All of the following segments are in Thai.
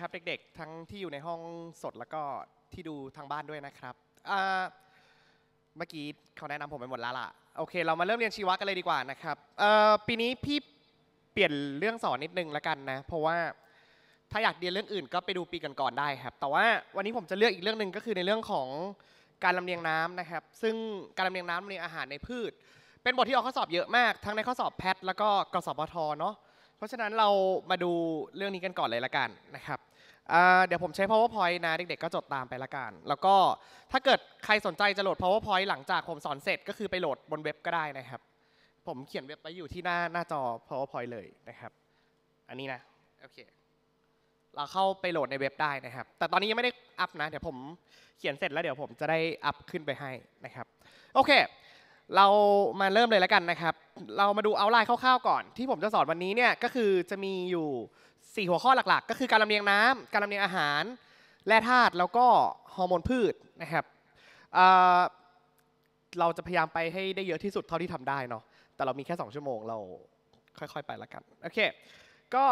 ครับเด็กๆทั้งที่อยู่ในห้องสดแล้วก็ที่ดูทางบ้านด้วยนะครับเมื่อกี้เขาแนะนำผมไปหมดแล้วล่ะโอเค เรามาเริ่มเรียนชีวะกันเลยดีกว่านะครับปีนี้พี่เปลี่ยนเรื่องสอนนิดนึงละกันนะเพราะว่าถ้าอยากเรียนเรื่องอื่น ก็ไปดูปีก่อนๆได้ครับแต่ว่าวันนี้ผมจะเลือกอีกเรื่องหนึ่งก็คือในเรื่องของการลำเลียงน้ำนะครับซึ่งการลำเลียงน้ำลำเลียงอาหารในพืช เป็นบทที่ออกข้อสอบเยอะมากทั้งในข้อสอบแพทแล้วก็กสพทเนาะเพราะฉะนั้นเรามาดูเรื่องนี้กันก่อนเลยละกันนะครับ เดี๋ยวผมใช้ powerpoint นะเด็กๆก็จดตามไปละกัน แล้วก็ถ้าเกิดใครสนใจจะโหลด powerpoint หลังจากผมสอนเสร็จก็คือไปโหลดบนเว็บก็ได้นะครับ ผมเขียนเว็บไปอยู่ที่หน้าหน้าจอ powerpoint เลยนะครับ อันนี้นะโอเค เราเข้าไปโหลดในเว็บได้นะครับ แต่ตอนนี้ยังไม่ได้อัพนะ เดี๋ยวผมเขียนเสร็จแล้วเดี๋ยวผมจะได้อัพขึ้นไปให้นะครับ โอเคเรามาเริ่มเลยแล้วกันนะครับ เรามาดูเอาไลน์คร่าวๆ ก่อน ที่ผมจะสอนวันนี้เนี่ยก็คือจะมีอยู่ 4 หัวข้อหลักๆ ก็คือการลำเลียงน้ำการลำเลียงอาหาร แร่ธาตุ แล้วก็ฮอร์โมนพืชนะครับเราจะพยายามไปให้ได้เยอะที่สุดเท่าที่ทำได้เนาะ แต่เรามีแค่ 2 ชั่วโมง เราค่อยๆ ไปแล้วกันโอเค ก็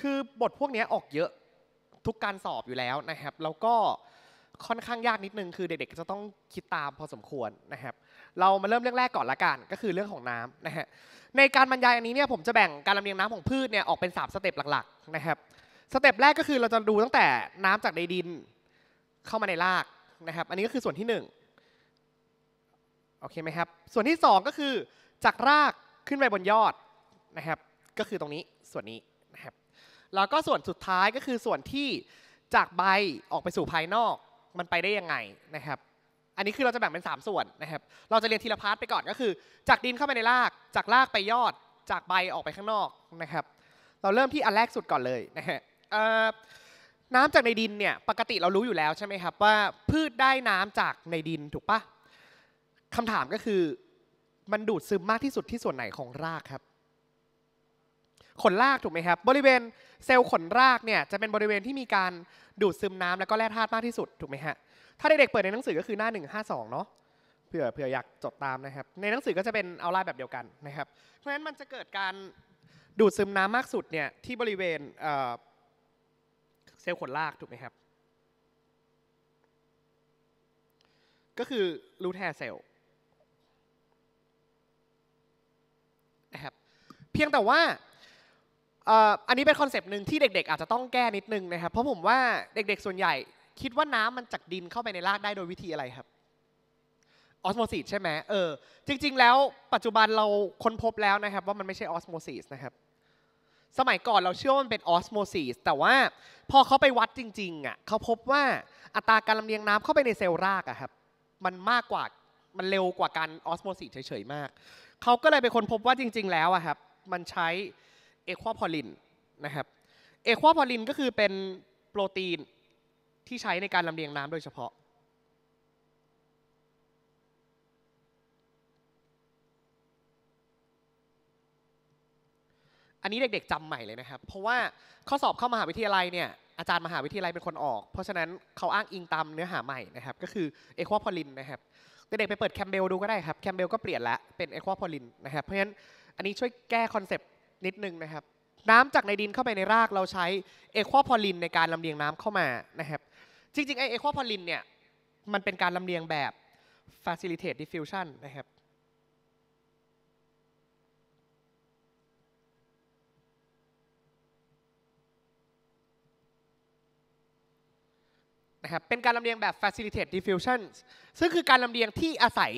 คือบทพวกนี้ออกเยอะทุกการสอบอยู่แล้วนะครับแล้วก็ค่อนข้างยากนิดนึงคือ เด็กๆจะต้องคิดตามพอสมควรนะครับ เรามาเริ่มเรื่องแรกก่อนละกัน ก็คือเรื่องของน้ำนะฮะในการบรรยายอันนี้เนี่ยผมจะแบ่งการลำเลียงน้ำของพืชเนี่ยออกเป็น 3 สเต็ปหลักๆนะครับสเต็ปแรกก็คือเราจะดูตั้งแต่น้ำจากในดินเข้ามาในรากนะครับ อันนี้ก็คือส่วนที่1โอเคไหมครับส่วนที่ 2 ก็คือจากรากขึ้นไปบนยอดนะครับก็คือตรงนี้ส่วนนี้นะครับแล้วก็ส่วนสุดท้ายก็คือส่วนที่จากใบออกไปสู่ภายนอกมันไปได้ยังไงนะครับ อันนี้คือเราจะแบ่งเป็น 3 ส่วนนะครับ เราจะเรียนทีละพาร์ทไปก่อนก็คือ จากดินเข้าไปในราก จากรากไปยอด จากใบออกไปข้างนอกนะครับ เราเริ่มที่อันแรกสุดก่อนเลยนะฮะน้ำจากในดินเนี่ย ปกติเรารู้อยู่แล้วใช่ไหมครับว่าพืชได้น้ำจากในดินถูกปะคำถามก็คือมันดูดซึมมากที่สุดที่ส่วนไหนของรากครับขนรากถูกไหมครับบริเวณเซลล์ขนรากเนี่ยจะเป็นบริเวณที่มีการดูดซึมน้ำแล้วก็แร่ธาตุมากที่สุดถูกไหมฮะถ้าเด็กๆเปิดในหนังสือก็คือหน้า152เนาะเผื่อเผื่ออยากจดตามนะครับในหนังสือก็จะเป็นเอาลายแบบเดียวกันนะครับ เพราะฉะนั้นมันจะเกิดการดูดซึมน้ำมากสุดเนี่ยที่บริเวณเซลล์ขนรากถูกไหมครับ ก็คือรูทแทเซลล์นะครับเพียงแต่ว่าอันนี้เป็นคอนเซปต์หนึ่งที่เด็กๆ อาจจะต้องแก้นิดนึงนะครับ เพราะผมว่าเด็กๆ ส่วนใหญ่คิดว่าน้ำมันจากดินเข้าไปในรากได้โดยวิธีอะไรครับออสโมซิสใช่ไหมเออจริง ๆ แล้ว ปัจจุบันเราค้นพบแล้วนะครับว่ามันไม่ใช่ออสโมซิสนะครับสมัยก่อนเราเชื่อว่ามันเป็นออสโมซิสแต่ว่าพอเขาไปวัดจริงๆอ่ะเขาพบว่าอัตราการลำเลียงน้ำเข้าไปในเซลล์รากอ่ะครับมันมากกว่ามันเร็วกว่าการออสโมซิสเฉยๆมากเขาก็เลยไปค้นพบว่าจริง ๆแล้วอ่ะครับ มันใช้เอควอพอลินนะครับ เอควอพอลินก็คือเป็นโปรตีนที่ใช้ในการลำเลียงน้ำโดยเฉพาะ อันนี้เด็กๆจำใหม่เลยนะครับ เพราะว่าข้อสอบเข้ามหาวิทยาลัยเนี่ยอาจารย์มหาวิทยาลัยเป็นคนออก เพราะฉะนั้นเขาอ้างอิงตามเนื้อหาใหม่นะครับ ก็คือเอควอพอลินนะครับ เด็กๆไปเปิดแคมเบลดูก็ได้ครับ แคมเบลก็เปลี่ยนละเป็นเอควอพอลินนะครับ เพราะฉะนั้นอันนี้ช่วยแก้คอนเซปต์นิดนึงนะครับน้ำจากในดินเข้าไปในรากเราใช้เอควอพอลินในการลำเลียงน้ำเข้ามานะครับจริงๆไอเอควอพอลินเนี่ยมันเป็นการลำเลียงแบบ facilitate diffusion นะครับนะครับเป็นการลำเลียงแบบ facilitate diffusion ซึ่งคือการลำเลียงที่อาศัย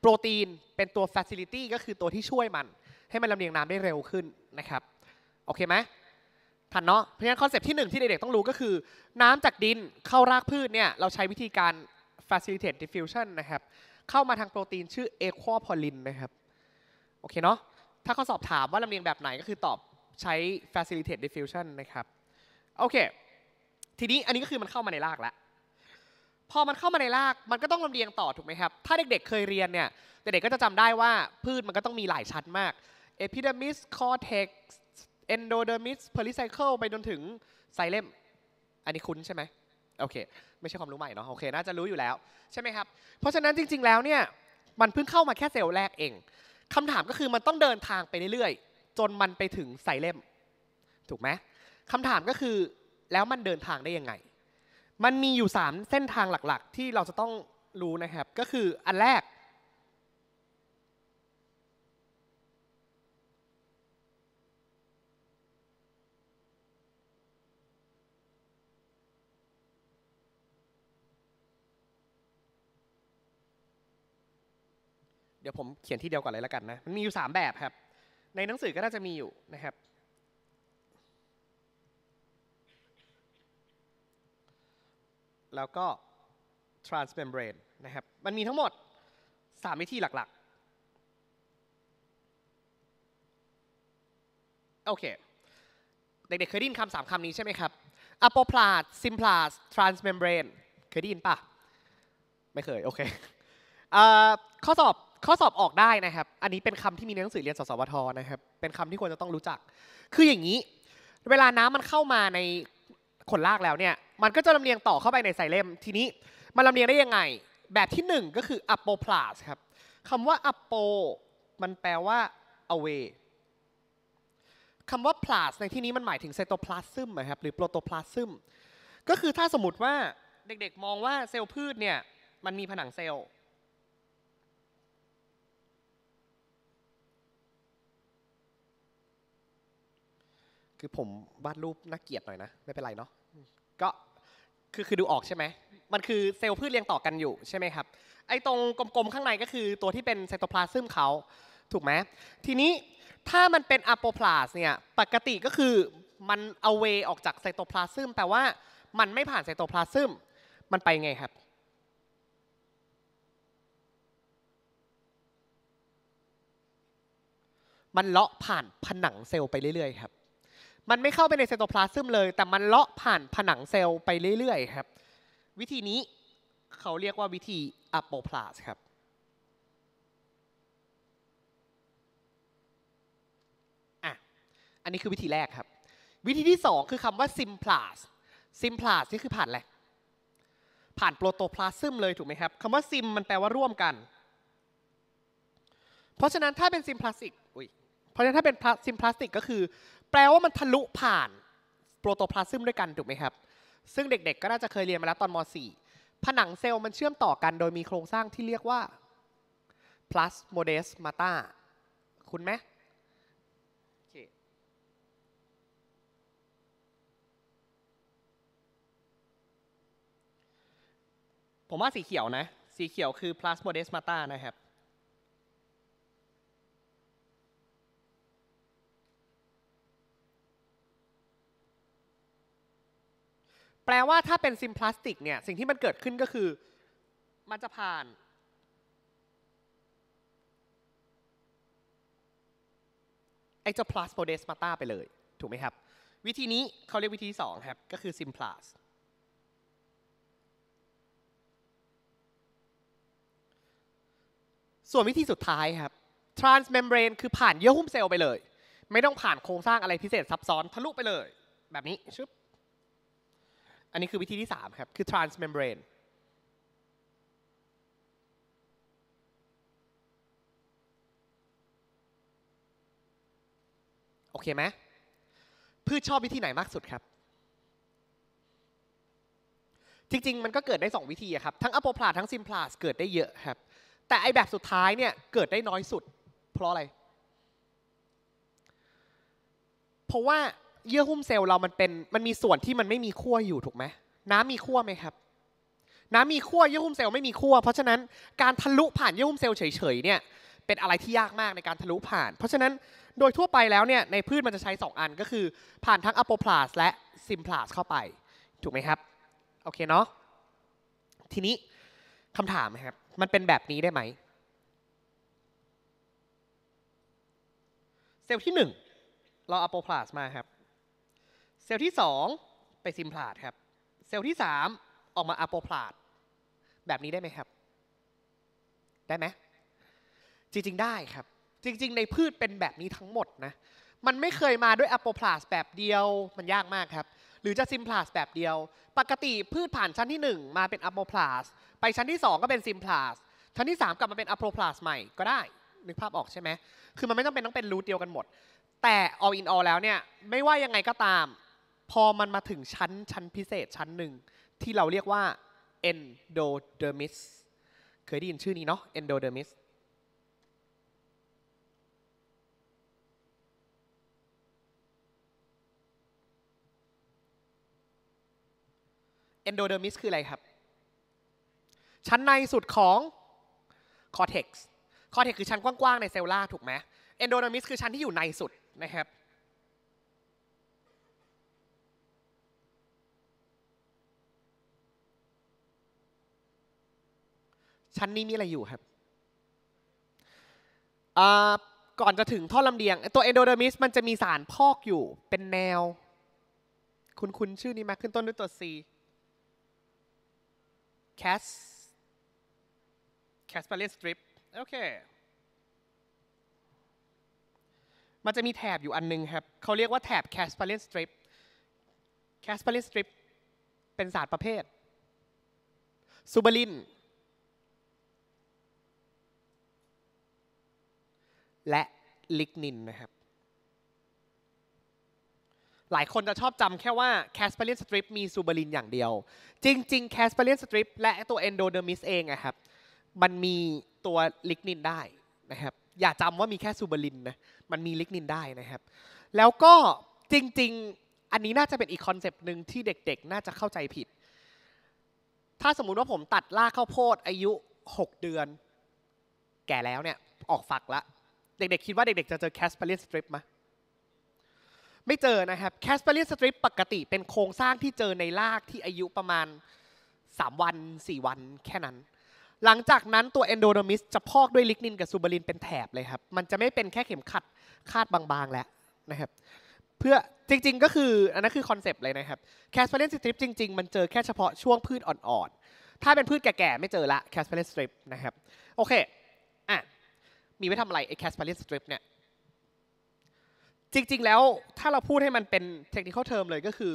โปรตีนเป็นตัว facility ก็คือตัวที่ช่วยมันให้มันลำเลียงน้ำได้เร็วขึ้นนะครับ โอเคไหมทันเนาะเพราะฉะนั้นคอนเซปที่หนึ่งที่เด็กๆต้องรู้ก็คือ น้ำจากดินเข้ารากพืชเนี่ยเราใช้วิธีการ facilitate diffusion นะครับเข้ามาทางโปรตีนชื่ออ q u อ p o l i n นะครับ โอเคเนาะ ถ้าข้อสอบถามว่าลำเลียงแบบไหนก็คือตอบใช้ facilitate diffusion นะครับ โอเค ทีนี้อันนี้ก็คือมันเข้ามาในรากแล้ว พอมันเข้ามาในรากมันก็ต้องลำเลียงต่อถูกไหมครับ ถ้าเด็ก ๆ เคยเรียนเนี่ยเด็กๆก็จะจำได้ว่าพืชมันก็ต้องมีหลายชั้นมากเดมิสคอ i s c o r t e เอนโดเด r m i s p e ิไซเคิลไปจนถึงไซเลมอันนี้คุ้นใช่ไหมโอเคไม่ใช่ความรู้ใหม่เนาะโอเคน่าจะรู้อยู่แล้วใช่ไหมครับเพราะฉะนั้นจริง ๆแล้วเนี่ยมันเพิ่งเข้ามาแค่เซลล์แรกเองคำถามก็คือมันต้องเดินทางไปเรื่อยๆจนมันไปถึงไซเลมถูกไหมคำถามก็คือแล้วมันเดินทางได้ยังไง มันมีอยู่3เส้นทางหลักๆที่เราจะต้องรู้นะครับ ก็คืออันแรกเดี๋ยวผมเขียนที่เดียวก่อนเลยละกันนะ มันมีอยู่ 3 แบบครับ ในหนังสือก็น่าจะมีอยู่นะครับ แล้วก็ transmembrane นะครับ มันมีทั้งหมด 3 วิธีหลักๆ โอเค เด็กๆเคยได้ยินคำสามคำนี้ใช่ไหมครับ apoplat simplat transmembrane เคยได้ยินปะไม่เคย โอเค ข้อสอบข้อสอบออกได้นะครับ อันนี้เป็นคำที่มีในหนังสือเรียนสสวทนะครับ เป็นคำที่ควรจะต้องรู้จัก คืออย่างนี้ เวลาน้ำมันเข้ามาในขนลากแล้วเนี่ย มันก็จะลำเลียงต่อเข้าไปในไซเลมทีนี้มันลำเลียงได้ยังไง แบบที่1ก็คืออัปโปพลาสครับคำว่าอัปโปมันแปลว่า away คำว่าพลาสในที่นี้มันหมายถึงไซโตพลาซึมนะครับ หรือโปรโตพลาซึม ก็คือถ้าสมมติว่าเด็กๆ มองว่าเซลล์พืชเนี่ยมันมีผนังเซลล์คือผมวาดรูปน่าเกียดหน่อยนะไม่เป็นไรเนาะก็คือคือดูออกใช่ไหมมันคือเซลล์พืชเรียงต่อกันอยู่ใช่ไหมครับไอ้ตรงกลมๆข้างในก็คือตัวที่เป็นไซโตพลาซึมเขาถูกไหมทีนี้ถ้ามันเป็นอะโปพลาสเนี่ยปกติก็คือมันเอาเวออกจากไซโตพลาซึมแปลว่ามันไม่ผ่านไซโตพลาซึมมันไปไงครับมันเลาะผ่านผนังเซลล์ไปเรื่อยๆครับมันไม่เข้าไปในเซโตพลาซึมเลย แต่มันเลาะผ่านผนังเซลล์ไปเรื่อยๆครับ วิธีนี้เขาเรียกว่าวิธีอะโปพลาสครับ อ่ะ อันนี้คือวิธีแรกครับ วิธีที่2คือคำว่าซิมพลาสซิมพลาสนี่คือผ่านอะไรผ่านโปรโตพลาซึมเลยถูกไหมครับคำว่าซิมมันแปลว่าร่วมกัน เพราะฉะนั้นถ้าเป็นซิมพลาสติกเพราะฉะนั้นถ้าเป็นซิมพลาสติกก็คือแปลว่ามันทะลุผ่านโปรโตพลาซึมด้วยกันถูกไหมครับซึ่งเด็กๆก็น่าจะเคยเรียนมาแล้วตอนม .4 ผนังเซลล์มันเชื่อมต่อกันโดยมีโครงสร้างที่เรียกว่า plus modesmata คุณไหมผมว่าสีเขียวนะสีเขียวคือ plus modesmata นะครับแปลว่าถ้าเป็นซิมพลาสติกเนี่ยสิ่งที่มันเกิดขึ้นก็คือมันจะผ่านไอ้เจ้าพลาสโพเดสมาตาไปเลยถูกไหมครับวิธีนี้เขาเรียกวิธีสองครับก็คือซิมพลาสส่วนวิธีสุดท้ายครับทรานส์เมมเบรนคือผ่านเยื่อหุ้มเซลล์ไปเลย ไม่ต้องผ่านโครงสร้างอะไรพิเศษซับซ้อนทะลุไปเลยแบบนี้ชึบอันนี้คือวิธีที่3ครับคือ transmembrane โอเคไหมพืชชอบวิธีไหนมากสุดครับ จริงๆ มันก็เกิดได้2วิธีครับทั้งอโปพลาทั้งซิมพลาสเกิดได้เยอะครับ แต่ไอแบบสุดท้ายเนี่ยเกิดได้น้อยสุด เพราะอะไร เพราะว่าเยื่อหุ้มเซลล์เรามันเป็นมันมีส่วนที่มันไม่มีขั้วอยู่ถูกไหมน้ำมีขั้วไหมครับ น้ำมีขั้วเยื่อหุ้มเซลล์ไม่มีขั้วเพราะฉะนั้นการทะลุผ่านเยื่อหุ้มเซลล์เฉยๆเนี่ยเป็นอะไรที่ยากมากในการทะลุผ่าน เพราะฉะนั้นโดยทั่วไปแล้วเนี่ยในพืชมันจะใช้ 2 อัน ก็คือผ่านทั้งอโปพลาสและซิมพลาสเข้าไปถูกไหมครับโอเคเนาะทีนี้คำถามครับ มันเป็นแบบนี้ได้ไหมเซลล์ที่ 1 เราอโปพลาสมาครับเซลล์ที่2ไปซิมพลาดครับเซลล์ที่ 3 ออกมาอะโปพลาดแบบนี้ได้ไหมครับ ได้ไหมจริงๆได้ครับ จริง ๆ ในพืชเป็นแบบนี้ทั้งหมดนะ มันไม่เคยมาด้วยอะโปพลาสแบบเดียวมันยากมากครับ หรือจะซิมพลาสแบบเดียว ปกติพืชผ่านชั้นที่ 1 มาเป็นอะโปพลาสไปชั้นที่ 2 ก็เป็นซิมพลาสชั้นที่ 3 กลับมาเป็นอะโปพลาสใหม่ก็ได้นึกภาพออกใช่ไหมคือมันไม่ต้องเป็นต้องเป็นรูทเดียวกันหมด แต่ all in all แล้วเนี่ย ไม่ว่ายังไงก็ตามพอมันมาถึงชั้นชั้นพิเศษชั้นหนึ่ง ที่เราเรียกว่า endodermis เคยได้ยินชื่อนี้เนาะ endodermis endodermis คืออะไรครับ ชั้นในสุดของ cortex cortex คือชั้นกว้างๆ ในเซลล่าถูกไหม endodermis คือชั้นที่อยู่ในสุดนะครับชั้นนี้มีอะไรอยู่ครับก่อนจะถึงท่อลำเลียงตัวเอนโดเดอร์มิสมันจะมีสารพอกอยู่เป็นแนว คุณคุณชื่อนี้มาขึ้นต้นด้วยตัว C แคสแคสเปเรียนสตริปโอเค มันจะมีแถบอยู่อันนึงครับเขาเรียกว่าแถบแคสเปเรียนสตริปแคสเปเรียนสตริปเป็นสารประเภทซูเบลินและลิกนินนะครับ หลายคนจะชอบจำแค่ว่าแคสเปเรียนสตริปมีซูเบอรินอย่างเดียว จริงๆแคสเปเรียนสตริปและตัวเอนโดเดอร์มิสเองนะครับ มันมีตัวลิกนินได้นะครับ อย่าจำว่ามีแค่ซูเบอรินนะ มันมีลิกนินได้นะครับ แล้วก็จริงๆอันนี้น่าจะเป็นอีกคอนเซปต์หนึ่งที่เด็กๆ น่าจะเข้าใจผิด ถ้าสมมุติว่าผมตัดรากข้าวโพดอายุ 6 เดือน แก่แล้วเนี่ยออกฝักละเด็กๆคิดว่าเด็กๆจะเจอแคสเปอรียนสตริปไหมไม่เจอนะครับแคสเปอรียนสตริปปกติเป็นโครงสร้างที่เจอในรากที่อายุประมาณ 3 วัน 4 วัน แค่นั้น หลังจากนั้นตัวเอนโดโดมิสจะพอกด้วยลิกนินกับซูบารินเป็นแถบเลยครับมันจะไม่เป็นแค่เข็มขัดคาดบาง ๆแล้วนะครับเพื่อจริง ๆ ก็คืออันนั้นคือคอนเซปต์เลยนะครับแคสเปอรียนสตริปจริง ๆมันเจอแค่เฉพาะช่วงพืชอ่อนๆถ้าเป็นพืชแก่ๆไม่เจอละแคสเปอรียนสตริปนะครับโอเคอ่ะมีไว้ทำอะไรไอ้แคสปาเลสสตริปเนี่ยจริงๆแล้วถ้าเราพูดให้มันเป็นเทคนิคเทอมเลยก็คือ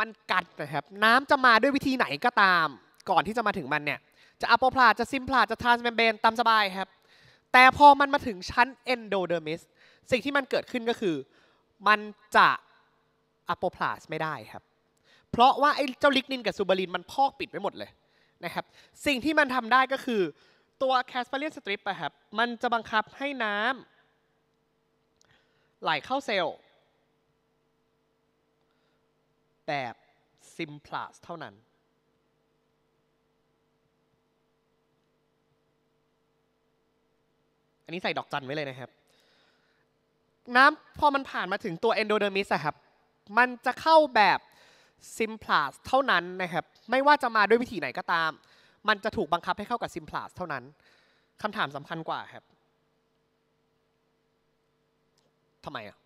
มันกัดนะครับน้ำจะมาด้วยวิธีไหนก็ตาม ก่อนที่จะมาถึงมันเนี่ยจะอัปโปพลาจะซิมพลาจะทรานสเมมเบนตามสบายครับแต่พอมันมาถึงชั้นเอนโดเดอร์มิสสิ่งที่มันเกิดขึ้นก็คือมันจะอัปโปพลาสไม่ได้ครับเพราะว่าไอ้เจ้าลิกนินกับซูบารินมันพอกปิดไว้หมดเลยนะครับสิ่งที่มันทำได้ก็คือตัวแคสเปอร์เลียนสตริปอะครับมันจะบังคับให้น้ำไหลเข้าเซลล์แบบซิมพลัสเท่านั้น อันนี้ใส่ดอกจันไว้เลยนะครับ น้ำพอมันผ่านมาถึงตัวเอนโดเดอร์มิสอะครับ มันจะเข้าแบบซิมพลัสเท่านั้นนะครับ ไม่ว่าจะมาด้วยวิธีไหนก็ตามมันจะถูกบังคับให้เข้ากับซิมพลัสเท่านั้น คำถามสำคัญกว่าครับทำไมอ่ะ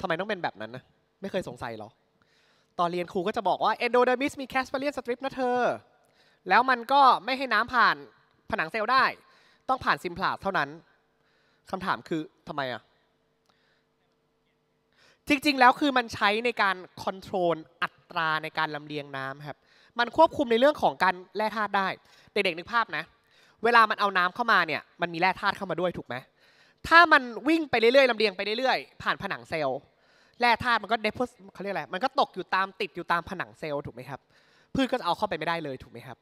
ทำไมต้องเป็นแบบนั้นนะ ไม่เคยสงสัยหรอตอนเรียนครูก็จะบอกว่าเอนโดเดอร์มีแคสเปเรียนสตริปนะเธอ แล้วมันก็ไม่ให้น้ำผ่านผนังเซลล์ได้ ต้องผ่านซิมพลาสเท่านั้นคำถามคือทำไมอ่ะ จริงๆ แล้วคือมันใช้ในการคอนโทรลอัตราในการลำเลียงน้ำครับมันควบคุมในเรื่องของการแร่ธาตุได้ เด็กๆนึกภาพนะ เวลามันเอาน้ำเข้ามาเนี่ย มันมีแร่ธาตุเข้ามาด้วยถูกไหมถ้ามันวิ่งไปเรื่อยๆลำเลียงไปเรื่อยๆผ่านผนังเซลล์แร่ธาตุมันก็เดฟเขาเรียกอะไรมันก็ตกอยู่ตามติดอยู่ตามผนังเซลล์ถูกไหมครับพืชก็จะเอาเข้าไปไม่ได้เลยถูกไหมครับ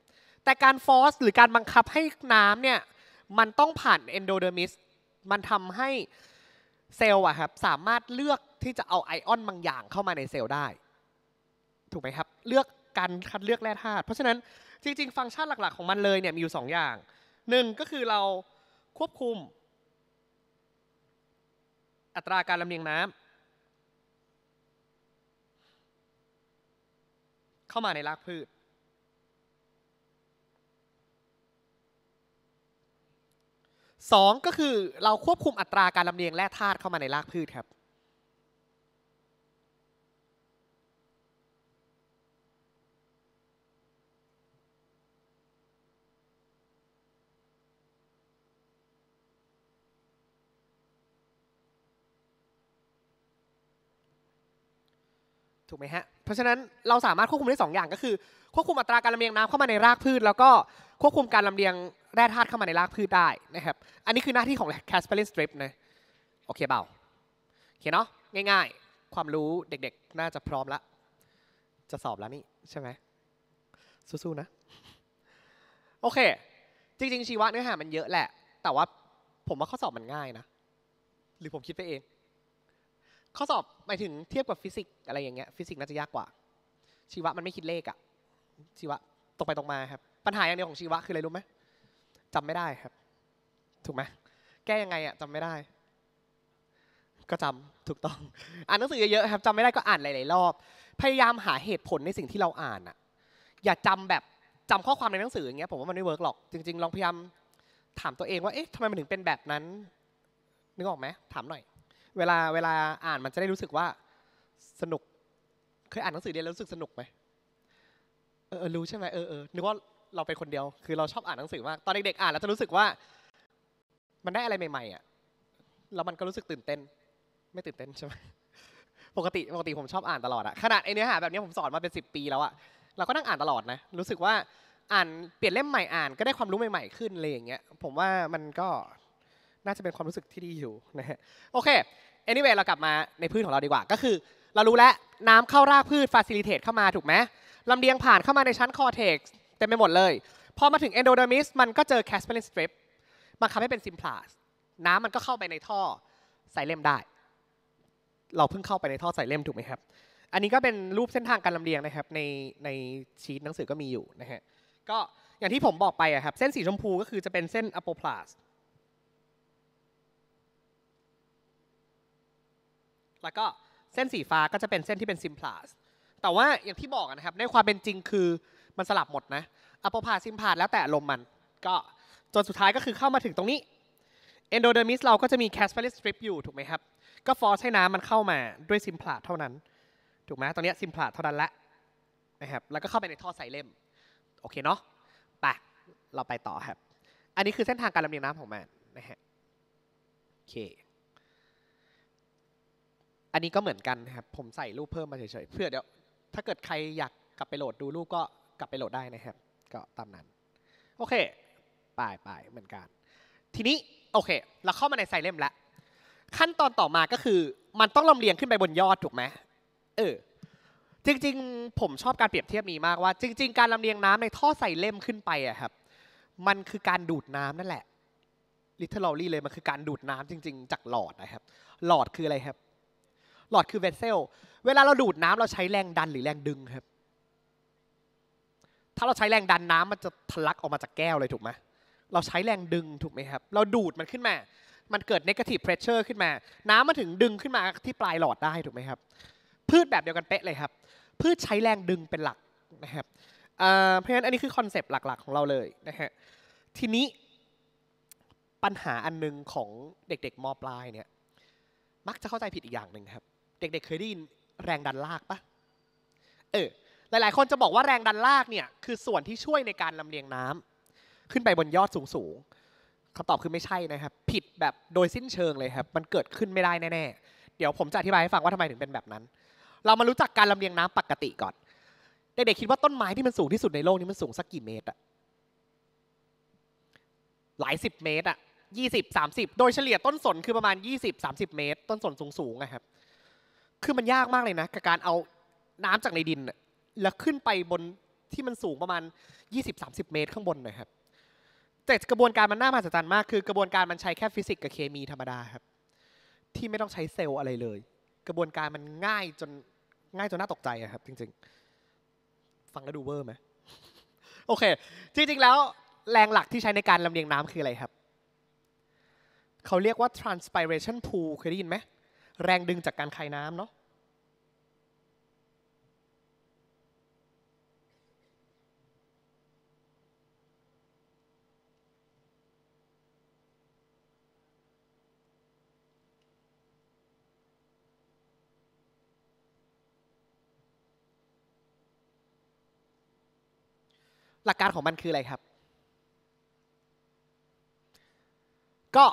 แต่การฟอสหรือการบังคับให้น้ำเนี่ยมันต้องผ่านเอนโดเดอร์มิสมันทำให้เซลล์อะครับสามารถเลือกที่จะเอาไอออนบางอย่างเข้ามาในเซลล์ได้ ถูกไหมครับเลือกการคัดเลือกแร่ธาตุเพราะฉะนั้นจริง ๆ ฟังก์ชันหลักๆ ของมันเลยเนี่ยมีอยู่ 2 อย่างหนึ่งก็คือเราควบคุม อัตราการลำเลียงน้ำเข้ามาในรากพืชสองก็คือเราควบคุมอัตราการลำเลียงแร่ธาตุเข้ามาในรากพืชครับถูกไหมฮะ เพราะฉะนั้นเราสามารถควบคุมได้2อย่างก็คือ ควบคุมอัตราการลำเลียงน้ำเข้ามาในรากพืช แล้วก็ควบคุมการลำเลียงแร่ธาตุเข้ามาในรากพืชได้นะครับ อันนี้คือหน้าที่ของแคสเปอรินสตริปนะโอเคเปล่าโอเคเนาะง่ายๆ ความรู้เด็กๆน่าจะพร้อมละจะสอบแล้วนี่ใช่ไหมสู้ๆนะโอเค จริงๆชีวะเนื้อหามันเยอะแหละแต่ว่าผมว่าข้อสอบมันง่ายนะ หรือผมคิดไปเองข้อสอบหมายถึงเทียบกับฟิสิกส์อะไรอย่างเงี้ยฟิสิกส์น่าจะยากกว่า ชีวะมันไม่คิดเลขอะชีวะตรงไปตรงมาครับ ปัญหาอย่างเดียวของชีวะคืออะไรรู้ไหมจำไม่ได้ครับ ถูกไหมแก้ยังไงอะจำไม่ได้ ก็จำถูกต้องอ่านหนังสือเยอะๆครับจำไม่ได้ก็อ่านหลายๆรอบพยายามหาเหตุผลในสิ่งที่เราอ่านอะอย่าจำแบบ จำข้อความในหนังสืออย่างเงี้ยผมว่ามันไม่เวิร์กหรอกจริงๆลองพยายามถามตัวเองว่าเอ๊ะทำไมมันถึงเป็นแบบนั้นนึกออกไหมถามหน่อยเวลาเวลาอ่านมันจะได้รู้สึกว่า สนุก เคยอ่านหนังสือเรียนแล้วรู้สึกสนุกไหมเออรู้ใช่ไหมเออเออนึกว่าเราเป็นคนเดียวคือเราชอบอ่านหนังสือมากตอนเด็กๆอ่านแล้วจะรู้สึกว่า มันได้อะไรใหม่ๆ อ่ะแล้วมันก็รู้สึกตื่นเต้น ไม่ตื่นเต้นใช่ไหมปกติปกติผมชอบอ่านตลอดอะขนาดไอเนื้อหาแบบนี้ผมสอนมาเป็นสิปีแล้วอะเราก็นั่งอ่านตลอดนะรู้สึกว่าอ่านเปลี่ยนเล่มใหม่อ่านก็ได้ความรู้ใหม่ ๆ ขึ้นเลยอย่างเงี้ยผมว่ามันก็น่าจะเป็นความรู้สึกที่ดีอยู่นะฮะ โอเคอ n y นี y เรากลับมาในพืชของเราดีกว่า ก็คือเรารู้แล้วน้ำเข้ารากพืชฟาซิลิเทตเข้ามาถูกไหมลำเลียงผ่านเข้ามาในชั้นคอเทกเต็มไปหมดเลยพอมาถึงเอนโดเดอร์มันก็เจอแคสเปอร์สตริปมบันทำให้เป็นซิมพลาสน้ำมันก็เข้าไปในท่อใส่เล่มได้ เราเพิ่งเข้าไปในท่อใส่เล่มถูกไหมครับอันนี้ก็เป็นรูปเส้นทางการลำเลียงนะครับในในชีตหนังสือก็มีอยู่นะฮะก็อย่างที่ผมบอกไปอะครับเส้นสีชมพูก็คือจะเป็นเส้นอะโปพลาสแล้วก็เส้นสีฟ้าก็จะเป็นเส้นที่เป็นซิมพลาสแต่ว่าอย่างที่บอกนะครับ ในความเป็นจริงคือมันสลับหมดนะอัปพาซิมพาสแล้วแต่ลมมัน ก็จนสุดท้ายก็คือเข้ามาถึงตรงนี้ เอนโดเดอร์มิสเราก็จะมีแคสเปอริสทริปอยู่ถูกไหมครับ ก็ฟอร์สให้น้ำมันเข้ามาด้วยซิมพลาดเท่านั้น ถูกไหมตอนนี้ซิมพลาดเท่านั้นละนะครับแล้วก็เข้าไปในท่อใส่เล่มโอเคเนาะไปเราไปต่อครับ อันนี้คือเส้นทางการลำเลียงน้ำของมันนะฮะโอเคอันนี้ก็เหมือนกันครับผมใส่รูปเพิ่มมาเฉยๆเพื่อเดี๋ยวถ้า เกิดใครอยากกลับไปโหลดดูรูปก็กลับไปโหลดได้นะครับ ก็ตามนั้น โอเคไปไปเหมือนกัน ทีนี้โอเค เราเข้ามาในไซเลมแล้วขั้นตอนต่อมาก็คือ มันต้องลำเลียงขึ้นไปบนยอดถูกไหมเออจริงๆ ผมชอบการเปรียบเทียบนี้มากว่าจริง ๆการลำเลียงน้ำในท่อใส่เล่มขึ้นไปอะครับ มันคือการดูดน้ำนั่นแหละลิทเทิลลอรี่เลยมันคือการดูดน้ำจริง ๆ จากหลอดนะครับ หลอดคืออะไรครับหลอดคือเวสเซล เวลาเราดูดน้ำเราใช้แรงดันหรือแรงดึงครับ ถ้าเราใช้แรงดันน้ำมันจะทะลักออกมาจากแก้วเลยถูกไหมเราใช้แรงดึงถูกไหมครับ เราดูดมันขึ้นมา มันเกิดเนกาทีฟเพรสเชอร์ขึ้นมา น้ำมันถึงดึงขึ้นมาที่ปลายหลอดได้ถูกไหมครับ พืชแบบเดียวกันเป๊ะเลยครับ พืชใช้แรงดึงเป็นหลักนะครับเพราะฉะนั้นอันนี้คือคอนเซปต์หลักๆ ของเราเลยนะฮะ ทีนี้ปัญหาอันนึงของเด็ก ๆมปลายเนี่ย มักจะเข้าใจผิดอีกอย่างหนึ่งครับเด็กๆเคยได้ยินแรงดันลากปะเออ หลายๆ คนจะบอกว่าแรงดันลากเนี่ย คือส่วนที่ช่วยในการลำเลียงน้ำ ขึ้นไปบนยอดสูงๆคำตอบคือไม่ใช่นะครับ ผิดแบบโดยสิ้นเชิงเลยครับ มันเกิดขึ้นไม่ได้แน่ๆเดี๋ยวผมจะอธิบายให้ฟังว่าทำไมถึงเป็นแบบนั้น เรามารู้จักการลำเลียงน้ำปกติก่อน เด็กๆคิดว่าต้นไม้ที่มันสูงที่สุดในโลกนี้มันสูงสักกี่เมตรอะหลายสิบเมตรอะยี่สิบสามสิบโดยเฉลี่ยต้นสนคือประมาณยี่สิบสามสิบเมตร ต้นสนสูงๆนะครับคือมันยากมากเลยนะกับการเอาน้ำจากในดินแล้วขึ้นไปบนที่มันสูงประมาณ20-30เมตรข้างบนนะครับ แต่กระบวนการมันน่ามหัศจรรย์มาก คือกระบวนการมันใช้แค่ฟิสิกส์กับเคมีธรรมดาครับ ที่ไม่ต้องใช้เซลล์อะไรเลย กระบวนการมันง่ายจนง่ายจนน่าตกใจครับ จริงๆ ฟังแล้วดูเวอร์ไหมโอเค จริงๆแล้ว แรงหลักที่ใช้ในการลำเลียงน้ำคืออะไรครับเขาเรียกว่า transpiration pool เคยได้ยินไหมแรงดึงจากการคายน้ำเนาะ หลักการของมันคืออะไรครับ ก็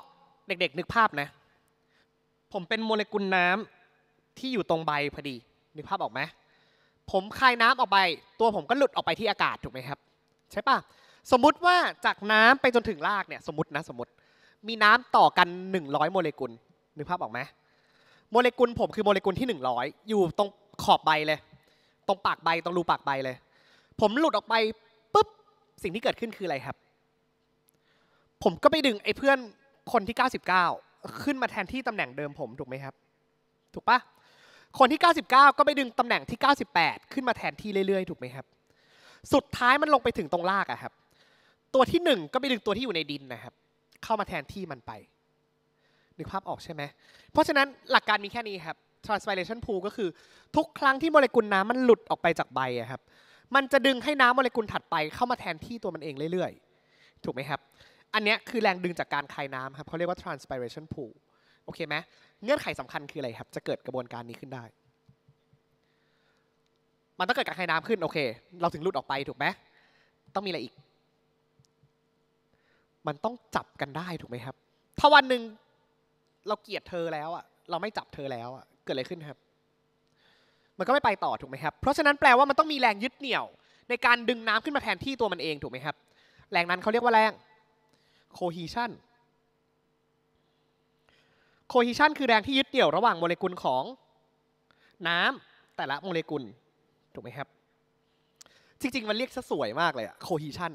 เด็กๆนึกภาพนะผมเป็นโมเลกุลน้ำที่อยู่ตรงใบพอดีนึกภาพออกไหมผมคายน้ำออกไป ตัวผมก็หลุดออกไปที่อากาศถูกไหมครับ ใช่ปะสมมุติว่าจากน้ำไปจนถึงรากเนี่ย สมมตินะสมมติ มีน้ำต่อกัน 100 โมเลกุลนึกภาพออกไหมโมเลกุลผมคือโมเลกุลที่ 100 อยู่ตรงขอบใบเลย ตรงปากใบตรงรูปากใบเลย ผมหลุดออกไปปุ๊บสิ่งที่เกิดขึ้นคืออะไรครับ ผมก็ไปดึงไอ้เพื่อนคนที่ 99ขึ้นมาแทนที่ตำแหน่งเดิมผมถูกไหมครับ ถูกปะคนที่ 99 ก็ไปดึงตำแหน่งที่ 98 ขึ้นมาแทนที่เรื่อยๆ ถูกไหมครับ สุดท้ายมันลงไปถึงตรงลากอะครับ ตัวที่ 1 ก็ไปดึงตัวที่อยู่ในดินนะครับ เข้ามาแทนที่มันไปนึกภาพออกใช่ไหมเพราะฉะนั้นหลักการมีแค่นี้ครับ transpiration pool ก็คือ ทุกครั้งที่โมเลกุลน้ำมันหลุดออกไปจากใบอะครับ มันจะดึงให้น้ำโมเลกุลถัดไป เข้ามาแทนที่ตัวมันเองเรื่อยๆ ถูกไหมครับอันนี้คือแรงดึงจากการคายน้ำครับเขาเรียกว่า transpiration pool โอเคไหมเงื่อนไขสำคัญคืออะไรครับ จะเกิดกระบวนการนี้ขึ้นได้ มันต้องเกิดการคายน้ำขึ้นโอเค เราถึงหลุดออกไปถูกไหมต้องมีอะไรอีก มันต้องจับกันได้ถูกไหมครับ ถ้าวันหนึ่งเราเกลียดเธอแล้วอ่ะ เราไม่จับเธอแล้วอ่ะ เกิดอะไรขึ้นครับ มันก็ไม่ไปต่อถูกไหมครับ เพราะฉะนั้นแปลว่ามันต้องมีแรงยึดเหนี่ยวในการดึงน้ำขึ้นมาแทนที่ตัวมันเองถูกไหมครับ แรงนั้นเขาเรียกว่าแรง cohesion cohesion คือแรงที่ยึดเดี่ยวระหว่างโมเลกุลของ น้ำแต่ละโมเลกุลถูกไหมครับ จริงๆมันเรียกซะสวยมากเลยอะ cohesion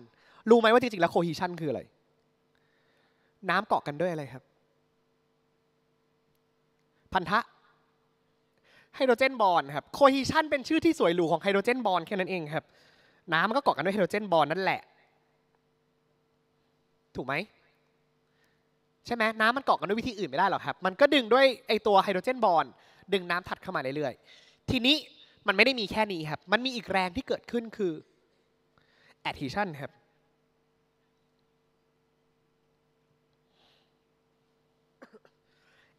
รู้ไหมว่าจริงๆแล้ว cohesion คืออะไร น้ำเกาะกันด้วยอะไรครับ พันธะ ไฮโดรเจนบอลครับ cohesion เป็นชื่อที่สวยหรูของไฮโดรเจนบอลแค่นั้นเองครับ น้ำมันก็เกาะกันด้วยไฮโดรเจนบอลนั่นแหละถูกไหมใช่ไหมน้ำมันเกาะกันด้วยวิธีอื่นไม่ได้หรอกครับ มันก็ดึงด้วยไอตัวไฮโดรเจนบอลดึงน้ำถัดเข้ามาเรื่อยๆทีนี้มันไม่ได้มีแค่นี้ครับ มันมีอีกแรงที่เกิดขึ้นคือแอด e ิชันครับ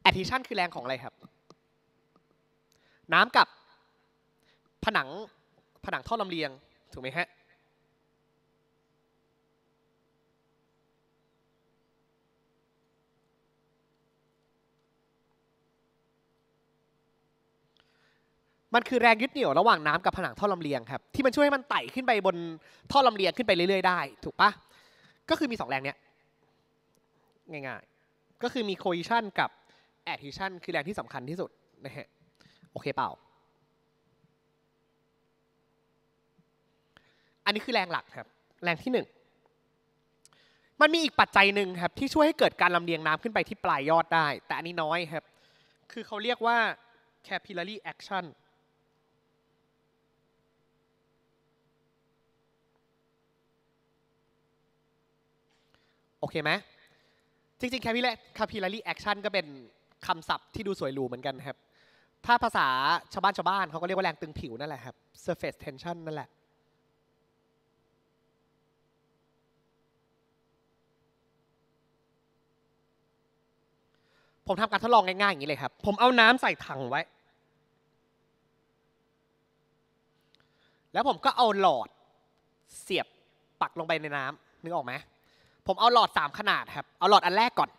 แอด e ิชันคือแรงของอะไรครับ น้ำกับ ผนังผนังท่อลำเลียงถูกไหมฮะมันคือแรงยึดเหนี่ยวระหว่างน้ำกับผนังท่อลำเลียงครับที่มันช่วยให้มันไต่ขึ้นไปบนท่อลำเลียงขึ้นไปเรื่อยๆได้ ถูกปะก็คือมี 2 แรงเนี้ยง่ายๆ ก็คือมีโคอิชันกับแอดทิชันคือแรงที่สำคัญที่สุดนะฮะโอเคเปล่า อันนี้คือแรงหลักครับ แรงที่ 1 มันมีอีกปัจจัยหนึ่งครับที่ช่วยให้เกิดการลำเลียงน้ำขึ้นไปที่ปลายยอดได้ แต่อันนี้น้อยครับ คือเขาเรียกว่า capillary action โอเคไหมจริงๆ แคลคาพิลารีแอคชั่นก็เป็นคำศัพท์ที่ดูสวยหรูเหมือนกันครับ ถ้าภาษาชาวบ้านชาวบ้านเขาก็เรียกว่าแรงตึงผิวนั่นแหละครับ surface tension นั่นแหละ ผมทำการทดลองง่ายๆอย่างนี้เลยครับ ผมเอาน้ำใส่ถังไว้ แล้วผมก็เอาหลอดเสียบปักลงไปในน้ำนึกออกไหมผมเอาหลอดสามขนาดครับ เอาหลอดอันแรกก่อน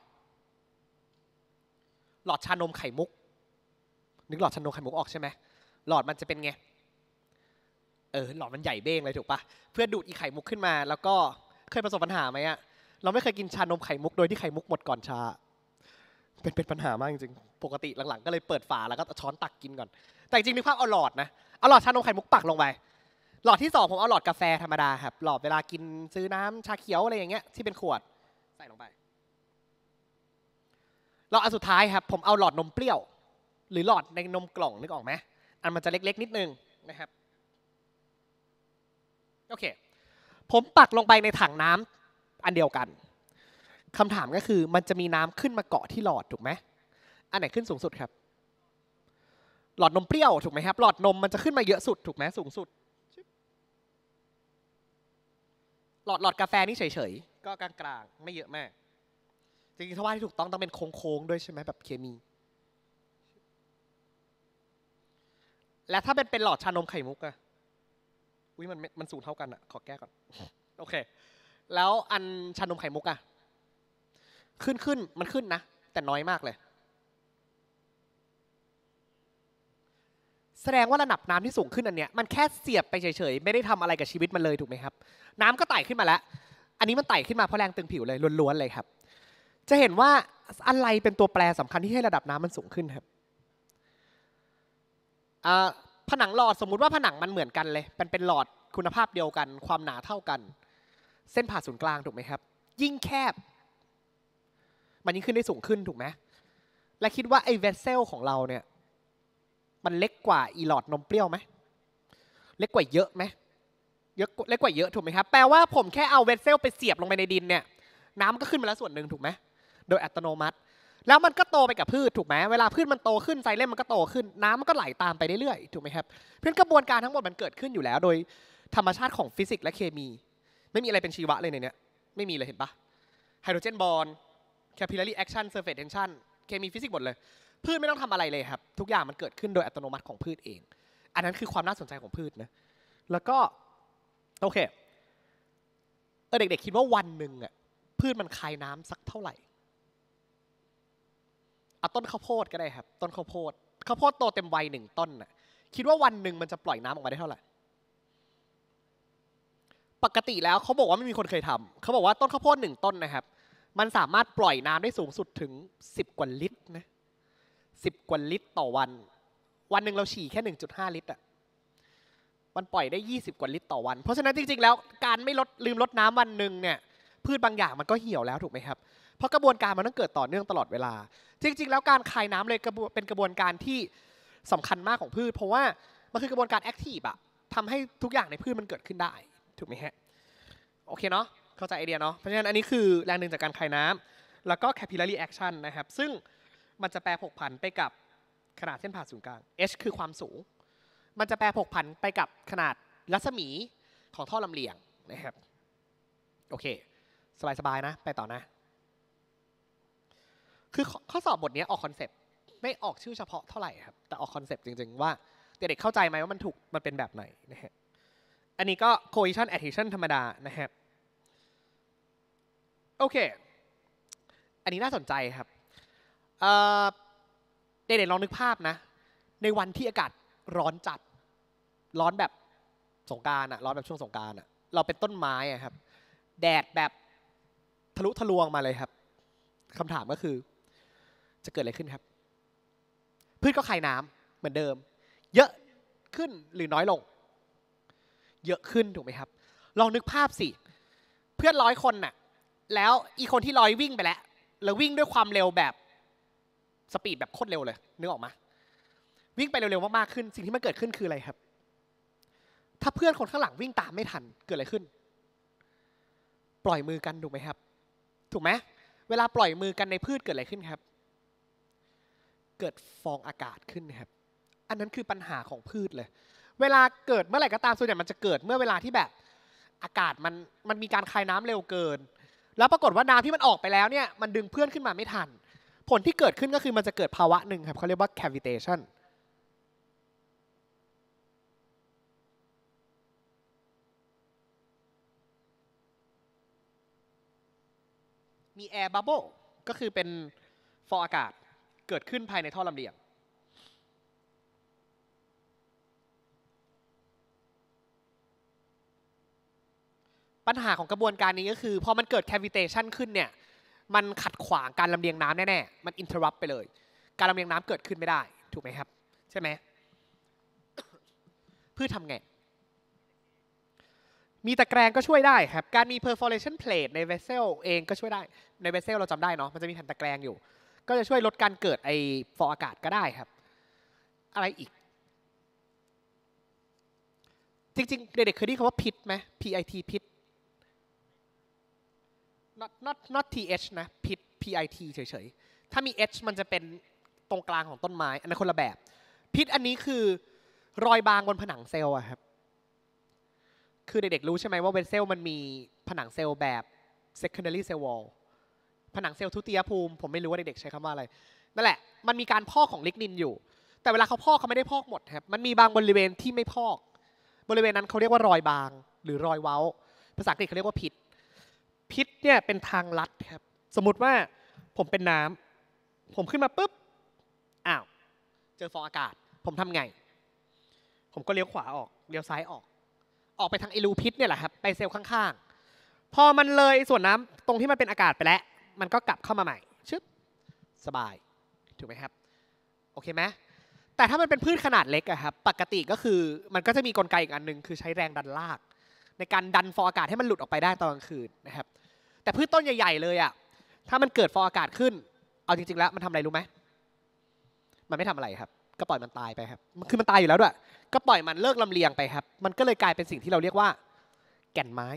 หลอดชานมไข่มุกนึกหลอดชานมไข่มุกออกใช่ไหมหลอดมันจะเป็นไง เออ หลอดมันใหญ่เบ้งเลยถูกปะ เพื่อดูดอีไข่มุกขึ้นมา แล้วก็เคยประสบปัญหาไหมอะเราไม่เคยกินชานมไข่มุกโดยที่ไข่มุกหมดก่อนชา เป็นเป็นปัญหามากจริงปกติหลังๆ ก็เลยเปิดฝาแล้วก็ช้อนตักกินก่อน แต่จริงนึกภาพเอาหลอดนะ เอาหลอดชานมไข่มุกปักลงไปหลอดที่สองผมเอาหลอดกาแฟธรรมดาครับหลอดเวลากินซื้อน้ำชาเขียวอะไรอย่างเงี้ยที่เป็นขวดใส่ลงไปหลอดอันสุดท้ายครับผมเอาหลอดนมเปรี้ยว หรือหลอดในนมกล่องนึกออกไหมอันมันจะเล็กๆนิดนึงนะครับโอเคผมปักลงไปในถังน้ำอันเดียวกัน คำถามก็คือมันจะมีน้ำขึ้นมาเกาะที่หลอดถูกไหมอันไหนขึ้นสูงสุดครับหลอดนมเปรี้ยวถูกไหมครับหลอดนมมันจะขึ้นมาเยอะสุดถูกไหมสูงสุดหลอดหลอดกาแฟนี่เฉยๆ ก็กลางๆ ไม่เยอะมาก จริงๆถ้าว่าที่ถูกต้องต้องเป็นโค้งๆ ด้วยใช่ไหมแบบเคมี และถ้าเป็นเป็นหลอดชานมไข่มุกอะอุ้ยมันมันสูงเท่ากันอะขอแก้ก่อนโอเค แล้วอันชานมไข่มุกอะขึ้นขึ้นมันขึ้นนะแต่น้อยมากเลยแสดงว่าระดับน้ำที่สูงขึ้นอันเนี้ยมันแค่เสียบไปเฉยๆไม่ได้ทำอะไรกับชีวิตมันเลยถูกไหมครับ น้ำก็ไต่ขึ้นมาแล้ว อันนี้มันไต่ขึ้นมาเพราะแรงตึงผิวเลยล้วนๆเลยครับ จะเห็นว่าอะไรเป็นตัวแปรสำคัญที่ให้ระดับน้ำมันสูงขึ้นครับผนังหลอดสมมุติว่าผนังมันเหมือนกันเลยมันเป็นหลอดคุณภาพเดียวกัน ความหนาเท่ากัน เส้นผ่าศูนย์กลางถูกไหมครับ ยิ่งแคบ มันยิ่งขึ้นได้สูงขึ้นถูกไหมและคิดว่าไอ้เวสเซลของเราเนี่ยมันเล็กกว่าอีหลอดนมเปรี้ยวไหมเล็กกว่าเยอะไหมเยอะเล็กกว่าเยอะถูกไหมครับ แปลว่าผมแค่เอาเวสเซล ไปเสียบลงไปในดินเนี่ยน้ำก็ขึ้นมาแล้วส่วนหนึ่งถูกไหม โดยอัตโนมัติ แล้วมันก็โตไปกับพืชถูกไหมเวลาพืชมันโตขึ้นไซเลมมันก็โตขึ้น น้ำมันก็ไหลาตามไปเรื่อยๆถูกไหมครับ เพื่อนกระบวนการทั้งหมดมันเกิดขึ้นอยู่แล้วโดยธรรมชาติของฟิสิกส์และเคมี ไม่มีอะไรเป็นชีวะเลยในเนี้ยไม่มีเลยเห็นปะไฮโดรเจนบอลแคปิลลารีแอคชั่นเซอร์เฟตเทนชั่นเคมีฟิสิกส์หมดเลยพืชไม่ต้องทำอะไรเลยครับ ทุกอย่างมันเกิดขึ้นโดยอัตโนมัติของพืชเอง อันนั้นคือความน่าสนใจของพืชนะ แล้วก็โอเคเออเด็ก ๆ คิดว่าวันหนึ่งอ่ะ พืชมันคายน้ำสักเท่าไหร่เอาต้นข้าวโพดก็ได้ครับ ต้นข้าวโพด ข้าวโพดโตเต็มวัยหนึ่งต้นน่ะ คิดว่าวันหนึ่งมันจะปล่อยน้ำออกมาได้เท่าไหร่ ปกติแล้วเขาบอกว่าไม่มีคนเคยทำเขาบอกว่าต้นข้าวโพดหนึ่งต้นนะครับ มันสามารถปล่อยน้ำได้สูงสุดถึง 10กว่าลิตรนะสิบกว่าลิตรต่อวัน วันหนึ่งเราฉี่แค่หหนึ่งจุด้าลิตรอะมันปล่อยได้ยี่สิบกว่าลิตรต่อวัน เพราะฉะนั้นจริงๆแล้วการไม่ลดลืมลดน้ำวันหนึ่งเนี่ย พืชบางอย่างมันก็เหี่ยวแล้วถูกไหมครับ เพราะกระบวนการมันต้องเกิดต่อเนื่องตลอดเวลา จริงๆแล้วการคายน้ำเลยเป็นกระบวนการที่สำคัญมากของพืช เพราะว่ามันคือกระบวนการแอคทีฟอะทำให้ทุกอย่างในพืชมันเกิดขึ้นได้ถูกไหมฮะโอเคเนาะ เข้าใจไอเดียเนาะ เพราะฉะนั้นอันนี้คือแรงหนึ่งจากการคายน้ำแล้วก็คปิลลารีแอคชั่นนะครับ ซึ่งมันจะแปลหกพันไปกับขนาดเส้นผ่าศูนย์กลาง h คือความสูง มันจะแปลหกพันไปกับขนาดรัศมีของท่อลำเลียงนะครับ โอเค สบายๆนะ ไปต่อนะ คือข้อสอบบทนี้ออกคอนเซปต์ไม่ออกชื่อเฉพาะเท่าไหร่ครับ แต่ออกคอนเซปต์จริงๆ ว่าเด็กๆเข้าใจไหมว่ามันถูกมันเป็นแบบไหนนะฮะอันนี้ก็ cohesion a d d i t i o n ธรรมดานะครับ โอเค อันนี้น่าสนใจครับเด็กๆลองนึกภาพนะ ในวันที่อากาศร้อนจัด ร้อนแบบสงการอะร้อนแบบช่วงสงการอะเราเป็นต้นไม้อะครับ แดดแบบทะลุทะลวงมาเลยครับ คำถามก็คือ จะเกิดอะไรขึ้นครับพืชก็ไายน้ำเหมือนเดิม เยอะขึ้นหรือน้อยลง เยอะขึ้นถูกไหมครับ ลองนึกภาพสิเพื่อนร้อยคนน่ะแล้วอีคนที่ร้อยวิ่งไปแล้วแล้ววิ่งด้วยความเร็วแบบสปีดแบบโคตรเร็วเลยนึกออกมาวิ่งไปเร็วๆมากๆขึ้นสิ่งที่มันเกิดขึ้นคืออะไรครับ ถ้าเพื่อนคนข้างหลังวิ่งตามไม่ทันเกิดอะไรขึ้น ปล่อยมือกันถูกไหมครับ ถูกไหมเวลาปล่อยมือกันในพืชเกิดอะไรขึ้นครับ เกิดฟองอากาศขึ้นครับอันนั้นคือปัญหาของพืชเลย เวลาเกิดเมื่อไหร่ก็ตามส่วนใหญ่มันจะเกิดเมื่อเวลาที่แบบอากาศมันมันมีการคายน้ำเร็วเกิน แล้วปรากฏว่าน้ำที่มันออกไปแล้วเนี่ย มันดึงเพื่อนขึ้นมาไม่ทันผลที่เกิดขึ้นก็คือมันจะเกิดภาวะหนึ่งครับเขาเรียกว่า cavitation มี air bubble ก็คือเป็นฟองอากาศเกิดขึ้นภายในท่อลำเลียง ปัญหาของกระบวนการนี้ก็คือพอมันเกิด cavitation ขึ้นเนี่ยมันขัดขวางการลำเลียงน้ำแน่ๆ มันอินเทอร์รัปไปเลย การลำเลียงน้ำเกิดขึ้นไม่ได้ ถูกไหมครับ ใช่ไหมเพื่อทำไง มีตะแกรงก็ช่วยได้ครับ การมี perforation plate ในเวสเซลเองก็ช่วยได้ ในเวสเซลเราจำได้เนาะ มันจะมีแผ่นตะแกรงอยู่ ก็จะช่วยลดการเกิดไอฟองอากาศก็ได้ครับ อะไรอีก จริงๆเด็กๆเคยได้คำว่าพิษไหม PIT พิษ not not not th นะผิด pit เฉยๆถ้ามี h มันจะเป็นตรงกลางของต้นไม้อันนั้นคนละแบบ พิษอันนี้คือ รอยบางบนผนังเซลล์อะครับ คือเด็กๆรู้ใช่ไหมว่าเวนเซลมันมีผนังเซลล์แบบ secondary cell wall ผนังเซลล์ทุติยภูมิ ผมไม่รู้ว่าเด็กๆใช้คำว่าอะไร นั่นแหละ มันมีการพอกของลิกนินอยู่ แต่เวลาเขาพอกเขาไม่ได้พอกหมดครับ มันมีบางบริเวณที่ไม่พอกบริเวณนั้นเขาเรียกว่ารอยบาง หรือรอยเว้า ภาษาอังกฤษเขาเรียกว่าพิดพิษเนี่ยเป็นทางลัดครับสมมุติว่าผมเป็นน้ำ ผมขึ้นมาปุ๊บอ้าวเจอฟองอากาศผมทำไง ผมก็เลี้ยวขวาออกเลี้ยวซ้ายออก ออกไปทางไอรูพิษเนี่ยแหละครับไปเซลล์ข้างๆ พอมันเลยส่วนน้ำตรงที่มันเป็นอากาศไปแล้ว มันก็กลับเข้ามาใหม่ชึบสบายถูกไหมครับโอเคไหมแต่ถ้ามันเป็นพืชขนาดเล็กอะครับปกติก็คือมันก็จะมีกลไกอีกอันหนึ่งคือใช้แรงดันลาก ในการดันฟองอากาศให้มันหลุดออกไปได้ตอนกลางคืนนะครับแต่พืชต้นใหญ่ ๆเลยอ่ะถ้ามันเกิดฟองอากาศขึ้น เอาจริง ๆ แล้วมันทำอะไรรู้ไหม มันไม่ทำอะไรครับ ก็ปล่อยมันตายไปครับ คือมันตายอยู่แล้วด้วย ก็ปล่อยมันเลิกลำเลียงไปครับ มันก็เลยกลายเป็นสิ่งที่เราเรียกว่า แก่นไม้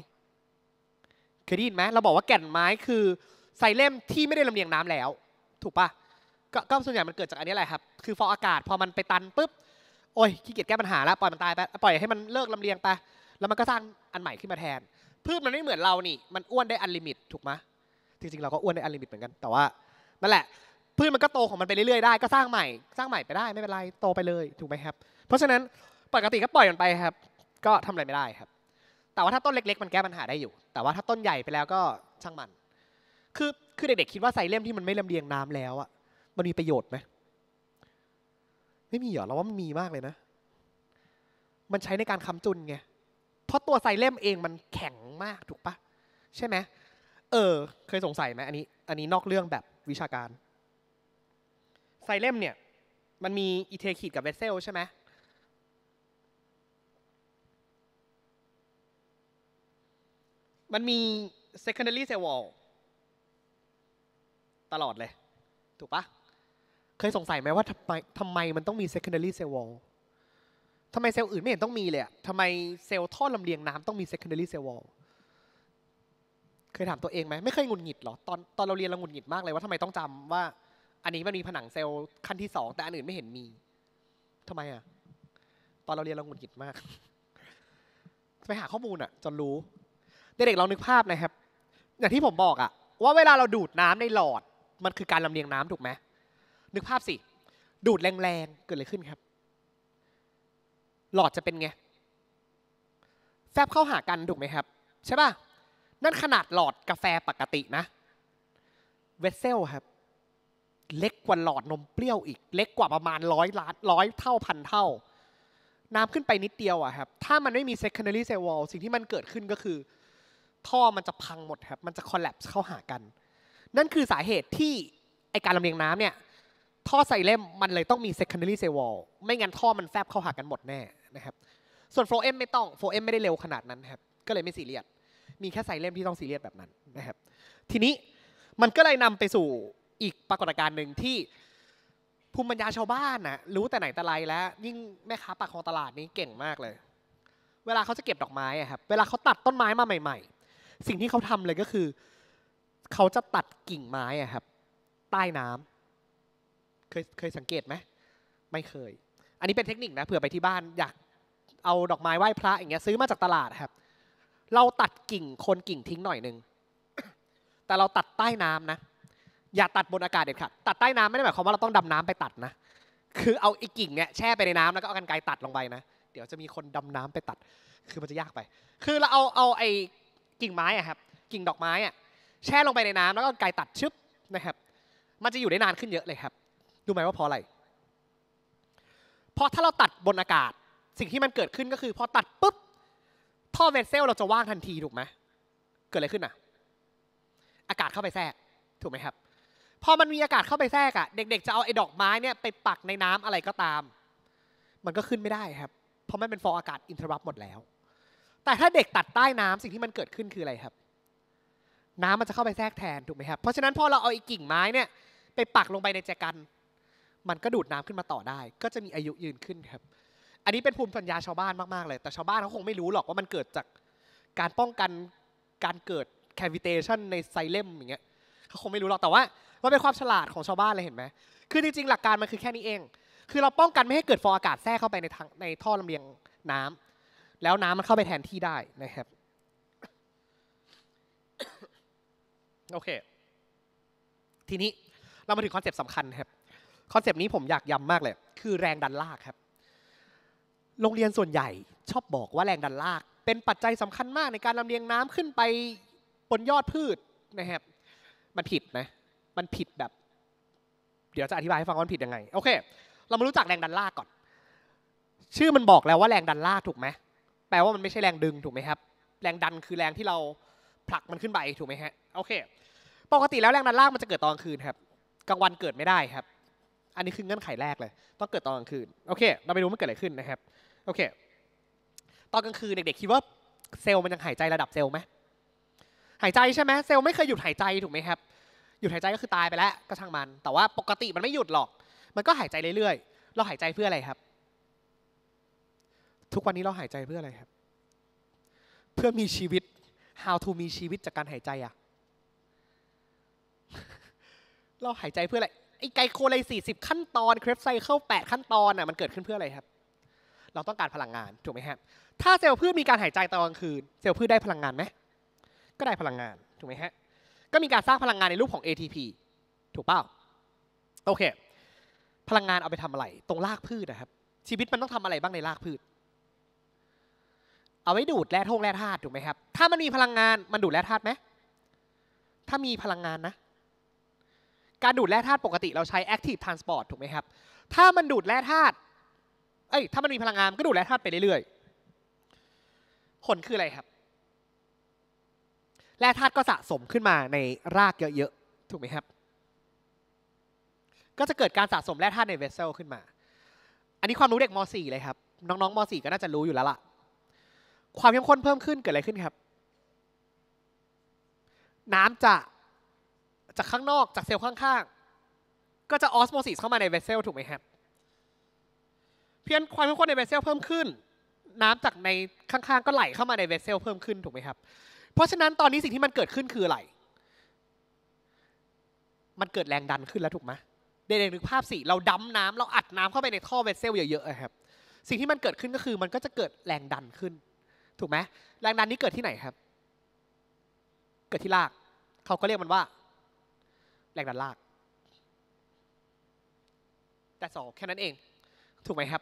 เคยได้ยินไหมเราบอกว่าแก่นไม้คือไซเลมที่ไม่ได้ลำเลียงน้ำแล้ว ถูกปะกก็ส่วนใหญ่มันเกิดจากอันนี้แหละครับ คือฟองอากาศพอมันไปตันปุ๊บ โอ้ย ขี้เกียจแก้ปัญหาแล้วปล่อยมันตายไป ปล่อยให้มันเลิกลำเลียงไป แล้วมันก็สร้างอันใหม่ขึ้นมาแทนพืชมันไม่เหมือนเรานี่มันอ้วนได้อันลิมิตถูกไหมจริงๆเราก็อ้วนได้อันลิมิตเหมือนกัน แต่ว่านั่นแหละพืชมันก็โตของมันไปเรื่อยๆได้ก็สร้างใหม่สร้างใหม่ไปได้ ไม่เป็นไรโตไปเลยถูกไหมครับ เพราะฉะนั้นปกติก็ปล่อยมันไปครับ ก็ทำอะไรไม่ได้ครับ แต่ว่าถ้าต้นเล็กๆ มันแก้ปัญหาได้อยู่ แต่ว่าถ้าต้นใหญ่ไปแล้วก็ช่างมัน คือคือเด็กๆคิดว่าใส่เล่มที่มันไม่ลำเลียงน้ำแล้วอะมันมีประโยชน์ไหมไม่มีหรอเราว่ามันมีมากเลยนะ มันใช้ในการค้ำจุนไงเพราะตัวไซเลมเองมันแข็งมากถูกปะใช่ไหมเออเคยสงสัยไหมอันนี้อันนี้นอกเรื่องแบบวิชาการไซเลมเนี่ยมันมีอีเทคิดกับเวสเซลใช่ไหมมันมี secondary cell wall ตลอดเลยถูกปะเคยสงสัยไหมว่าทำไมทำไมมันต้องมี secondary cell wall ทำไมเซลล์อื่นไม่เห็นต้องมีเลยอะทำไมเซลล์ท่อลำเลียงน้ำต้องมี secondary cell wall เคยถามตัวเองไหมไม่เคยงุนหงิดหรอตอนตอนเราเรียนเราหงุดหงิดมากเลยว่าทำไมต้องจำว่า อันนี้มันมีผนังเซลล์ขั้นที่สองแต่อันอื่นไม่เห็นมี ทำไมอ่ะตอนเราเรียนเราหงุดหงิดมากไปหาข้อมูลอ่ะจนรู้เด็กๆเรานึกภาพนะครับ อย่างที่ผมบอกอ่ะ ว่าเวลาเราดูดน้ำในหลอด มันคือการลำเลียงน้ำถูกไหมนึกภาพสิดูดแรงๆเกิดอะไรขึ้นครับ หลอดจะเป็นไงแฟบเข้าหากันถูกไหมครับ ใช่ป่ะนั่นขนาดหลอดกาแฟปกตินะเวสเซลครับเล็กกว่าหลอดนมเปรี้ยวอีก เล็กกว่าประมาณร้อยล้านร้อยเท่าพันเท่า น้ำขึ้นไปนิดเดียวอะครับถ้ามันไม่มี secondary cell wall สิ่งที่มันเกิดขึ้นก็คือ ท่อมันจะพังหมดครับมันจะ collapse เข้าหากัน นั่นคือสาเหตุที่ไอการลำเลียงน้ำเนี่ยท่อไซเลมมันเลยต้องมี secondary cell wall ไม่งั้นท่อมันแฟบเข้าหากันหมดแน่นะครับส่วน flow m ไม่ต้อง flow m ไม่ได้เร็วขนาดนั้นครับก็เลยไม่ซีเรียสมีแค่ใส่เล่มที่ต้องซีเรียสแบบนั้นนะครับ ทีนี้มันก็เลยนำไปสู่อีกปรากฏการณ์หนึ่งที่ภูมิปัญญาชาวบ้านนะรู้แต่ไหนแต่ไรแล้ว ยิ่งแม่ค้าปากของตลาดนี้เก่งมากเลย เวลาเขาจะเก็บดอกไม้อะครับ เวลาเขาตัดต้นไม้มาใหม่ ๆ สิ่งที่เขาทำเลยก็คือเขาจะตัดกิ่งไม้อะครับ ใต้น้ำ เคยเคยสังเกตไหมไม่เคย อันนี้เป็นเทคนิคนะเผื่อไปที่บ้านอยากเอาดอกไม้ไหว้พระอย่างเงี้ยซื้อมาจากตลาดครับเราตัดกิ่งคนกิ่งทิ้งหน่อยหนึ่งแต่เราตัดใต้น้ำนะ อย่าตัดบนอากาศเด็ดขาด ตัดใต้น้ำไม่ได้หมายความว่าเราต้องดำน้ำไปตัดนะ คือเอาไอ้กิ่งเนี่ยแช่ไปในน้ำแล้วก็เอากันไกลตัดลงไปนะ เดี๋ยวจะมีคนดำน้ำไปตัด คือมันจะยากไป คือเราเอาเอาไอ้กิ่งไม้อะครับ กิ่งดอกไม้อะแช่ลงไปในน้ำแล้วก็ไกลตัดชึบนะครับ มันจะอยู่ได้นานขึ้นเยอะเลยครับ ดูไหมว่าเพราะอะไร เพราะถ้าเราตัดบนอากาศสิ่งที่มันเกิดขึ้นก็คือพอตัดปุ๊บท่อเวสเซลเราจะว่างทันทีถูกไหมเกิดอะไรขึ้นอ่ะ อากาศเข้าไปแทรก ถูกไหมครับ พอมันมีอากาศเข้าไปแทรกอ่ะเด็กๆจะเอาไอ้ดอกไม้เนี่ยไปปักในน้ำอะไรก็ตาม มันก็ขึ้นไม่ได้ครับ เพราะมันเป็นฟองอากาศอินเทอร์รัปหมดแล้ว แต่ถ้าเด็กตัดใต้น้ำสิ่งที่มันเกิดขึ้นคืออะไรครับ น้ำมันจะเข้าไปแทรกแทนถูกไหมครับ เพราะฉะนั้นพอเราเอาไอ้กิ่งไม้เนี่ย ไปปักลงไปในแจกัน มันก็ดูดน้ำขึ้นมาต่อได้ ก็จะมีอายุยืนขึ้นครับอันนี้เป็นภูมิปัญญาชาวบ้านมากๆเลยแต่ชาวบ้านเขาคงไม่รู้หรอกว่ามันเกิดจากการป้องกันการเกิดแคปิเตชันในไซเลมอย่างเงี้ยเขาคงไม่รู้หรอกแต่ว่ามันเป็นความฉลาดของชาวบ้านเลยเห็นไหมคือจริงๆหลักการมันคือแค่นี้เอง คือเราป้องกันไม่ให้เกิดฟองอากาศแทรกเข้าไปในทางในท่อลำเลียงน้ำ แล้วน้ำมันเข้าไปแทนที่ได้นะครับโอเคทีนี้เรามาถึงคอนเซปต์สำคัญครับคอนเซปต์นี้ผมอยากย้ำมากเลย คือแรงดันลากครับโรงเรียนส่วนใหญ่ ชอบบอกว่าแรงดันลาก เป็นปัจจัยสำคัญมากในการลำเลียงน้ำขึ้นไปบนยอดพืชนะครับ มันผิดนะมันผิดแบบ เดี๋ยวจะอธิบายให้ฟังว่าผิดยังไง โอเคเรามารู้จักแรงดันลากก่อนชื่อมันบอกแล้วว่าแรงดันลากถูกไหมแปลว่ามันไม่ใช่แรงดึงถูกไหมครับ แรงดันคือแรงที่เราผลักมันขึ้นไปถูกไหมฮะโอเคปกติแล้วแรงดันลากมันจะเกิดตอนกลางคืนครับกลางวันเกิดไม่ได้ครับ อันนี้คือเงื่อนไขแรกเลยต้องเกิดตอนกลางคืนโอเค เราไปดูมันเกิดอะไรขึ้นนะครับโอเคตอนกลางคืนเด็กๆคิดว่าเซลล์มันยังหายใจระดับเซลล์ไหม หายใจใช่ไหมเซลล์ไม่เคยหยุดหายใจถูกไหมครับ หยุดหายใจก็คือตายไปแล้วก็ช่างมัน แต่ว่าปกติมันไม่หยุดหรอก มันก็หายใจเรื่อยๆ เราหายใจเพื่ออะไรครับ ทุกวันนี้เราหายใจเพื่ออะไรครับ เพื่อมีชีวิต how to มีชีวิตจากการหายใจอะเราหายใจเพื่ออะไร ไอ้ไกโคไลสี่สิบขั้นตอน เครฟไซเข้าแปดขั้นตอนอะมันเกิดขึ้นเพื่ออะไรครับเราต้องการพลังงานถูกไหมฮะถ้าเซลล์พืชมีการหายใจตอนกลางคืนเซลล์พืชได้พลังงานไหมก็ได้พลังงานถูกไหมฮะก็มีการสร้างพลังงานในรูปของ ATP ถูกเปล่าโอเค พลังงานเอาไปทำอะไร ตรงรากพืชนะครับชีวิตมันต้องทำอะไรบ้างในรากพืช เอาไว้ดูดแร่ทงแร่ธาตุถูกไหมครับถ้ามันมีพลังงานมันดูดแร่ธาตุไหมถ้ามีพลังงานนะ การดูดแร่ธาตุปกติ เราใช้ active transport ถูกไหมครับถ้ามันดูดแร่ธาตุเอ้ยถ้ามันมีพลังงานก็ดูแลธาตุไปเรื่อยๆผลคืออะไรครับแร่ธาตุก็สะสมขึ้นมาในรากเยอะๆ ถูกไหมครับ ก็จะเกิดการสะสมแร่ธาตุในเวสเซลขึ้นมา อันนี้ความรู้เด็กม .4 เลยครับ น้องๆม .4 ก็น่าจะรู้อยู่แล้วล่ะ ความเข้มข้นเพิ่มขึ้นเกิดอะไรขึ้นครับ น้ำจะจากข้างนอกจากเซลล์ข้างๆ ก็จะออสโมซิสเข้ามาในเวสเซลถูกไหมครับเพี้ยนความเข้มข้นในเวสเซลเพิ่มขึ้น น้ำจากในข้าง ๆ ก็ไหลเข้ามาในเวสเซลเพิ่มขึ้นถูกไหมครับ เพราะฉะนั้นตอนนี้สิ่งที่มันเกิดขึ้นคืออะไรมันเกิดแรงดันขึ้นแล้วถูกไหมเด็กๆนึกภาพสิเราดั้มน้ำเราอัดน้ำเข้าไปในท่อเวสเซลเยอะๆครับสิ่งที่มันเกิดขึ้นก็คือมันก็จะเกิดแรงดันขึ้น ถูกไหมแรงดันนี้เกิดที่ไหนครับ เกิดที่ราก เขาก็เรียกมันว่า แรงดันราก แต่สองแค่นั้นเอง ถูกไหมครับ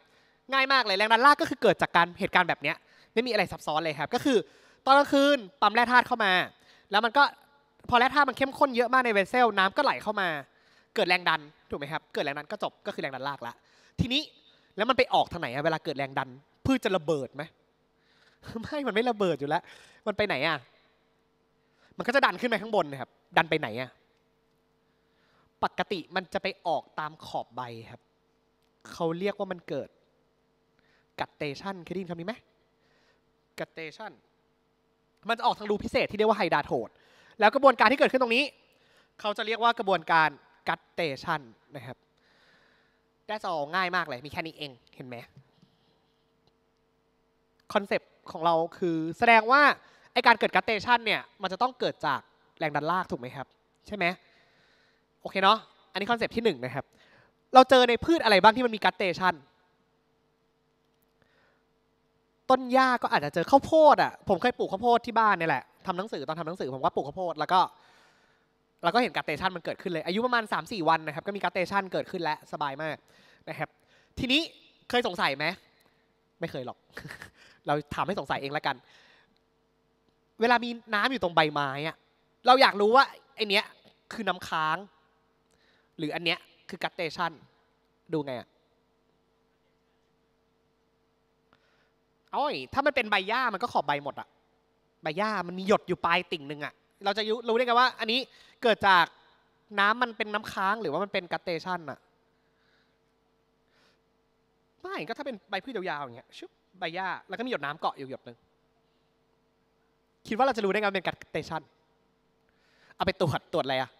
ง่ายมากเลยแรงดันลากก็คือเกิดจากการเหตุการณ์แบบนี้ไม่มีอะไรซับซ้อนเลยครับ ก็คือ ตอนกลางคืนปั๊มแร่ธาตุเข้ามา แล้วมันก็พอแร่ธาตุมันเข้มข้นเยอะมากในเวสเซลน้ำก็ไหลเข้ามา เกิดแรงดันถูกไหมครับ เกิดแรงดันก็จบก็คือแรงดันลากละทีนี้แล้วมันไปออกทางไหนอะเวลาเกิดแรงดันพืชจะระเบิดไหมไม่มันไม่ระเบิดอยู่แล้วมันไปไหนอะมันก็จะดันขึ้นไปข้างบนนะครับ ดันไปไหนอะปกติมันจะไปออกตามขอบใบครับเขาเรียกว่ามันเกิดกัตเตชันเคยได้ยินคำนี้ไหมกัตเตชันมันจะออกทางรูพิเศษที่เรียกว่าไฮดาโทดแล้วกระบวนการที่เกิดขึ้นตรงนี้ เขาจะเรียกว่ากระบวนการกัตเตชันนะครับ ได้สออง่ายมากเลยมีแค่นี้เองเห็นไหมคอนเซปต์ของเราคือแสดงว่าไอการเกิดกัตเตชันเนี่ยมันจะต้องเกิดจากแรงดันลากถูกไหมครับ ใช่ไหมโอเคเนาะอันนี้คอนเซปต์ที่1นะครับ เราเจอในพืชอะไรบ้างที่มันมีกัตเตชันต้นหญ้าก็อาจจะเจอข้าวโพดอ่ะ ผมเคยปลูกข้าวโพดที่บ้านนี่แหละทำหนังสือตอนทำหนังสือผมก็ปลูกข้าวโพดแล้วก็แล้วก็เห็นการเตชันมันเกิดขึ้นเลยอายุประมาณ 3-4 วันนะครับ ก็มีการเตชันเกิดขึ้นแล้วสบายมากนะครับทีนี้เคยสงสัยไหมไม่เคยหรอก เราถามให้สงสัยเองละกัน เวลามีน้ำอยู่ตรงใบไม้อะเราอยากรู้ว่าไอเนี้ยคือน้ำค้าง หรืออันเนี้ยคือการเตชันดูไงอะอ้อยถ้ามันเป็นใบหญ้ามันก็ขอบใบหมดอะใบหญ้ามันมีหยดอยู่ปลายติ่งหนึ่งอะเราจะรู้ได้ไงว่า อันนี้เกิดจากน้ำมันเป็นน้ำค้างหรือว่ามันเป็นกัตเตชันอะไม่ก็ถ้าเป็นใบพืชยาวๆอย่างเงี้ยชุบใบหญ้าแล้วก็มีหยดน้ำเกาะอยู่หยดหนึ่ง คิดว่าเราจะรู้ได้ไงเป็นกัตเตชันเอาไปตรวจตรวจอะไรอะ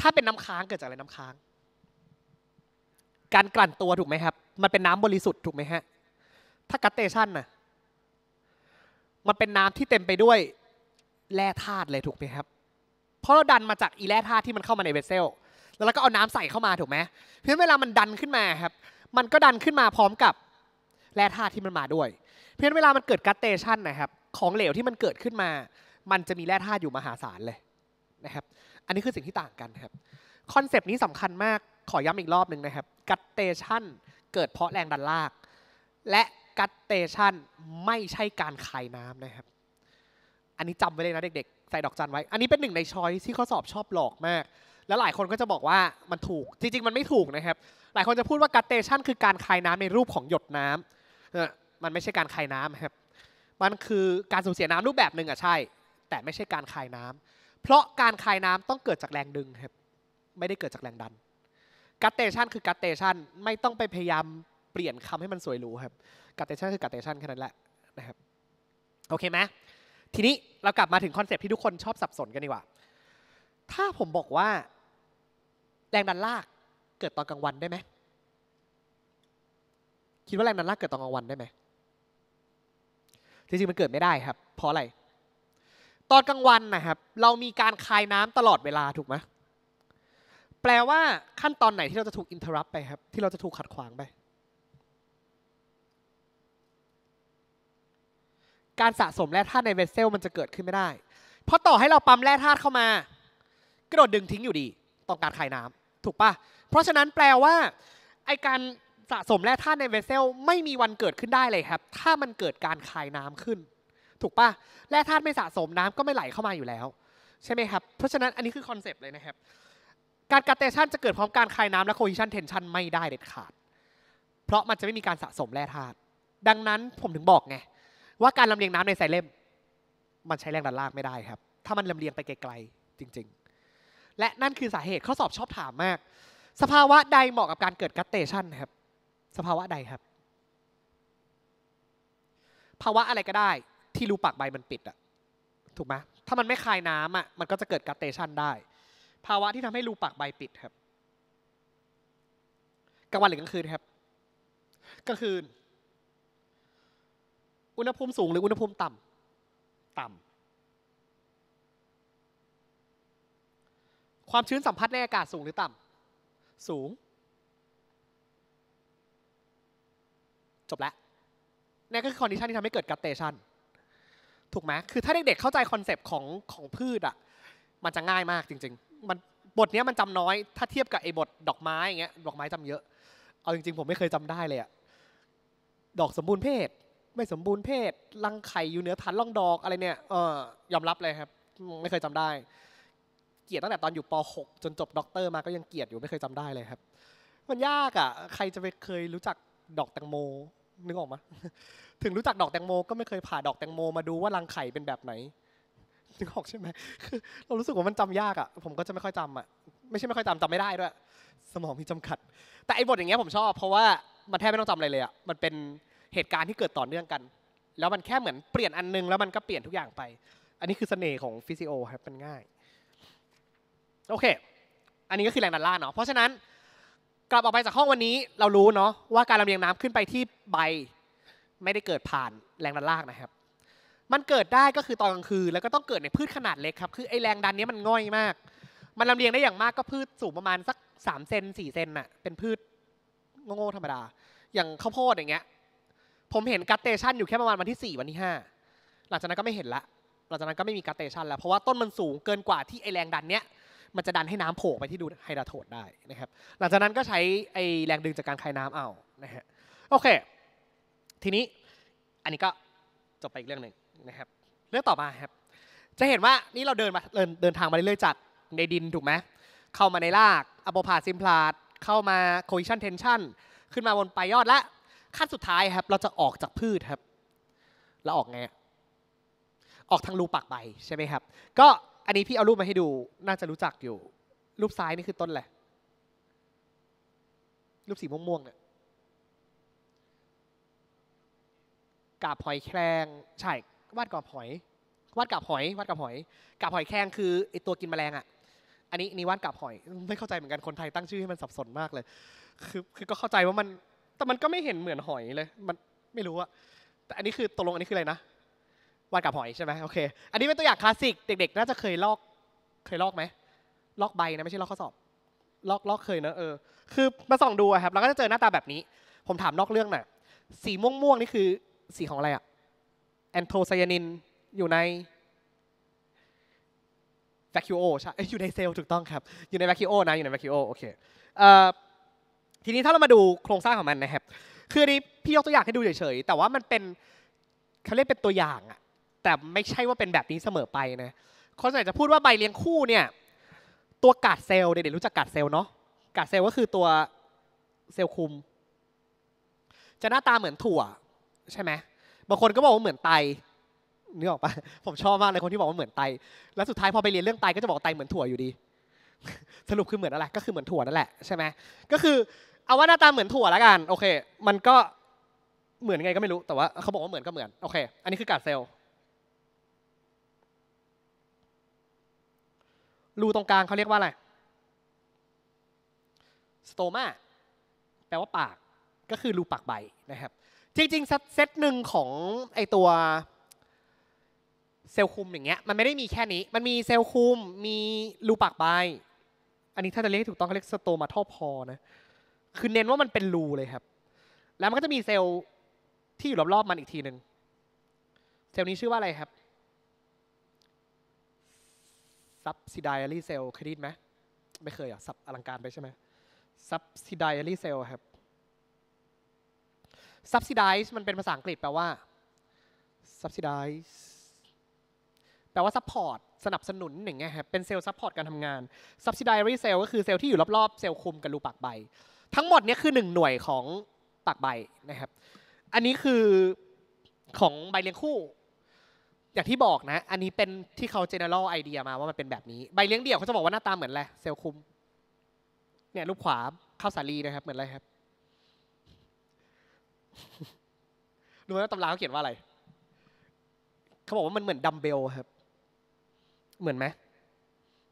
ถ้าเป็นน้ำค้างเกิดจากอะไรน้ำค้าง การกลั่นตัวถูกไหมครับมันเป็นน้ำบริสุทธิ์ถูกไหมฮะ ถ้ากัตเตชันน่ะมันเป็นน้ำที่เต็มไปด้วยแร่ธาตุเลยถูกไหมครับ เพราะเราดันมาจากอีแร่ธาตุที่มันเข้ามาในเวสเซล แล้วเราก็เอาน้ำใส่เข้ามาถูกไหม เพราะเวลามันดันขึ้นมาครับ มันก็ดันขึ้นมาพร้อมกับแร่ธาตุที่มันมาด้วย เพราะเวลามันเกิดกัตเตชันนะครับ ของเหลวที่มันเกิดขึ้นมา มันจะมีแร่ธาตุอยู่มหาศาลเลยนะครับ อันนี้คือสิ่งที่ต่างกันครับคอนเซปต์นี้สำคัญมากขอย้ำอีกรอบหนึ่งนะครับกัตเตชันเกิดเพราะแรงดันลากและกัตเตชันไม่ใช่การคายน้ำนะครับอันนี้จำไว้เลยนะเด็กๆใส่ดอกจันไว้ อันนี้เป็นหนึ่งในช้อยที่ข้อสอบชอบหลอกมาก แล้วหลายคนก็จะบอกว่ามันถูกจริงๆมันไม่ถูกนะครับหลายคนจะพูดว่ากัตเตชันคือการคายน้ำในรูปของหยดน้ำมันไม่ใช่การคายน้ำครับมันคือการสูญเสียน้ำรูปแบบหนึ่งอะใช่ แต่ไม่ใช่การคายน้ำเพราะการคายน้ำต้องเกิดจากแรงดึงครับไม่ได้เกิดจากแรงดันกัตเตชันคือกัตเตชันไม่ต้องไปพยายามเปลี่ยนคำให้มันสวยหรูครับกัตเตชันคือกัตเตชันแค่นั้นแหละนะครับโอเคไหมทีนี้เรากลับมาถึงคอนเซปที่ทุกคนชอบสับสนกันดีกว่า ถ้าผมบอกว่าแรงดันลากเกิดตอนกลางวันได้ไหมคิดว่าแรงดันลากเกิดตอนกลางวันได้ไหมจริงๆมันเกิดไม่ได้ครับ เพราะอะไร ตอนกลางวันนะครับ เรามีการคายน้ำตลอดเวลาถูกไหมแปลว่าขั้นตอนไหนที่เราจะถูกอินเทอร์รัปไปครับที่เราจะถูกขัดขวางไป การสะสมแร่ธาตุในเวสเซลมันจะเกิดขึ้นไม่ได้ เพราะต่อให้เราปั๊มแร่ธาตุเข้ามากระโดดดึงทิ้งอยู่ดีต้องการขายน้ำ ถูกปะเพราะฉะนั้นแปลว่าไอการสะสมแร่ธาตุในเวสเซล ไม่มีวันเกิดขึ้นได้เลยครับ ถ้ามันเกิดการขายน้ำขึ้น ถูกปะแร่ธาตุไม่สะสมน้ำก็ไม่ไหลเข้ามาอยู่แล้วใช่ไหมครับเพราะฉะนั้นอันนี้คือคอนเซปต์เลยนะครับการกาเตชันจะเกิดพร้อมการคายน้ำและโคฮิชันเทนชันไม่ได้เด็ดขาด เพราะมันจะไม่มีการสะสมแร่ธาตุ ดังนั้นผมถึงบอกไงว่าการลำเลียงน้ำในสายเล่ม มันใช้แรงดันลากไม่ได้ครับ ถ้ามันลำเลียงไปไกลๆจริง ๆ และนั่นคือสาเหตุข้อสอบชอบถามมาก สภาวะใดเหมาะกับการเกิดการเตชันครับ สภาวะใดครับ ภาวะอะไรก็ได้ที่รูปากใบมันปิดอะถูกไหมถ้ามันไม่คายน้ำอะมันก็จะเกิดการเตชันได้ภาวะที่ทำให้รูปากใบปิดครับกลางวันหรือกลางคืนครับกลางคืนอุณหภูมิสูงหรืออุณหภูมิต่ำต่ำ ความชื้นสัมผัสในอากาศสูงหรือต่ำ สูง จบแล้วนี่ก็คือคอนดิชันที่ทำให้เกิดกัตเตชัน ถูกไหมคือถ้าเด็กๆ เข้าใจคอนเซปต์ของของพืชอะ่ะ มันจะง่ายมากจริงๆมันบทนี้มันจำน้อย ถ้าเทียบกับไอ้บทดอกไม้อย่างเงี้ย ดอกไม้จำเยอะ เอาจริงๆผมไม่เคยจำได้เลยอะดอกสมบูรณ์เพศ ไม่สมบูรณ์เพศ รังไข่อยู่เหนือฐานล่องดอกอะไรเนี่ย เออยอมรับเลยครับ ไม่เคยจำได้ เกลียดตั้งแต่ตอนอยู่ป .6 จนจบด็อกเตอร์มาก็ยังเกลียดอยู่ไม่เคยจำได้เลยครับ มันยากอ่ะ ใครจะไปเคยรู้จักดอกแตงโมนึกออกมถึงรู้จักดอกแตงโมก็ไม่เคยผ่าดอกแตงโม มาดูว่ารังไข่เป็นแบบไหนนึกออกใช่ไหมคือเรารู้สึกว่ามันจำยากอ่ะผมก็จะไม่ค่อยจำอ่ะไม่ใช่ไม่ค่อยจำจำไม่ได้ด้วยสมองมีจำกัด แต่ไอ้บทอย่างเงี้ยผมชอบ เพราะว่ามันแทบไม่ต้องจำอะไรเลยอ่ะมันเป็นเหตุการณ์ที่เกิดต่อเนื่องกัน แล้วมันแค่เหมือนเปลี่ยนอันนึงแล้วมันก็เปลี่ยนทุกอย่างไป อันนี้คือเสน่ห์ของฟิสิโอครับมันง่ายโอเค อันนี้ก็คือแรงดันล่าเนาะเพราะฉะนั้นกลับออกไปจากห้องวันนี้เรารู้เนาะว่าการลำเลียงน้ำขึ้นไปที่ใบ ไม่ได้เกิดผ่านแรงดันลากนะครับมันเกิดได้ก็คือตอนกลางคืนแล้วก็ต้องเกิดในพืชขนาดเล็กครับคือไอแรงดันนี้มันง่อยมาก มันลำเลียงได้อย่างมากก็พืชสูงประมาณสัก3เซน4เซนน่ะเป็นพืชโง่ๆธรรมดาอย่างข้าวโพดอย่างเงี้ยผมเห็นกัตเตชันอยู่แค่ประมาณวันที่4วันที่5หลังจากนั้นก็ไม่เห็นละ หลังจากนั้นก็ไม่มีกัตเตชันแล้วเพราะว่าต้นมันสูงเกินกว่าที่ไอแรงดันเนี้ยมันจะดันให้น้ำโผล่ไปที่ดูไฮดราโทดได้นะครับหลังจากนั้นก็ใช้ไอแรงดึงจากการคายน้ำเอานะฮะโอเค ทีนี้อันนี้ก็จบไปอีกเรื่องหนึ่งนะครับ เรื่องต่อมาครับ จะเห็นว่านี่เราเดินมาเดินเดินทางมาเรื่อยๆจากในดินถูกไหมเข้ามาในรากอโปพาซิมพลาดเข้ามาโคอิชันเทนชันขึ้นมาบนปลายยอดและ ขั้นสุดท้ายครับ เราจะออกจากพืชครับแล้วออกไง ออกทางรูปากใบใช่ไหมครับ ก็อันนี้พี่เอารูปมาให้ดู น่าจะรู้จักอยู่ รูปซ้ายนี่คือต้นแหละ รูปสีม่วงๆเนี่ยกาบหอยแครงใช่วาดกับหอย วาดกับหอย วาดกับหอยกับหอยแข็งคือไอตัวกินแมลงอ่ะ อันนี้นี่วาดกับหอย ไม่เข้าใจเหมือนกัน คนไทยตั้งชื่อให้มันสับสนมากเลย คือคือก็เข้าใจว่ามัน แต่มันก็ไม่เห็นเหมือนหอยเลย มันไม่รู้อะแต่อันนี้คือตกลงอันนี้คืออะไรนะ วาดกับหอยใช่ไหมโอเค อันนี้เป็นตัวอย่างคลาสสิก เด็กๆน่าจะเคยลอก เคยลอกไหม ลอกใบนะ ไม่ใช่ลอกข้อสอบ ลอกลอกเคยนะเออ คือมาส่องดูครับ เราก็จะเจอหน้าตาแบบนี้ ผมถามนอกเรื่องหน่อยสีม่วงๆนี่คือสีของอะไรอะแอนโทไซยานินอยู่ในแบคิโอใช่อยู่ในเซลล์ถูกต้องครับ อยู่ในแบคิโอนะ อยู่ในแบคิโอโอเคทีนี้ถ้าเรามาดูโครงสร้างของมันนะครับ คือนี้พี่ยกตัวอย่างให้ดูเฉยๆ แต่ว่ามันเป็นเขาเรียกเป็นตัวอย่างอะแต่ไม่ใช่ว่าเป็นแบบนี้เสมอไปนะคนส่วนใหญ่จะพูดว่าใบเลี้ยงคู่เนี่ย ตัวกาดเซลล์เด็กๆรู้จักกาดเซลล์เนาะกาดเซลล์ก็คือตัวเซลล์คุม จะหน้าตาเหมือนถั่วใช่ไหมบางคนก็บอกว่าเหมือนไตนึกออกปะผมชอบมากเลยคนที่บอกว่าเหมือนไต แล้วสุดท้ายพอไปเรียนเรื่องไตก็จะบอกไตเหมือนถั่วอยู่ดี สรุปคือเหมือนอะไรก็คือเหมือนถั่วนั่นแหละใช่ไหมก็คือเอาว่าหน้าตาเหมือนถั่วแล้วกัน โอเค มันก็เหมือนไงก็ไม่รู้แต่ว่า เขาบอกว่าเหมือนก็เหมือนโอเค อันนี้คือกาดเซลล์รูตรงกลางเขาเรียกว่าอะไร สโตมา แปลว่าปาก ก็คือรูปากใบนะครับจริงๆเซตหนึ่งของไอตัวเซลล์คุมอย่างเงี้ยมันไม่ได้มีแค่นี้มันมีเซลล์คุมมีรูปากใบอันนี้ถ้าจะเรียกถูกต้องเขาเรียกสโตมาทอพอนะคือเน้นว่ามันเป็นรูเลยครับ แล้วมันก็จะมีเซลล์ที่อยู่รอบๆมันอีกทีหนึ่งเซลล์นี้ชื่อว่าอะไรครับซับซิดายารีเซลเคยได้ิไหมไม่เคยอ่ะซับอลังการไปใช่ไหมซับซิดายารีเซลครับ subsidize มันเป็นภาษาอังกฤษแปลว่า subsidize แปลว่า support สนับสนุนอย่างเงี้ยครับเป็นเซลล์ซัพพอร์ตการทำงาน s u b s i d i z e เซลล์ก็คือเซลล์ที่อยู่รอบๆเซลล์คุมกับรูปากใบ ทั้งหมดนี้คือหนึ่งหน่วยของปากใบนะครับอันนี้คือของใบเลี้ยงคู่ อย่างที่บอกนะอันนี้เป็นที่เขา general idea มาว่ามันเป็นแบบนี้ใบเลี้ยงเดี่ยวเขาจะบอกว่าหน้าตาเหมือนอะไรเซลล์คุมเนี่ยรูปขวาข้าวสาลีนะครับเหมือนอะไรครับรู้ไหมว่าตำราเขาเขียนว่าอะไร เขาบอกว่ามันเหมือนดัมเบลครับ เหมือนไหม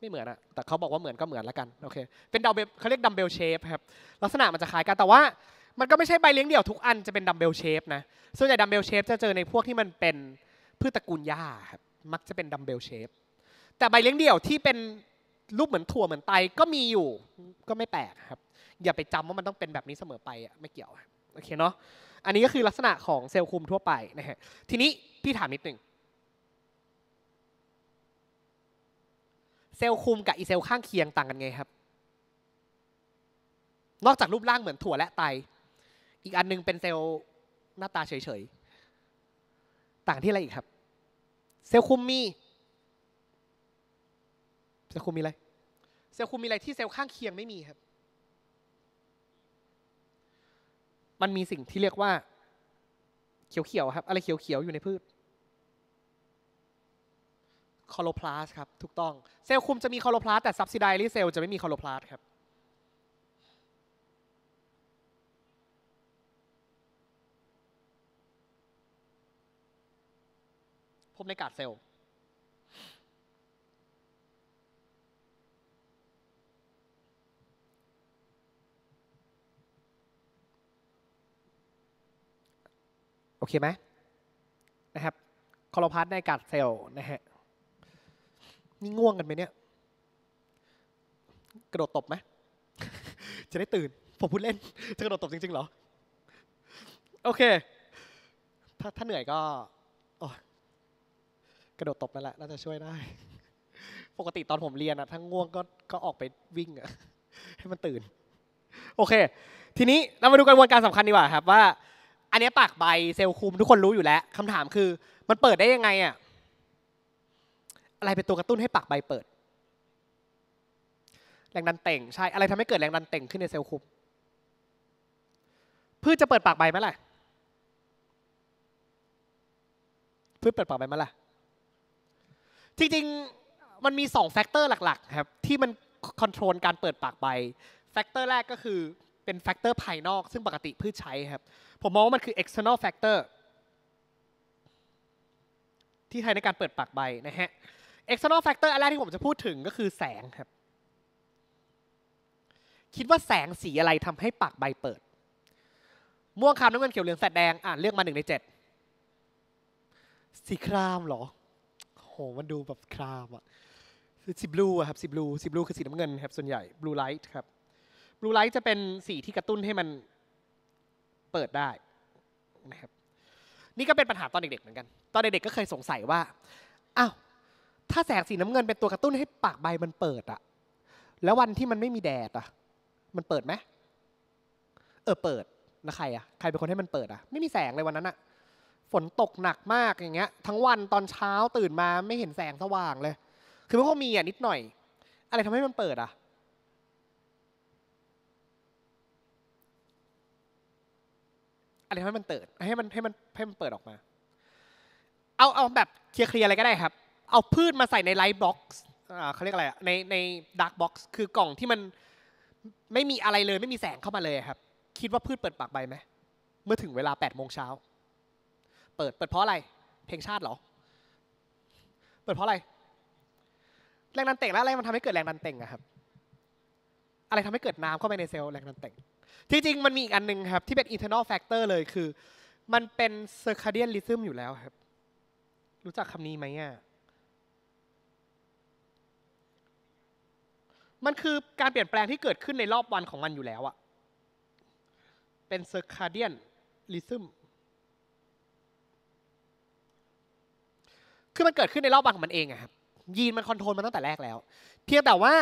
ไม่เหมือนอะแต่เขาบอกว่าเหมือนก็เหมือนแล้วกันโอเค เป็นดัมเบลเขาเรียกดัมเบลเชฟครับ ลักษณะมันจะคล้ายกัน แต่ว่า มันก็ไม่ใช่ใบเลี้ยงเดี่ยวทุกอันจะเป็นดัมเบลเชฟนะ ส่วนใหญ่ดัมเบลเชฟจะเจอในพวกที่มันเป็นพืชตระกูลหญ้าครับ มักจะเป็นดัมเบลเชฟ แต่ใบเลี้ยงเดี่ยวที่เป็นรูปเหมือนถั่วเหมือนไตก็มีอยู่ ก็ไม่แปลกครับ อย่าไปจำว่ามันต้องเป็นแบบนี้เสมอไปอะไม่เกี่ยวโอเคเนาะอันนี้ก็คือลักษณะของเซลล์คุมทั่วไปนะฮะทีนี้พี่ถามนิดหนึ่ง เซลล์คุมกับอีเซลล์ข้างเคียงต่างกันไงครับ นอกจากรูปร่างเหมือนถั่วและไต อีกอันนึงเป็นเซลล์หน้าตาเฉยๆ ต่างที่อะไรอีกครับ เซลล์คุมมี เซลล์คุมมีอะไร เซลล์คุมมีอะไรที่เซลล์ข้างเคียงไม่มีครับมันมีสิ่งที่เรียกว่าเขียวๆครับอะไรเขียวๆอยู่ในพืชคอโลพลาสครับถูกต้องเซลล์คุมจะมีคอโลพลาสแต่ซับซิไดรีเซลล์จะไม่มีคอโลพลาสครับพบในกาดเซลล์โอเคไหมนะครับคอลพาร์ตในกัดเซลล์นะฮะนี่ง่วงกันไหมเนี่ย กระโดดตบไหมจะได้ตื่นผมพูดเล่นจะกระโดดตบจริงๆเหรอโอเค ถ้าถ้าเหนื่อยก็กระโดดตบนั่นแหละน่าจะช่วยได้ปกติตอนผมเรียนอะทั้งง่วงก็ก็ออกไปวิ่งอะให้มันตื่น โอเค ทีนี้เรามาดูกระบวนการสำคัญดีกว่า ครับ ว่าอันนี้ปากใบเซลคุมทุกคนรู้อยู่แล้วคำถามคือ มันเปิดได้ยังไงอะอะไรเป็นตัวกระตุ้นให้ปากใบเปิดแรงดันเต่งใช่อะไรทำให้เกิดแรงดันเต่งขึ้นในเซลล์คุมพืชจะเปิดปากใบไหมล่ะพืชเปิดปากใบไหมล่ะจริงๆมันมีสองแฟกเตอร์หลักๆครับที่มันคอนโทรลการเปิดปากใบแฟกเตอร์แรกก็คือเป็นแฟกเตอร์ภายนอกซึ่งปกติพืชใช้ครับผมมองว่ามันคือ external factor ที่ใช้ในการเปิดปากใบนะฮะ external factor อันแรกที่ผมจะพูดถึงก็คือแสงครับ คิดว่าแสงสีอะไรทำให้ปากใบเปิดม่วงคำน้ำเงินเขียวเหลืองแสดแดงอ่านเลือกมาหนึ่งในเจ็ดสีครามเหรอโหมันดูแบบครามอะสีบลูอะครับสีบลูสีบลูคือสีน้ำเงินครับส่วนใหญ่บลูไลท์ครับบลูไลท์จะเป็นสีที่กระตุ้นให้มันเปิดได้นะครับนี่ก็เป็นปัญหาตอนเด็กๆเหมือนกัน ตอนเด็กๆก็เคยสงสัยว่าอ้าวถ้าแสงสีน้ำเงินเป็นตัวกระตุ้นให้ปากใบมันเปิดอะแล้ววันที่มันไม่มีแดดอะมันเปิดไหมเออเปิดนะใครอะใครเป็นคนให้มันเปิดอะไม่มีแสงเลยวันนั้นอะฝนตกหนักมากอย่างเงี้ยทั้งวันตอนเช้าตื่นมาไม่เห็นแสงสว่างเลย คือมันก็มีอะนิดหน่อย อะไรทำให้มันเปิดอะอะไรให้มันเติดให้มันให้มันให้มันเปิดออกมาเอาเอาแบบเคลียร์อะไรก็ได้ครับ เอาพืชมาใส่ในไลท์บ็อกซ์เขาเรียกอะไรในในดาร์กบ็อกซ์คือกล่องที่มันไม่มีอะไรเลยไม่มีแสงเข้ามาเลยครับคิดว่าพืชเปิดปากใบไหมเมื่อถึงเวลาแปดโมงเช้าเปิดเปิดเพราะอะไร เพลงชาติเหรอ เปิดเพราะอะไร แรงดันเต่งแล้วอะไรมันทำให้เกิดแรงดันเต่งอะครับ อะไรทำให้เกิดน้ำเข้าไปในเซลล์แรงดันเต่งจริงๆมันมีอีกอันนึงครับ ที่เป็น internal factor เลยคือ มันเป็น circadian rhythm อยู่แล้วครับ รู้จักคำนี้ไหมอ่ะมันคือการเปลี่ยนแปลงที่เกิดขึ้นในรอบวันของมันอยู่แล้วอะเป็น circadian rhythm คือมันเกิดขึ้นในรอบวันของมันเองอะครับยีนมันคอนโทรลมันตั้งแต่แรกแล้วเพียงแต่ว่า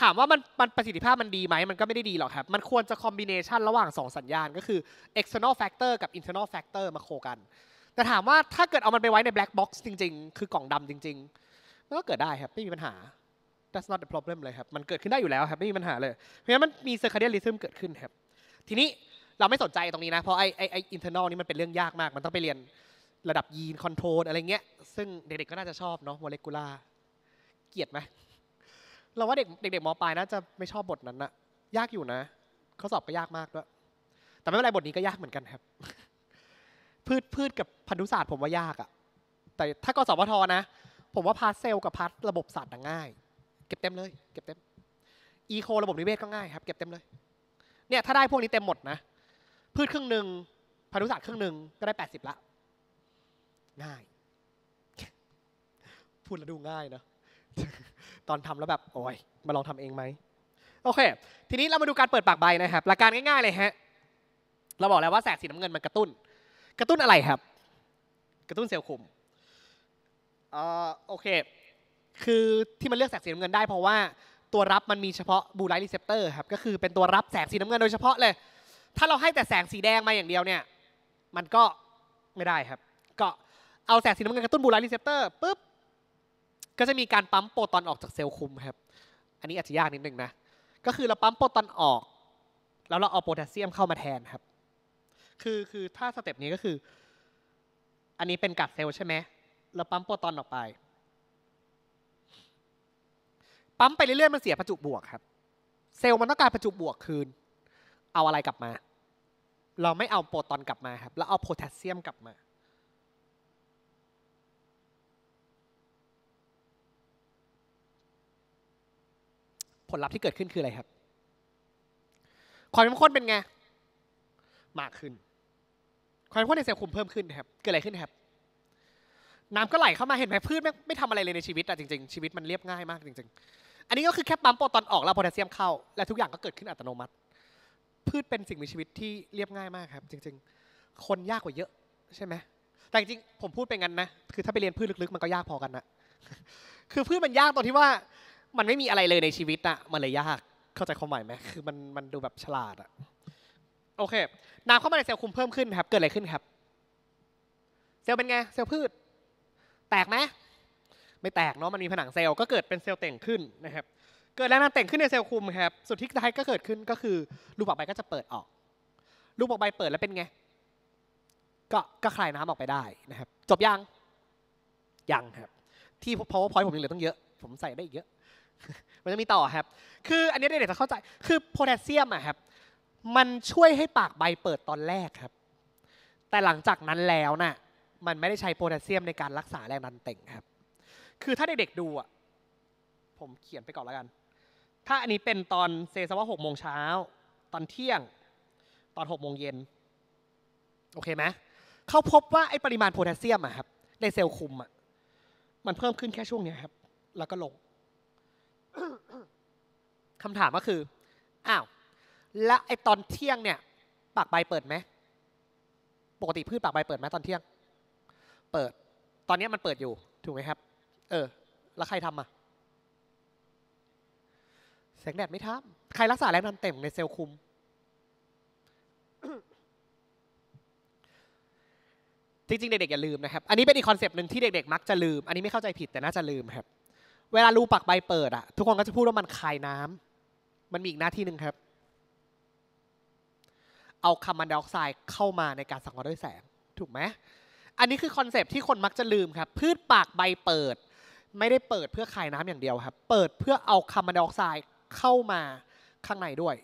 ถามว่ามันมันประสิทธิภาพมันดีไหมมันก็ไม่ได้ดีหรอกครับ มันควรจะคอมบิเนชันระหว่าง2สัญญาณก็คือ external factor กับ internal factor มาโคกันแต่ถามว่าถ้าเกิดเอามันไปไว้ใน black box จริง ๆ คือกล่องดำจริงๆมันก็เกิดได้ครับไม่มีปัญหา that's not the problem เลยครับมันเกิดขึ้นได้อยู่แล้วครับไม่มีปัญหาเลยเพราะฉะนั้นมันมี circadian rhythm เกิดขึ้นครับ ทีนี้เราไม่สนใจตรงนี้นะเพราะไอไอไอ internal นี่มันเป็นเรื่องยากมาก มันต้องไปเรียนระดับยีนคอนโทรลอะไรเงี้ย ซึ่งเด็กๆก็น่าจะชอบเนาะโมเลกุลราเกียดไหมเราว่าเด็กเด็กมปลายน่าจะไม่ชอบบทนั้นอะยากอยู่นะข้อสอบก็ยากมากด้วยแต่ไม่เป็นไรบทนี้ก็ยากเหมือนกันครับ พืชพืชกับพันธุศาสตร์ผมว่ายากอะแต่ถ้ากสพทนะ ผมว่าพาร์เซลกับพาร์ทระบบสัตว์ง่าย เก็บเต็มเลย เก็บเต็ม อีโค ระบบนิเวศก็ง่าย ครับเก็บเต็มเลย เนี่ย ถ้าได้พวกนี้เต็มหมดนะพืชครึ่งหนึ่งพันธุศาสตร์ครึ่งหนึ่งก็ได้แปดสิบละง่าย พูดแล้วดูง่ายเนาะตอนทำแล้วแบบโอ้ยมาลองทำเองไหมโอเค ทีนี้เรามาดูการเปิดปากใบนะครับหลักการง่ายๆเลยฮะเราบอกแล้วว่าแสงสีน้ำเงินมันกระตุ้น กระตุ้นอะไรครับ กระตุ้นเซลล์ขุมเอ่อโอเค คือที่มันเลือกแสงสีน้ำเงินได้เพราะว่าตัวรับมันมีเฉพาะบูไลท์รีเซพเตอร์ครับก็คือเป็นตัวรับแสงสีน้ำเงินโดยเฉพาะเลยถ้าเราให้แต่แสงสีแดงมาอย่างเดียวเนี่ยมันก็ไม่ได้ครับ ก็เอาแสงสีน้ำเงินกระตุ้นบูไลท์รีเซพเตอร์ปุ๊บก็จะมีการปั๊มโปรตอนออกจากเซลล์คุมครับ อันนี้อาจจะยากนิดนึงนะ ก็คือเราปั๊มโปรตอนออก แล้วเราเอาโพแทสเซียมเข้ามาแทนครับ คือคือถ้าสเต็ปนี้ก็คือ อันนี้เป็นกัดเซลล์ใช่ไหมเราปั๊มโปรตอนออกไป ปั๊มไปเรื่อยๆมันเสียประจุบวกครับ เซลล์มันต้องการประจุบวกคืน เอาอะไรกลับมา เราไม่เอาโปรตอนกลับมาครับเราเอาโพแทสเซียมกลับมาลลัพธ์ที่เกิดขึ้นคืออะไรครับ ความเข้มข้นเป็นไง มากขึ้น ความเข้มข้นในเซลล์คุมเพิ่มขึ้นครับ เกิดอะไรขึ้นครับ น้ำก็ไหลเข้ามา เห็นไหมพืช ไม่ไม่ทำอะไรเลยในชีวิตอะจริง ๆ ชีวิตมันเรียบง่ายมากจริงๆ อันนี้ก็คือแค่ปั๊มโปรตอนออกแล้วโพแทสเซียมเข้า และทุกอย่างก็เกิดขึ้นอัตโนมัติ พืชเป็นสิ่งมีชีวิตที่เรียบง่ายมากครับ จริง ๆ คนยากกว่าเยอะ ใช่ไหม แต่จริงผมพูดไปงั้นนะ คือ ถ้าไปเรียนพืชลึก ๆ มันก็ยากพอกันนะคือพืชมันยากตรงที่ว่ามันไม่มีอะไรเลยในชีวิตอะมันเลยยากเข้าใจความหมายไหมคือมันมันดูแบบฉลาดอะโอเคน้ำเข้ามาในเซลล์คุมเพิ่มขึ้นครับ เกิดอะไรขึ้นครับเซลล์เป็นไงเซลล์พืช แตกไหมไม่แตกเนาะมันมีผนังเซลล์ก็เกิดเป็นเซลล์เต่งขึ้นนะครับ เกิดแรงดันเต่งขึ้นในเซลล์คุมครับสุดที่ท้ายก็เกิดขึ้นก็คือรูปออกใบก็จะเปิดออกรูปออกใบเปิดแล้วเป็นไงก็ก็คลายน้ำออกไปได้นะครับ จบยังยังครับ ที่พราะว่าพอยผมยังเหลือต้องเยอะ ผมใส่ได้อีกเยอะมันจะมีต่อครับ คืออันนี้เด็กๆจะเข้าใจ คือโพแทสเซียมอะครับ มันช่วยให้ปากใบเปิดตอนแรกครับ แต่หลังจากนั้นแล้วนะ่ะ มันไม่ได้ใช้โพแทสเซียมในการรักษาแรงดันเต่งครับ คือถ้าเด็กๆดูอะผมเขียนไปก่อนแล้วกัน ถ้าอันนี้เป็นตอนเซสว่าหกโมงเช้า ตอนเที่ยง ตอนหกโมงเย็นโอเคไหมเขาพบว่าไอปริมาณโพแทสเซียมอะครับ ในเซลล์คุมอะมันเพิ่มขึ้นแค่ช่วงนี้ครับ แล้วก็ลงคำถามก็คือ อ้าว และไอตอนเที่ยงเนี่ยปากใบเปิดไหม ปกติพืชปากใบเปิดไหมตอนเที่ยง เปิด ตอนนี้มันเปิดอยู่ ถูกไหมครับ เออ แล้วใครทำอ่ะ แสงแดดไม่ทำใครรักษาแรงดันเต็มในเซลล์คุม จริงๆเด็กๆอย่าลืมนะครับ อันนี้เป็นอีกคอนเซปต์หนึ่งที่เด็กๆมักจะลืม อันนี้ไม่เข้าใจผิดแต่น่าจะลืมครับ เวลารูปักใบเปิดอะทุกคนก็จะพูดว่ามันคายน้ำมันมีอีกหน้าที่หนึ่งครับ เอาคาร์บอนไดออกไซด์เข้ามาในการสังเคราะห์ด้วยแสง ถูกไหมอันนี้คือคอนเซปที่คนมักจะลืมครับ พืชปากใบเปิด ไม่ได้เปิดเพื่อขายน้ำอย่างเดียวครับ เปิดเพื่อเอาคาร์บอนไดออกไซด์เข้ามาข้างในด้วย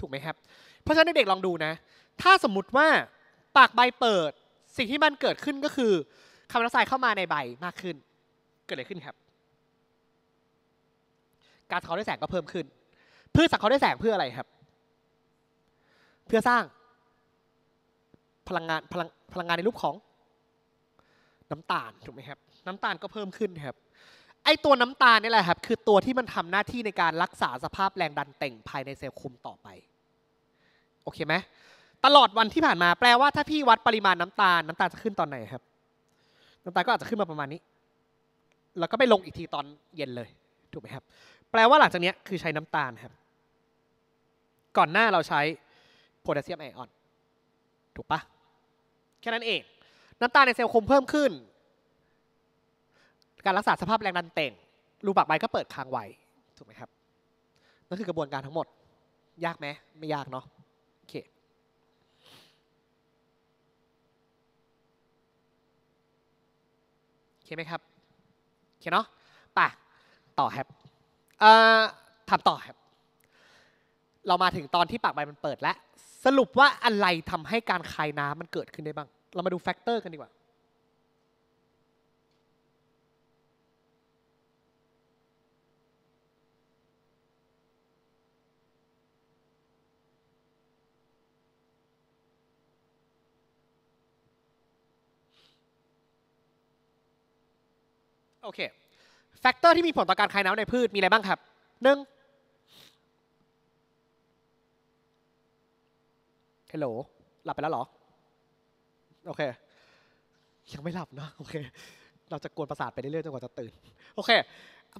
ถูกไหมครับ เพราะฉะนั้นเด็กลองดูนะ ถ้าสมมุติว่าปากใบเปิดสิ่งที่มันเกิดขึ้นก็คือคาร์บอนไดออกไซด์เข้ามาในใบมากขึ้น เกิดอะไรขึ้นครับ การสังเคราะห์ด้วยแสงก็เพิ่มขึ้นพืชสังเคราะห์ด้วยแสงเพื่ออะไรครับ เพื่อสร้าง พลังงานพลังพลังงานในรูปของ น้ำตาลถูกไหมครับ น้ำตาลก็เพิ่มขึ้นครับไอตัวน้ำตาลนี่แหละครับคือตัวที่มันทำหน้าที่ในการรักษาสภาพแรงดันเต่งภายในเซลล์คุมต่อไปโอเคไหมตลอดวันที่ผ่านมา แปลว่าถ้าพี่วัดปริมาณน้ำตาล น้ำตาลจะขึ้นตอนไหนครับ น้ำตาลก็อาจจะขึ้นมาประมาณนี้ แล้วก็ไปลงอีกทีตอนเย็นเลยถูกไหมครับ แปลว่าหลังจากนี้คือใช้น้ำตาลครับก่อนหน้าเราใช้โพแทสเซียมไอออนถูกปะแค่นั้นเองน้ำตาลในเซลล์คมเพิ่มขึ้น การรักษาสภาพแรงดันเต่ง รูปากใบก็เปิดค้างไว้ถูกไหมครับนั่นคือกระบวนการทั้งหมดยากไหมไม่ยากเนาะโอเคโอเคไหมครับโอเคเนาะป่ะต่อครับถามต่อครับเรามาถึงตอนที่ปากใบมันเปิดแล้ว สรุปว่าอะไรทำให้การคายน้ำมันเกิดขึ้นได้บ้าง เรามาดูแฟกเตอร์กันดีกว่าโอเคแฟกเตอร์ที่มีผลต่อการคายน้ำในพืชมีอะไรบ้างครับหนึ่งลโหลหลับไปแล้วหรอ โอเค ยังไม่หลับนะ โอเค เราจะกวนประสาทไปเรื่อยๆจนกว่าจะตื่น โอเค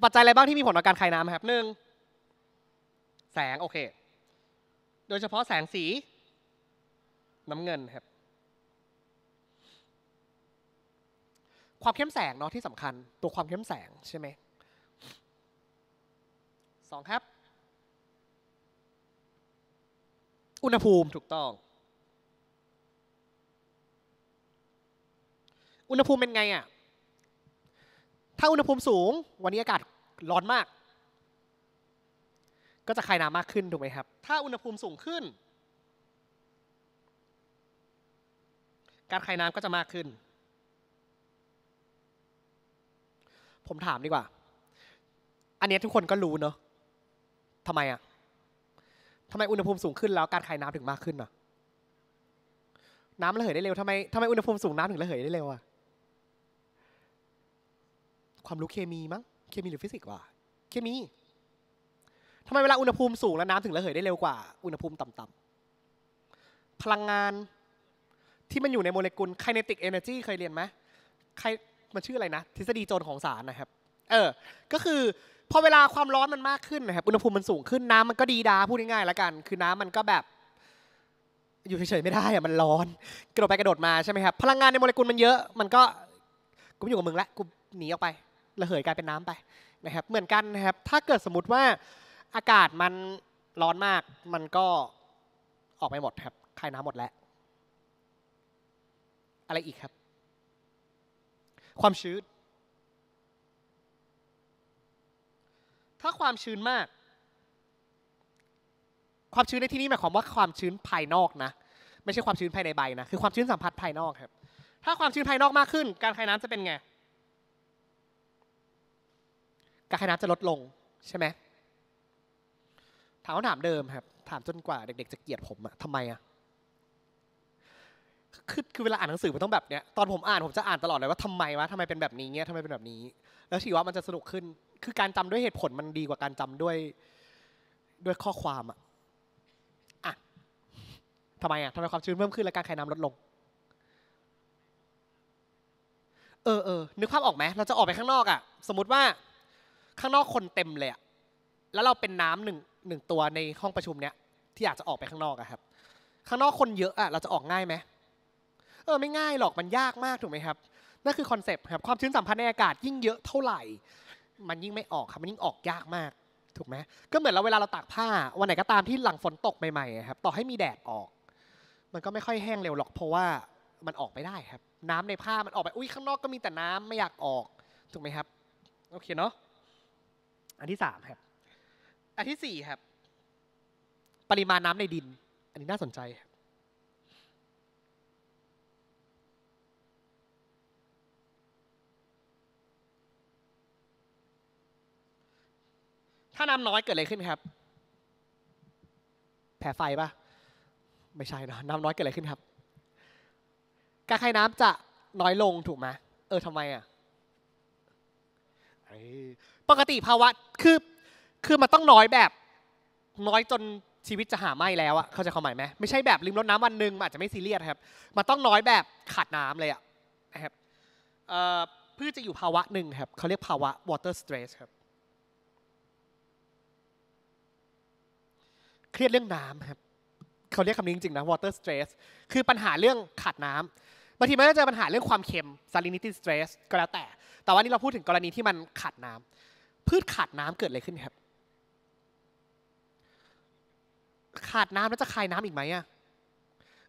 ปัจจัยอะไรบ้างที่มีผลต่อการคายน้ำครับหนึ่งแสง โอเค โดยเฉพาะแสงสี น้ำเงินครับ ความเข้มแสงเนาะที่สำคัญ ตัวความเข้มแสงใช่ไหมสองครับ อุณหภูมิถูกต้องอุณหภูมิเป็นไงอ่ะ ถ้าอุณหภูมิสูง วันนี้อากาศร้อนมาก ก็จะคายน้ำมากขึ้นถูกไหมครับ ถ้าอุณหภูมิสูงขึ้น การคายน้ำก็จะมากขึ้น ผมถามดีกว่า อันนี้ทุกคนก็รู้เนาะทำไมอ่ะทำไมอุณหภูมิสูงขึ้นแล้วการคายน้ำถึงมากขึ้นอ่ะ น้ำระเหยได้เร็วทำไมทำไมอุณหภูมิสูงน้ำถึงระเหยได้เร็วอ่ะความรู้เคมีมั้ง เคมีหรือฟิสิกส์วะ เคมี ทำไมเวลาอุณหภูมิสูงแล้วน้ำถึงระเหยได้เร็วกว่าอุณหภูมิต่ำๆพลังงานที่มันอยู่ในโมเลกุล ไคเนติกเอเนอร์จีเคยเรียนไหมใครมันชื่ออะไรนะ ทฤษฎีโจรของสารนะครับ เออ ก็คือพอเวลาความร้อนมันมากขึ้นนะครับ อุณหภูมิมันสูงขึ้นน้ำมันก็ดีดาพูดง่ายๆแล้วกัน คือน้ำมันก็แบบ อยู่เฉยๆไม่ได้อะมันร้อนกระโดดไปกระโดดมาใช่ไหมครับ พลังงานในโมเลกุลมันเยอะ มันก็กูอยู่กับมึงละกูหนีออกไประเหยกลายเป็นน้ำไปนะครับ เหมือนกันนะครับ ถ้าเกิดสมมติว่าอากาศมันร้อนมาก มันก็ออกไปหมด ครับคายน้ำหมดแล้ว อะไรอีกครับ ความชื้น ถ้าความชื้นมาก ความชื้นในที่นี้หมายความว่าความชื้นภายนอกนะ ไม่ใช่ความชื้นภายในใบนะ คือความชื้นสัมผัสภายนอกครับ ถ้าความชื้นภายนอกมากขึ้น การคายน้ำจะเป็นไงระค่น้ำจะลดลง ใช่ไหมถามคำถามเดิมครับ ถามจนกว่า เด็ก ๆ จะเกลียดผมอะทำไมอะคือคือเวลาอ่านหนังสือมันต้องแบบเนี้ยตอนผมอ่านผมจะอ่านตลอดเลยว่าทำไมวะทำไมเป็นแบบนี้เงี้ยทำไมเป็นแบบนี้ แล้วชีวะมันจะสนุกขึ้น คือการจำด้วยเหตุผลมันดีกว่าการจำด้วยด้วยข้อความอะอ่ะทำไมอะทำไมความชื้นเพิ่มขึ้นและการไขน้ำลดลงเออเออนึกภาพออกไหมเราจะออกไปข้างนอกอะสมมติว่าข้างนอกคนเต็มเลยอะแล้วเราเป็นน้ำหนึ่งหนึ่งตัวในห้องประชุมเนี้ยที่อยากจะออกไปข้างนอกอะครับ ข้างนอกคนเยอะอะเราจะออกง่ายไหม เออไม่ง่ายหรอกมันยากมากถูกไหมครับนั่นคือคอนเซปต์ครับ ความชื้นสัมพันธ์ในอากาศยิ่งเยอะเท่าไหร่ มันยิ่งไม่ออกครับมันยิ่งออกยากมากถูกไหมก็เหมือนเราเวลาเราตากผ้าวันไหนก็ตามที่หลังฝนตกใหม่ๆครับ ต่อให้มีแดดออก มันก็ไม่ค่อยแห้งเร็วหรอกเพราะว่ามันออกไม่ได้ครับ น้ำในผ้ามันออกไปอุ้ยข้างนอกก็มีแต่น้ำไม่อยากออก ถูกไหมครับโอเคเนาะอันที่สามครับ อันที่สี่ครับ ปริมาณน้ำในดิน อันนี้น่าสนใจถ้าน้ำน้อยเกิดอะไรขึ้นครับ แผ่ไฟปะไม่ใช่นะน้ำน้อยเกิดอะไรขึ้นครับการคายน้ำจะน้อยลงถูกไหมเออทำไมอ่ะปกติภาวะคือคือมันต้องน้อยแบบน้อยจนชีวิตจะหาไม่แล้วอะเข้าใจความหมายไหมไม่ใช่แบบริมรดน้ำวันหนึ่งอาจจะไม่ซีเรียสครับ มันต้องน้อยแบบขาดน้ำเลยอะนะครับเพื่อจะอยู่ภาวะหนึ่งครับเขาเรียกภาวะ water stress ครับเครียดเรื่องน้ำครับเขาเรียกคำนี้จริงๆนะ water stress คือปัญหาเรื่องขาดน้ำบางทีมันก็จะปัญหาเรื่องความเค็ม salinity stress ก็แล้วแต่ แต่ว่านี้เราพูดถึงกรณีที่มันขาดน้ำพืชขาดน้ำเกิดอะไรขึ้นครับ ขาดน้ำแล้วจะคายน้ำอีกไหมอะ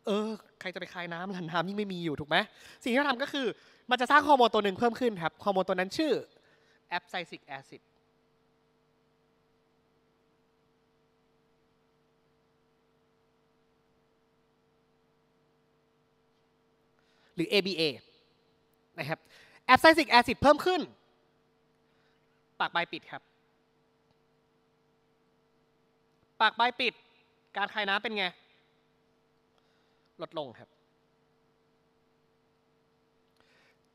เออ ใครจะไปคายน้ำล่ะน้ำยิ่งไม่มีอยู่ถูกไหม สิ่งที่เราทำก็คือ มันจะสร้างฮอร์โมนตัวหนึ่งเพิ่มขึ้นครับฮอร์โมนตัวนั้นชื่อแอปไซซิกแอซิด หรือ ABA นะครับ แอปไซซิกแอซิดเพิ่มขึ้นปากใบปิดครับ ปากใบปิด การคายน้ำเป็นไง ลดลงครับ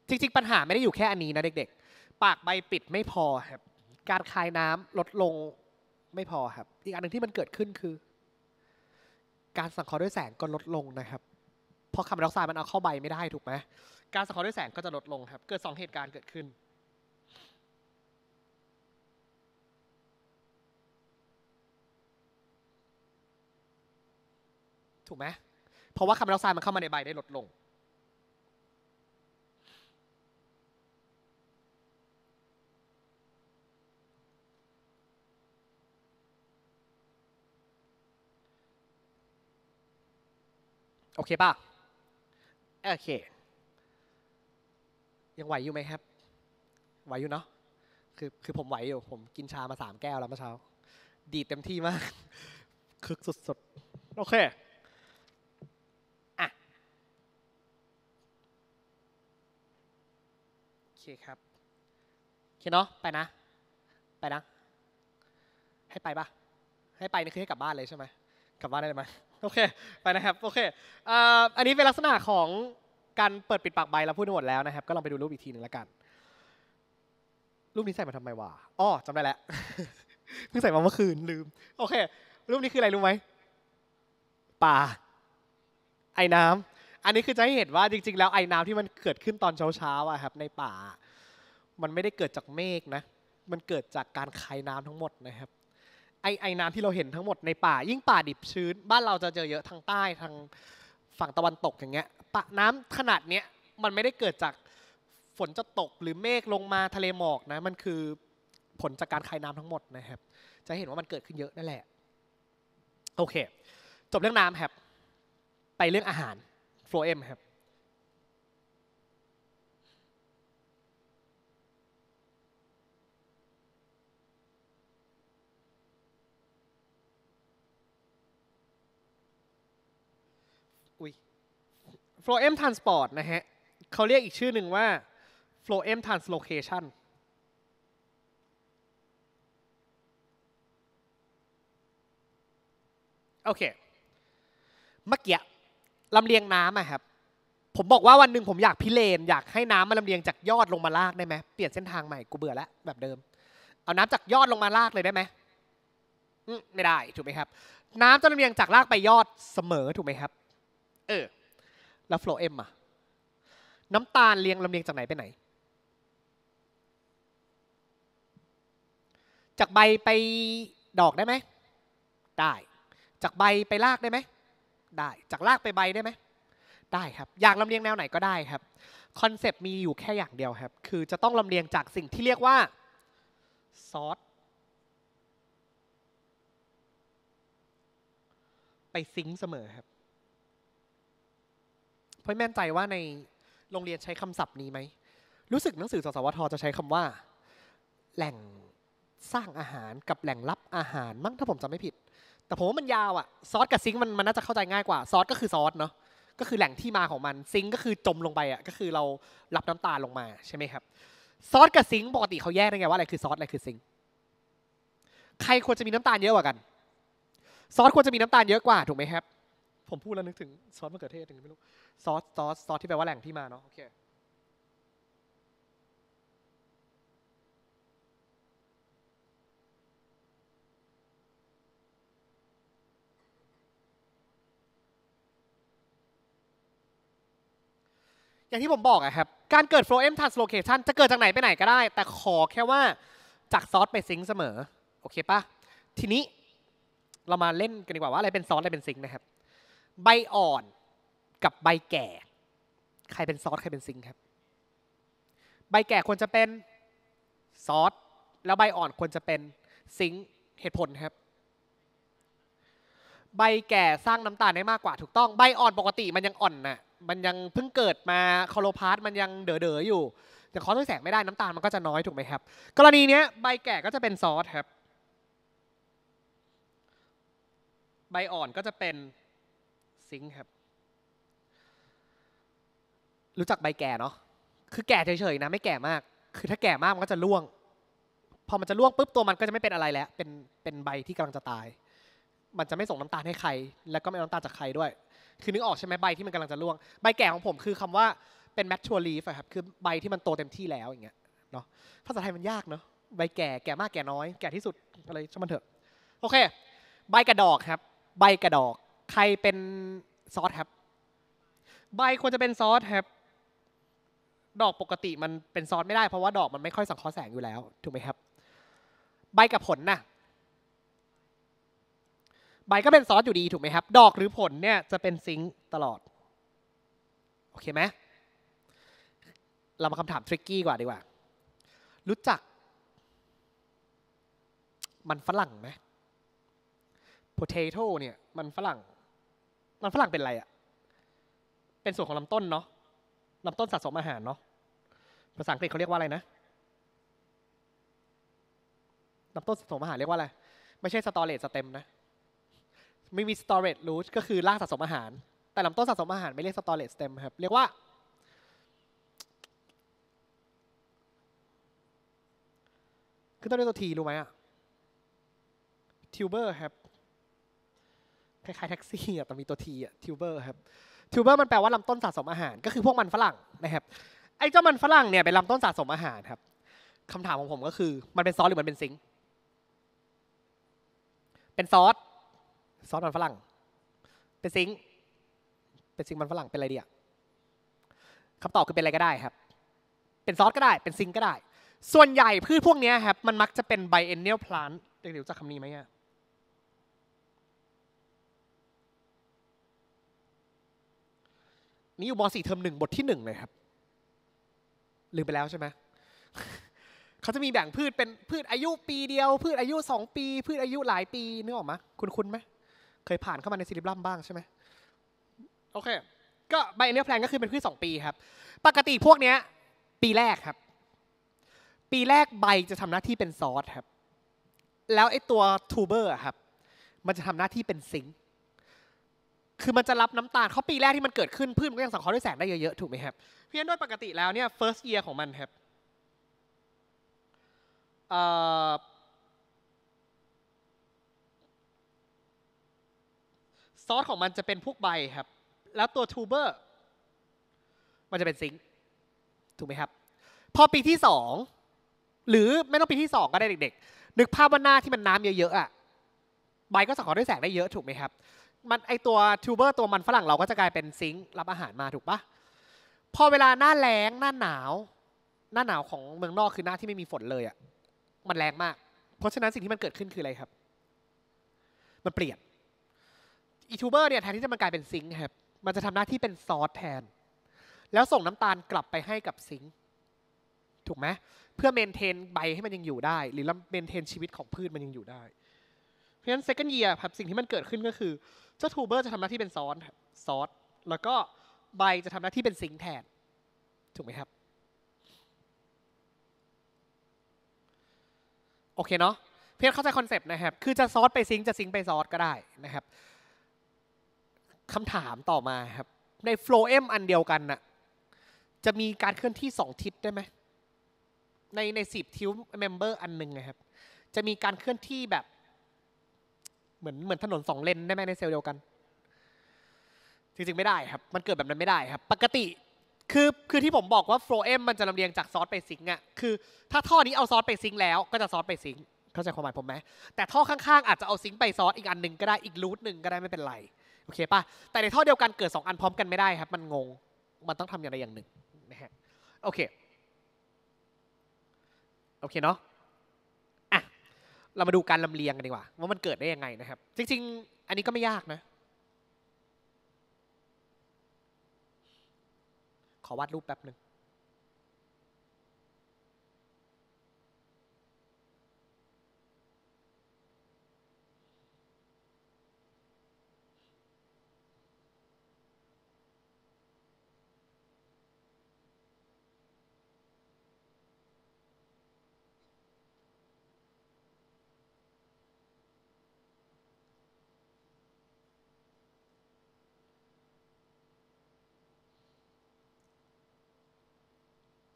จริง ๆ ปัญหาไม่ได้อยู่แค่อันนี้นะเด็ก ๆ ปากใบปิดไม่พอครับ การคายน้ำลดลงไม่พอครับ อีกอันหนึ่งที่มันเกิดขึ้นคือ การสังเคราะห์ด้วยแสงก็ลดลงนะครับ เพราะคาร์บอนไดออกไซด์มันเอาเข้าใบไม่ได้ถูกไหมการสังเคราะห์ด้วยแสงก็จะลดลงครับ เกิด2เหตุการณ์เกิดขึ้นถูกไหมเพราะว่าคาร์บอนไดออกไซด์มันเข้ามาในใบได้ลดลง โอเคป่ะโอเค ยังไหวอยู่ไหมครับ ไหวอยู่เนาะ คือคือผมไหวอยู่ ผมกินชามาสามแก้วแล้วเมื่อเช้า ดีเต็มที่มาก คึกสุดๆ โอเคเคครับโอเคเนาะ ไปนะ ไปนะ ให้ไปปะให้ไปนี่คือให้กลับบ้านเลยใช่ไหมกลับบ้านได้ไหมโอเค ไปนะครับ โอเค อันนี้เป็นลักษณะของการเปิดปิดปากใบเราพูดทั้งหมดแล้วนะครับ ก็ลองไปดูรูปอีกทีหนึ่งล้วกัน รูปนี้ใส่มาทำไมวะอ๋อจำได้แล้วเพิ่งใส่มาเมื่อคืนลืม โอเค รูปนี้คืออะไรรู้ไหม ป่า ไอ้น้ำอันนี้คือจะให้เห็นว่าจริง ๆ แล้วไอ้น้ำที่มันเกิดขึ้นตอนเช้าๆอะครับในป่า มันไม่ได้เกิดจากเมฆนะมันเกิดจากการคายน้ำทั้งหมดนะครับ ไอไอน้ำที่เราเห็นทั้งหมดในป่า ยิ่งป่าดิบชื้นบ้านเราจะเจอเยอะทางใต้ทางฝั่งตะวันตกอย่างเงี้ยปะน้ำขนาดเนี้ยมันไม่ได้เกิดจากฝนจะตกหรือเมฆลงมาทะเลหมอกนะมันคือผลจากการคายน้ำทั้งหมดนะครับ จะเห็นว่ามันเกิดขึ้นเยอะนั่นแหละโอเค จบเรื่องน้ำครับไปเรื่องอาหารฟลเอมครับอุ้ยฟลเอ็มทรนสปอร์ตนะฮะเขาเรียกอีกชื่อหนึ่งว่า flow m translocation โอเคเมื่อกี้ลำเลียงน้ำอะครับ ผมบอกว่า วันหนึ่งผมอยากพิเลนอยากให้น้ำมันลำเลียงจากยอดลงมาลากได้ไหมเปลี่ยนเส้นทางใหม่กูเบื่อแล้วแบบเดิมเอาน้ำจากยอดลงมาลากเลยได้ไหมไม่ได้ถูกไหมครับ น้ำจะลำเลียงจากลากไปยอดเสมอถูกไหมครับ เออแล้วโฟล์เอ็มอะน้ำตาลเลียงลำเลียงจากไหนไปไหน จากใบไปดอกได้ไหม ได้ จากใบไปลากได้ไหมได้จากลากไปใบได้ไหมได้ครับอยากลำเลียงแนวไหนก็ได้ครับคอนเซปต์มีอยู่แค่อย่างเดียวครับคือจะต้องลำเลียงจากสิ่งที่เรียกว่าซอสไปซิงเสมอครับเพร่ะแม่นใจว่าในโรงเรียนใช้คำศัพท์นี้ไหมรู้สึกหนังสือสสวทจะใช้คำว่า แหล่งสร้างอาหารกับแหล่งรับอาหารมั้งถ้าผมจำไม่ผิดแต่ผมว่ามันยาวอะซอสกับซิง์มันมันน่าจะเข้าใจง่ายกว่าซอสก็คือซอสเนาะก็คือแหล่งที่มาของมันซิง์ก็คือจมลงไปอะก็คือเรารับน้ำตาลงมาใช่ไหมครับซอสกับซิง์ปกติเขาแยกได้ไงว่าอะไรคือซอสอะไรคือซิง์ใครควรจะมีน้ำตาลเยอะกว่ากันซอสควรจะมีน้ำตาลเยอะกว่าถูกไหมครับผมพูดแล้วนึกถึงซอสมะเขือเทศอย่างนี้ไม่รู้ซอสซอสซอสที่แปลว่าแหล่งที่มาเนาะโอเคอย่างที่ผมบอกอะครับ การเกิด flow m translocation จะเกิดจากไหนไปไหนก็ได้ แต่ขอแค่ว่าจากซอสไปซิงเสมอโอเคปะทีนี้เรามาเล่นกันดีกว่าว่า อะไรเป็นซอสอะไรเป็นซิงนะครับใบอ่อนกับใบแก่ ใครเป็นซอสใครเป็นซิงครับใบแก่ควรจะเป็นซอสแล้วใบอ่อนควรจะเป็นซิงเหตุผลครับ ใบแก่สร้างน้ำตาลได้มากกว่าถูกต้องใบอ่อนปกติมันยังอ่อนนะ่ะมันยังเพิ่งเกิดมาคอโลพาร์ตมันยังเด๋อๆอยู่แต่าคอสด้วยแสงไม่ได้น้ำตาลมันก็จะน้อยถูกไหมครับ กรณีเนี้ยใบแก่ก็จะเป็นซอสครับ ใบอ่อนก็จะเป็นซิงค์ครับรู้จักใบแก่เนาะคือแก่เฉยๆนะไม่แก่มาก คือถ้าแก่มากมันก็จะร่วง พอมันจะร่วงปุ๊บตัวมันก็จะไม่เป็นอะไรแล้ว เป็นเป็นใบที่กำลังจะตาย มันจะไม่ส่งน้ำตาลให้ใคร แล้วก็ไม่น้ำตาลจากใครด้วยคือนึกออกใช่ไหมใบที่มันกำลังจะร่วงใบแก่ของผมคือคำว่าเป็น mature leaf ครับคือใบที่มันโตเต็มที่แล้วอย่างเงี้ยเนาะภาษาไทยมันยากเนาะใบแก่ แก่มากแก่น้อย แก่ที่สุดอะไรช่างมันเถอะโอเคใบกระดอกครับ ใบกระดอก ใครเป็นซอสครับใบควรจะเป็นซอสครับดอกปกติมันเป็นซอสไม่ได้เพราะว่าดอกมันไม่ค่อยสังเคราะห์แสงอยู่แล้วถูกไหมครับใบกับผลนะ่ะใบก็เป็นซอสอยู่ดีถูกไหมครับ ดอกหรือผลเนี่ยจะเป็นซิงค์ตลอด โอเคไหมเรามาคำถามทริกกี้กว่าดีกว่า รู้จัก มันฝรั่งไหม potato เนี่ยมันฝรั่ง มันฝรั่งเป็นอะไรอะ เป็นส่วนของลำต้นเนาะลำต้นสะสมอาหารเนาะ ภาษาอังกฤษเขาเรียกว่าอะไรนะลำต้นสะสมอาหารเรียกว่าอะไร ไม่ใช่สตอเลตสเต็มนะไม่มี storage root ก็คือรากสะสมอาหาร แต่ลำต้นสะสมอาหารไม่เรียก storage stem ครับเรียกว่าคือต้องเรียกตัวทีรู้ไหมอะ tuber ครับคล้ายๆแท็กซี่อะแต่มีตัวทีอะ tuber ครับ tuber มันแปลว่าลำต้นสะสมอาหารก็คือพวกมันฝรั่งนะครับไอ้เจ้ามันฝรั่งเนี่ยเป็นลำต้นสะสมอาหารครับคำถามของผมก็คือมันเป็นซอสหรือมันเป็นซิงเป็นซอสซอสมันฝรั่ง เป็นซิงเป็นซิงมันฝรั่งเป็นอะไรดียะคำตอบคือเป็นอะไรก็ได้ครับ เป็นซอสก็ได้เป็นซิงก็ได้ ส่วนใหญ่พืชพวกนี้ครับมันมักจะเป็นไบเอ็นเนียลพลานต์เดี๋ยวจะคำนี้ไหมเนี่ยนี่อยู่ม .4 เทอมหนึ่งบทที่หนึ่งเลยครับลืมไปแล้วใช่ไหมเขาจะมีแบ่งพืชเป็นพืชอายุปีเดียว พืชอายุสองปี พืชอายุหลายปีนึกออกไหมคุณคุณไหมเคยผ่านเข้ามาในซิลิบลัมบ้างใช่ไหมโอเค ก็ใบเนียแพลงก็คือเป็นพืชสองปีครับ ปกติพวกเนี้ยปีแรกครับ ปีแรกใบจะทำหน้าที่เป็นซอสครับแล้วไอ้ตัวทูเบอร์ครับมันจะทำหน้าที่เป็นซิงค์คือมันจะรับน้ำตาลเขาปีแรกที่มันเกิดขึ้นพืชมันก็ยังสังเคราะห์ด้วยแสงได้เยอะๆถูกไหมครับเพี้ยน้วยปกติแล้วเนี่ย first year ของมันครับซอสของมันจะเป็นพวกใบครับ แล้วตัวทูเบอร์มันจะเป็นซิงค์ถูกไหมครับ พอปีที่สอง หรือไม่ต้องปีที่สองก็ได้เด็ก ๆ นึกภาพว่าหน้าที่มันน้ำเยอะๆอ่ะ ใบก็สังเคราะห์ด้วยแสงได้เยอะถูกไหมครับ มันไอตัวทูเบอร์ตัวมันฝรั่งเราก็จะกลายเป็นซิงค์รับอาหารมาถูกปะ พอเวลาหน้าแรงหน้าหนาว หน้าหนาวของเมืองนอกคือหน้าที่ไม่มีฝนเลยอ่ะ มันแรงมาก เพราะฉะนั้นสิ่งที่มันเกิดขึ้นคืออะไรครับ มันเปลี่ยนอีทูเบอร์เนี่ยแทนที่จะมันกลายเป็นซิงค์ครับ มันจะทำหน้าที่เป็นซอสแทน แล้วส่งน้ำตาลกลับไปให้กับซิงค์ ถูกไหมเพื่อเมนเทนใบให้มันยังอยู่ได้ หรือเมนเทนชีวิตของพืชมันยังอยู่ได้ เพราะฉะนั้น second y ย a r ครับสิ่งที่มันเกิดขึ้นก็คือเจ้าทูเบอร์จะทำหน้าที่เป็นซอส ซอส แล้วก็ใบจะทำหน้าที่เป็นซิงค์แทน ถูกไหมครับ โอเคเนาะ เพื่อนเข้าใจคอนเซปต์นะครับ คือจะซอสไปซิงค์ จะซิงค์ไปซอสก็ได้นะครับคำถามต่อมาครับ ในโฟลเอมอันเดียวกันน่ะจะมีการเคลื่อนที่สองทิศได้ไหมในในสิบทิวเมมเบอร์อันหนึ่งนะครับจะมีการเคลื่อนที่แบบ เหมือนเหมือนถนนสองเลนได้ไหมในเซลล์เดียวกันจริงๆไม่ได้ครับ มันเกิดแบบนั้นไม่ได้ครับ ปกติคือคือที่ผมบอกว่าโฟล์เอมมันจะลำเลียงจากซอสไปซิงค์อ่ะคือถ้าท่อนี้เอาซอสไปซิง์แล้วก็จะซอสไปซิง์เข้าใจความหมายผมไหมแต่ท่อข้างๆอาจจะเอาซิง์ไปซอสอีกอันหนึ่งก็ได้อีกรูทหนึ่งก็ได้ไม่เป็นไรโอเคป่ะ แต่ในท่อเดียวกันเกิด 2 อันพร้อมกันไม่ได้ครับ มันงง มันต้องทำอย่างใดอย่างหนึ่งนะฮะ โอเค โอเคเนาะ อ่ะ เรามาดูการลำเลียงกันดีกว่า ว่ามันเกิดได้ยังไงนะครับ จริง ๆ อันนี้ก็ไม่ยากนะ ขอวาดรูปแป๊บหนึ่ง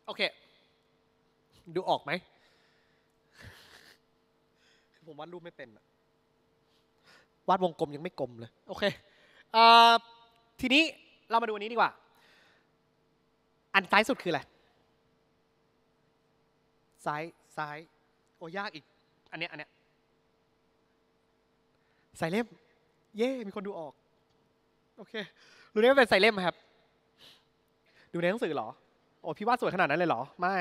โอเค ดูออกไหม ผมวาดรูปไม่เป็นวาดวงกลมยังไม่กลมเลย โอเคอทีนี้เรามาดูอันนี้ดีกว่า อันซ้ายสุดคืออะไร ซ้าย ซ้าย โอ้ยากอีก อันเนี้ย อันเนี้ย ใส่เล่ม เย้มีคนดูออก โอเครู้ได้ว่าเป็นใส่เล่มครับ ดูในหนังสือเหรอโอ้พี่วาดสวยขนาดนั้นเลยเหรอไม่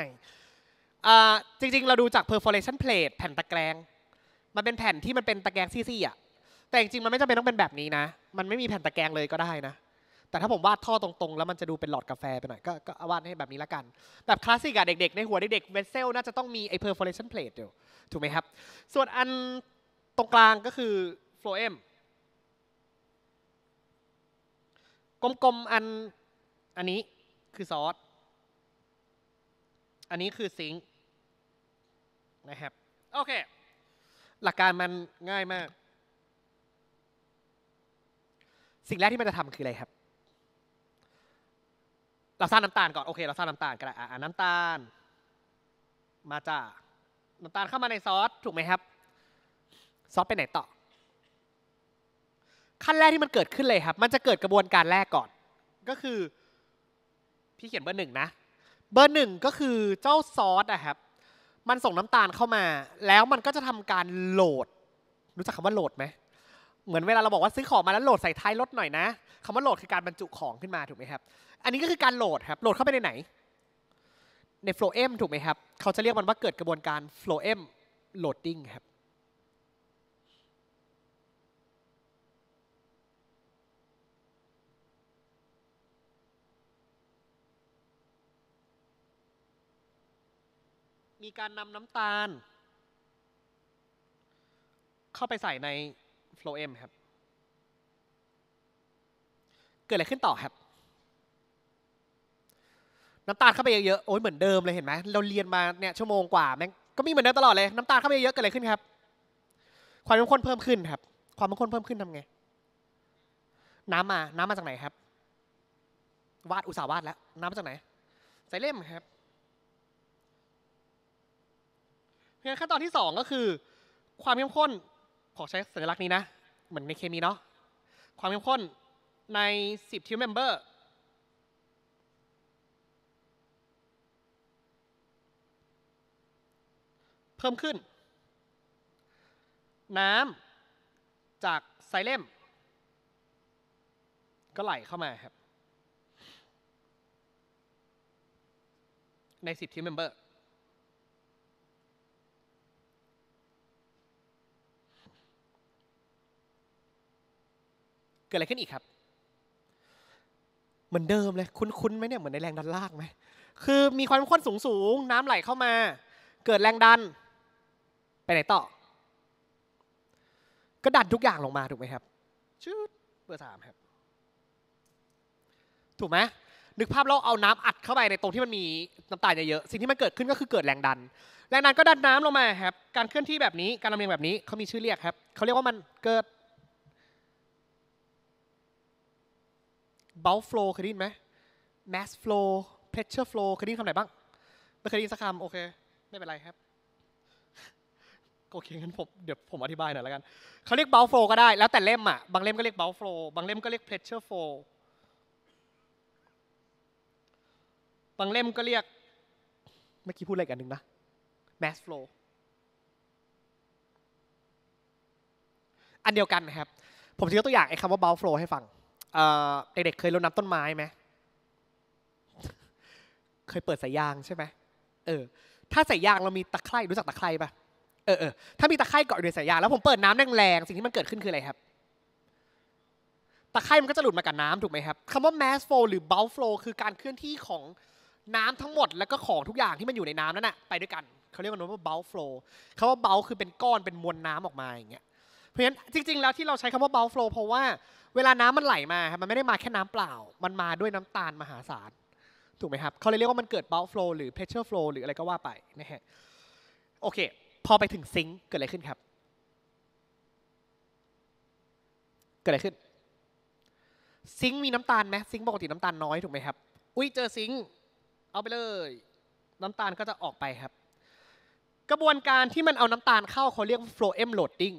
จริงๆเราดูจาก perforation plate แผ่นตะแกรงมันเป็นแผ่นที่มันเป็นตะแกรงซี่ๆอ่ะแต่จริงๆมันไม่จำเป็นต้องเป็นแบบนี้นะ มันไม่มีแผ่นตะแกรงเลยก็ได้นะแต่ถ้าผมวาดท่อตรง ๆ แล้วมันจะดูเป็นหลอดกาแฟไปหน่อยก็กวาดให้แบบนี้ละกันแบบคลาสสิกอะเด็กๆในหัวเด็กๆเว s เซลน่าจะต้องมีไอ้ perforation plate อยู่ถูกไหมครับส่วนอันตรงกลางก็คือ phloem กลมๆอันอันนี้คือซอสอันนี้คือซิงค์นะครับ โอเค หลักการมันง่ายมาก สิ่งแรกที่มันจะทำคืออะไรครับ เราสร้างน้ำตาลก่อน โอเค เราสร้างน้ำตาลก็ได้อ่าน้ำตาล มาจ้า น้ำตาลเข้ามาในซอสถูกไหมครับ ซอสไปไหนต่อ ขั้นแรกที่มันเกิดขึ้นเลยครับ มันจะเกิดกระบวนการแรกก่อน ก็คือ พี่เขียนเบอร์หนึ่งนะเบอร์หนึ่งก็คือเจ้าซอสอะครับ มันส่งน้ำตาลเข้ามา แล้วมันก็จะทำการโหลด รู้จักคำว่าโหลดไหม เหมือนเวลาเราบอกว่าซื้อของมาแล้วโหลดใส่ท้ายรถหน่อยนะคำว่าโหลดคือการบรรจุของขึ้นมาถูกไหมครับ อันนี้ก็คือการโหลดครับ โหลดเข้าไปในไหน ในโฟลเอมถูกไหมครับ เขาจะเรียกมันว่าเกิดกระบวนการโฟลเอมโหลดดิ้งครับมีการนำน้ำตาล เข้าไปใส่ในโล l เอมครับ เกิดอะไรขึ้นต่อครับ น้ำตาลเข้าไปเยอะๆโอ้ยเหมือนเดิมเลยเห็นไหม เราเรียนมาเนี่ยชั่วโมงกว่าแม่งก็มีเหมือนเดิมตลอดเลย น้ำตาลเข้าไปเยอะเกิดอะไรขึ้นครับ ความเข้มข้นเพิ่มขึ้นครับ ความเข้มข้นเพิ่มขึ้นทำไง น้ำมา น้ำมาจากไหนครับ วาดอุตสาหวาดแล้ว น้ำมาจากไหน ใส่เล่มครับงั้นขั้นตอนที่สองก็คือ ความเข้มข้นขอใช้สัญลักษณ์นี้นะ เหมือนในเคมีเนาะความเข้มข้นในสิบทีมเมมเบอร์ เพิ่มขึ้น น้ำจากไซเลมก็ไหลเข้ามาครับ ในสิบทีมเมมเบอร์กิดอะไรขึ้นอีกครับ เหมือนเดิมเลย คุ้นๆไหมเนี่ย เหมือนในแรงดันลากไหม คือมีความข้นสูงสูงน้ำไหลเข้ามา เกิดแรงดัน ไปไหนต่อ ก็ดันทุกอย่างลงมาถูกไหมครับชืดเบอร์สามครับ ถูกไหมนึกภาพเราเอาน้ำอัดเข้าไปในตรงที่มันมีน้ำตาลเยอะๆสิ่งที่มันเกิดขึ้นก็คือเกิดแรงดัน แรงดันก็ดันน้ำลงมาครับ การเคลื่อนที่แบบนี้ การลำเลียงแบบนี้ เขามีชื่อเรียกครับ เขาเรียกว่ามันเกิดบ u ลฟลูเคยได้ยินไหมแมสฟลูเพรสเชอร์ฟลูเคยได้ยินคำไหนบ้างไม่เคยได้ยินสักคำโอเคไม่เป็นไรครับโอเคงั้นผมเดี๋ยวผมอธิบายหน่อยแล้วกันเขาเรียกบ u ลฟลูก็ได้แล้วแต่เล่มอ่ะบางเล่มก็เรียกบ u ลฟลูบางเล่มก็เรียกเพรสเชอร์ฟลูบางเล่มก็เรียกเมื่อกี้พูดอะไรกันหนึ่งนะแมสฟลูอันเดียวกันนะครับผมจะยกตัวอย่างไอ้คำว่าเบลฟลูให้ฟังเด็กๆ เคยรดน้ำต้นไม้ไหม เคยเปิดสายยางใช่ไหมเออ ถ้าสายยางเรามีตะไคร่รู้จักตะไคร่ปะเออเออ ถ้ามีตะไคร่เกาะอยู่ในสายยางแล้วผมเปิดน้ำแรงๆ สิ่งที่มันเกิดขึ้นคืออะไรครับ ตะไคร่มันก็จะหลุดมากับน้ำถูกไหมครับคำว่า mass flow หรือ bulk flow คือการเคลื่อนที่ของน้ำทั้งหมด แล้วก็ของทุกอย่างที่มันอยู่ในน้ำนั่นแหะไปด้วยกันเขาเรียกมันว่า bulk flow คำว่า bulk คือเป็นก้อนเป็นมวลน้ำออกมาอย่างเงี้ยเพราะฉะนั้นจริง ๆ แล้วที่เราใช้คำว่า b บลฟ flow เพราะว่าเวลาน้ำมันไหลมาครับมันไม่ได้มาแค่น้ำเปล่า มันมาด้วยน้ำตาลมหาศาลถูกไหมครับเขาเลยเรียกว่ามันเกิด b บลฟ flow หรือ pressure flow หรืออะไรก็ว่าไปนะฮะโอเคพอไปถึงซิงเกิดอะไรขึ้นครับเกิดอะไรขึ้นซิงมีน้ำตาลไหมซิงปกติน้ำตาลน้อยถูกไหมครับอุ้ยเจอซิงเอาไปเลย น้ำตาลก็จะออกไปครับ กระบวนการที่มันเอาน้ำตาลเข้าเขาเรียกว่า phloem loading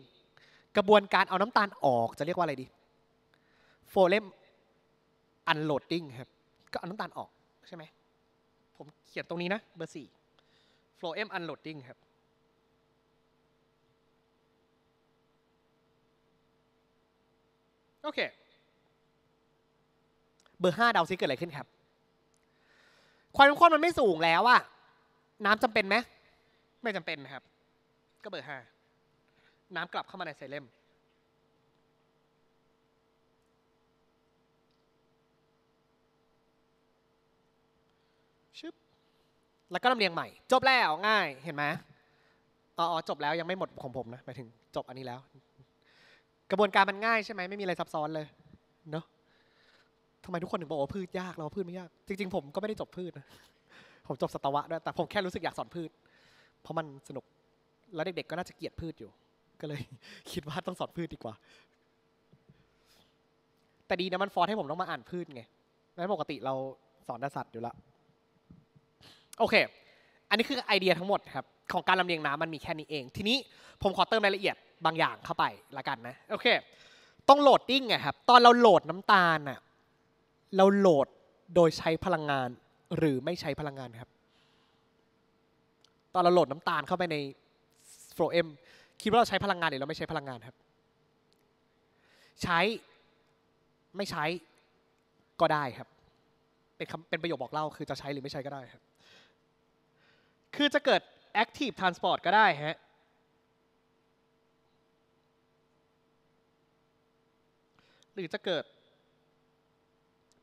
กระบวนการเอาน้ำตาลออกจะเรียกว่าอะไรดีโฟเลมอันโหลดดิ้งครับ ก็เอาน้ำตาลออกใช่ไหมผมเขียนตรงนี้นะเบอร์สี่โฟเลมอันโหลดดิ้งครับ โอเค เบอร์ห้าเดาซิเกิดอะไรขึ้นครับ ความเข้มข้นมันไม่สูงแล้วอะน้ำจำเป็นไหม ไม่จำเป็นครับ ก็เบอร์ห้าน้ำกลับเข้ามาในไซเลมชึบแล้วก็ลำเลียงใหม่ จบแล้วง่ายเห็นไหมอ๋อจบแล้วยังไม่หมดของผมนะหมายถึงจบอันนี้แล้ว กระบวนการมันง่าย ใช่ไหมไม่มีอะไรซับซ้อนเลยเนาะทำไมทุกคนถึงบอกว่าพืชยากเราพืชไม่ยากจริง ๆ ผมก็ไม่ได้จบพืชนะผมจบสตวะด้วยแต่ผมแค่รู้สึกอยากสอนพืช เพราะมันสนุก แล้วเด็กๆก็น่าจะเกลียดพืชอยู่ก็เลยคิดว่าต้องสอนพืชดีกว่า แต่ดีนะมันฟอร์ให้ผมต้องมาอ่านพืชไงนั้ปกติเราสอนสัตว์อยู่ละ โอเค อันนี้คือไอเดียทั้งหมดครับของการลำเลียงน้ำมันมีแค่นี้เอง ทีนี้ผมขอเติมรายละเอียดบางอย่างเข้าไปละกันนะ โอเค ต้องโหลดดิ้งไงครับ ตอนเราโหลดน้ำตาลน่ะ เราโหลดโดยใช้พลังงาน หรือไม่ใช้พลังงานครับ ตอนเราโหลดน้ำตาลเข้าไปในโฟลเอ็มคิดว่าเราใช้พลังงานหรือเราไม่ใช้พลังงานครับใช้ไม่ใช้ก็ได้ครับเป็นเป็นประโยคบอกเล่าคือจะใช้หรือไม่ใช้ก็ได้ครับคือจะเกิด active transport ก็ได้ฮะหรือจะเกิด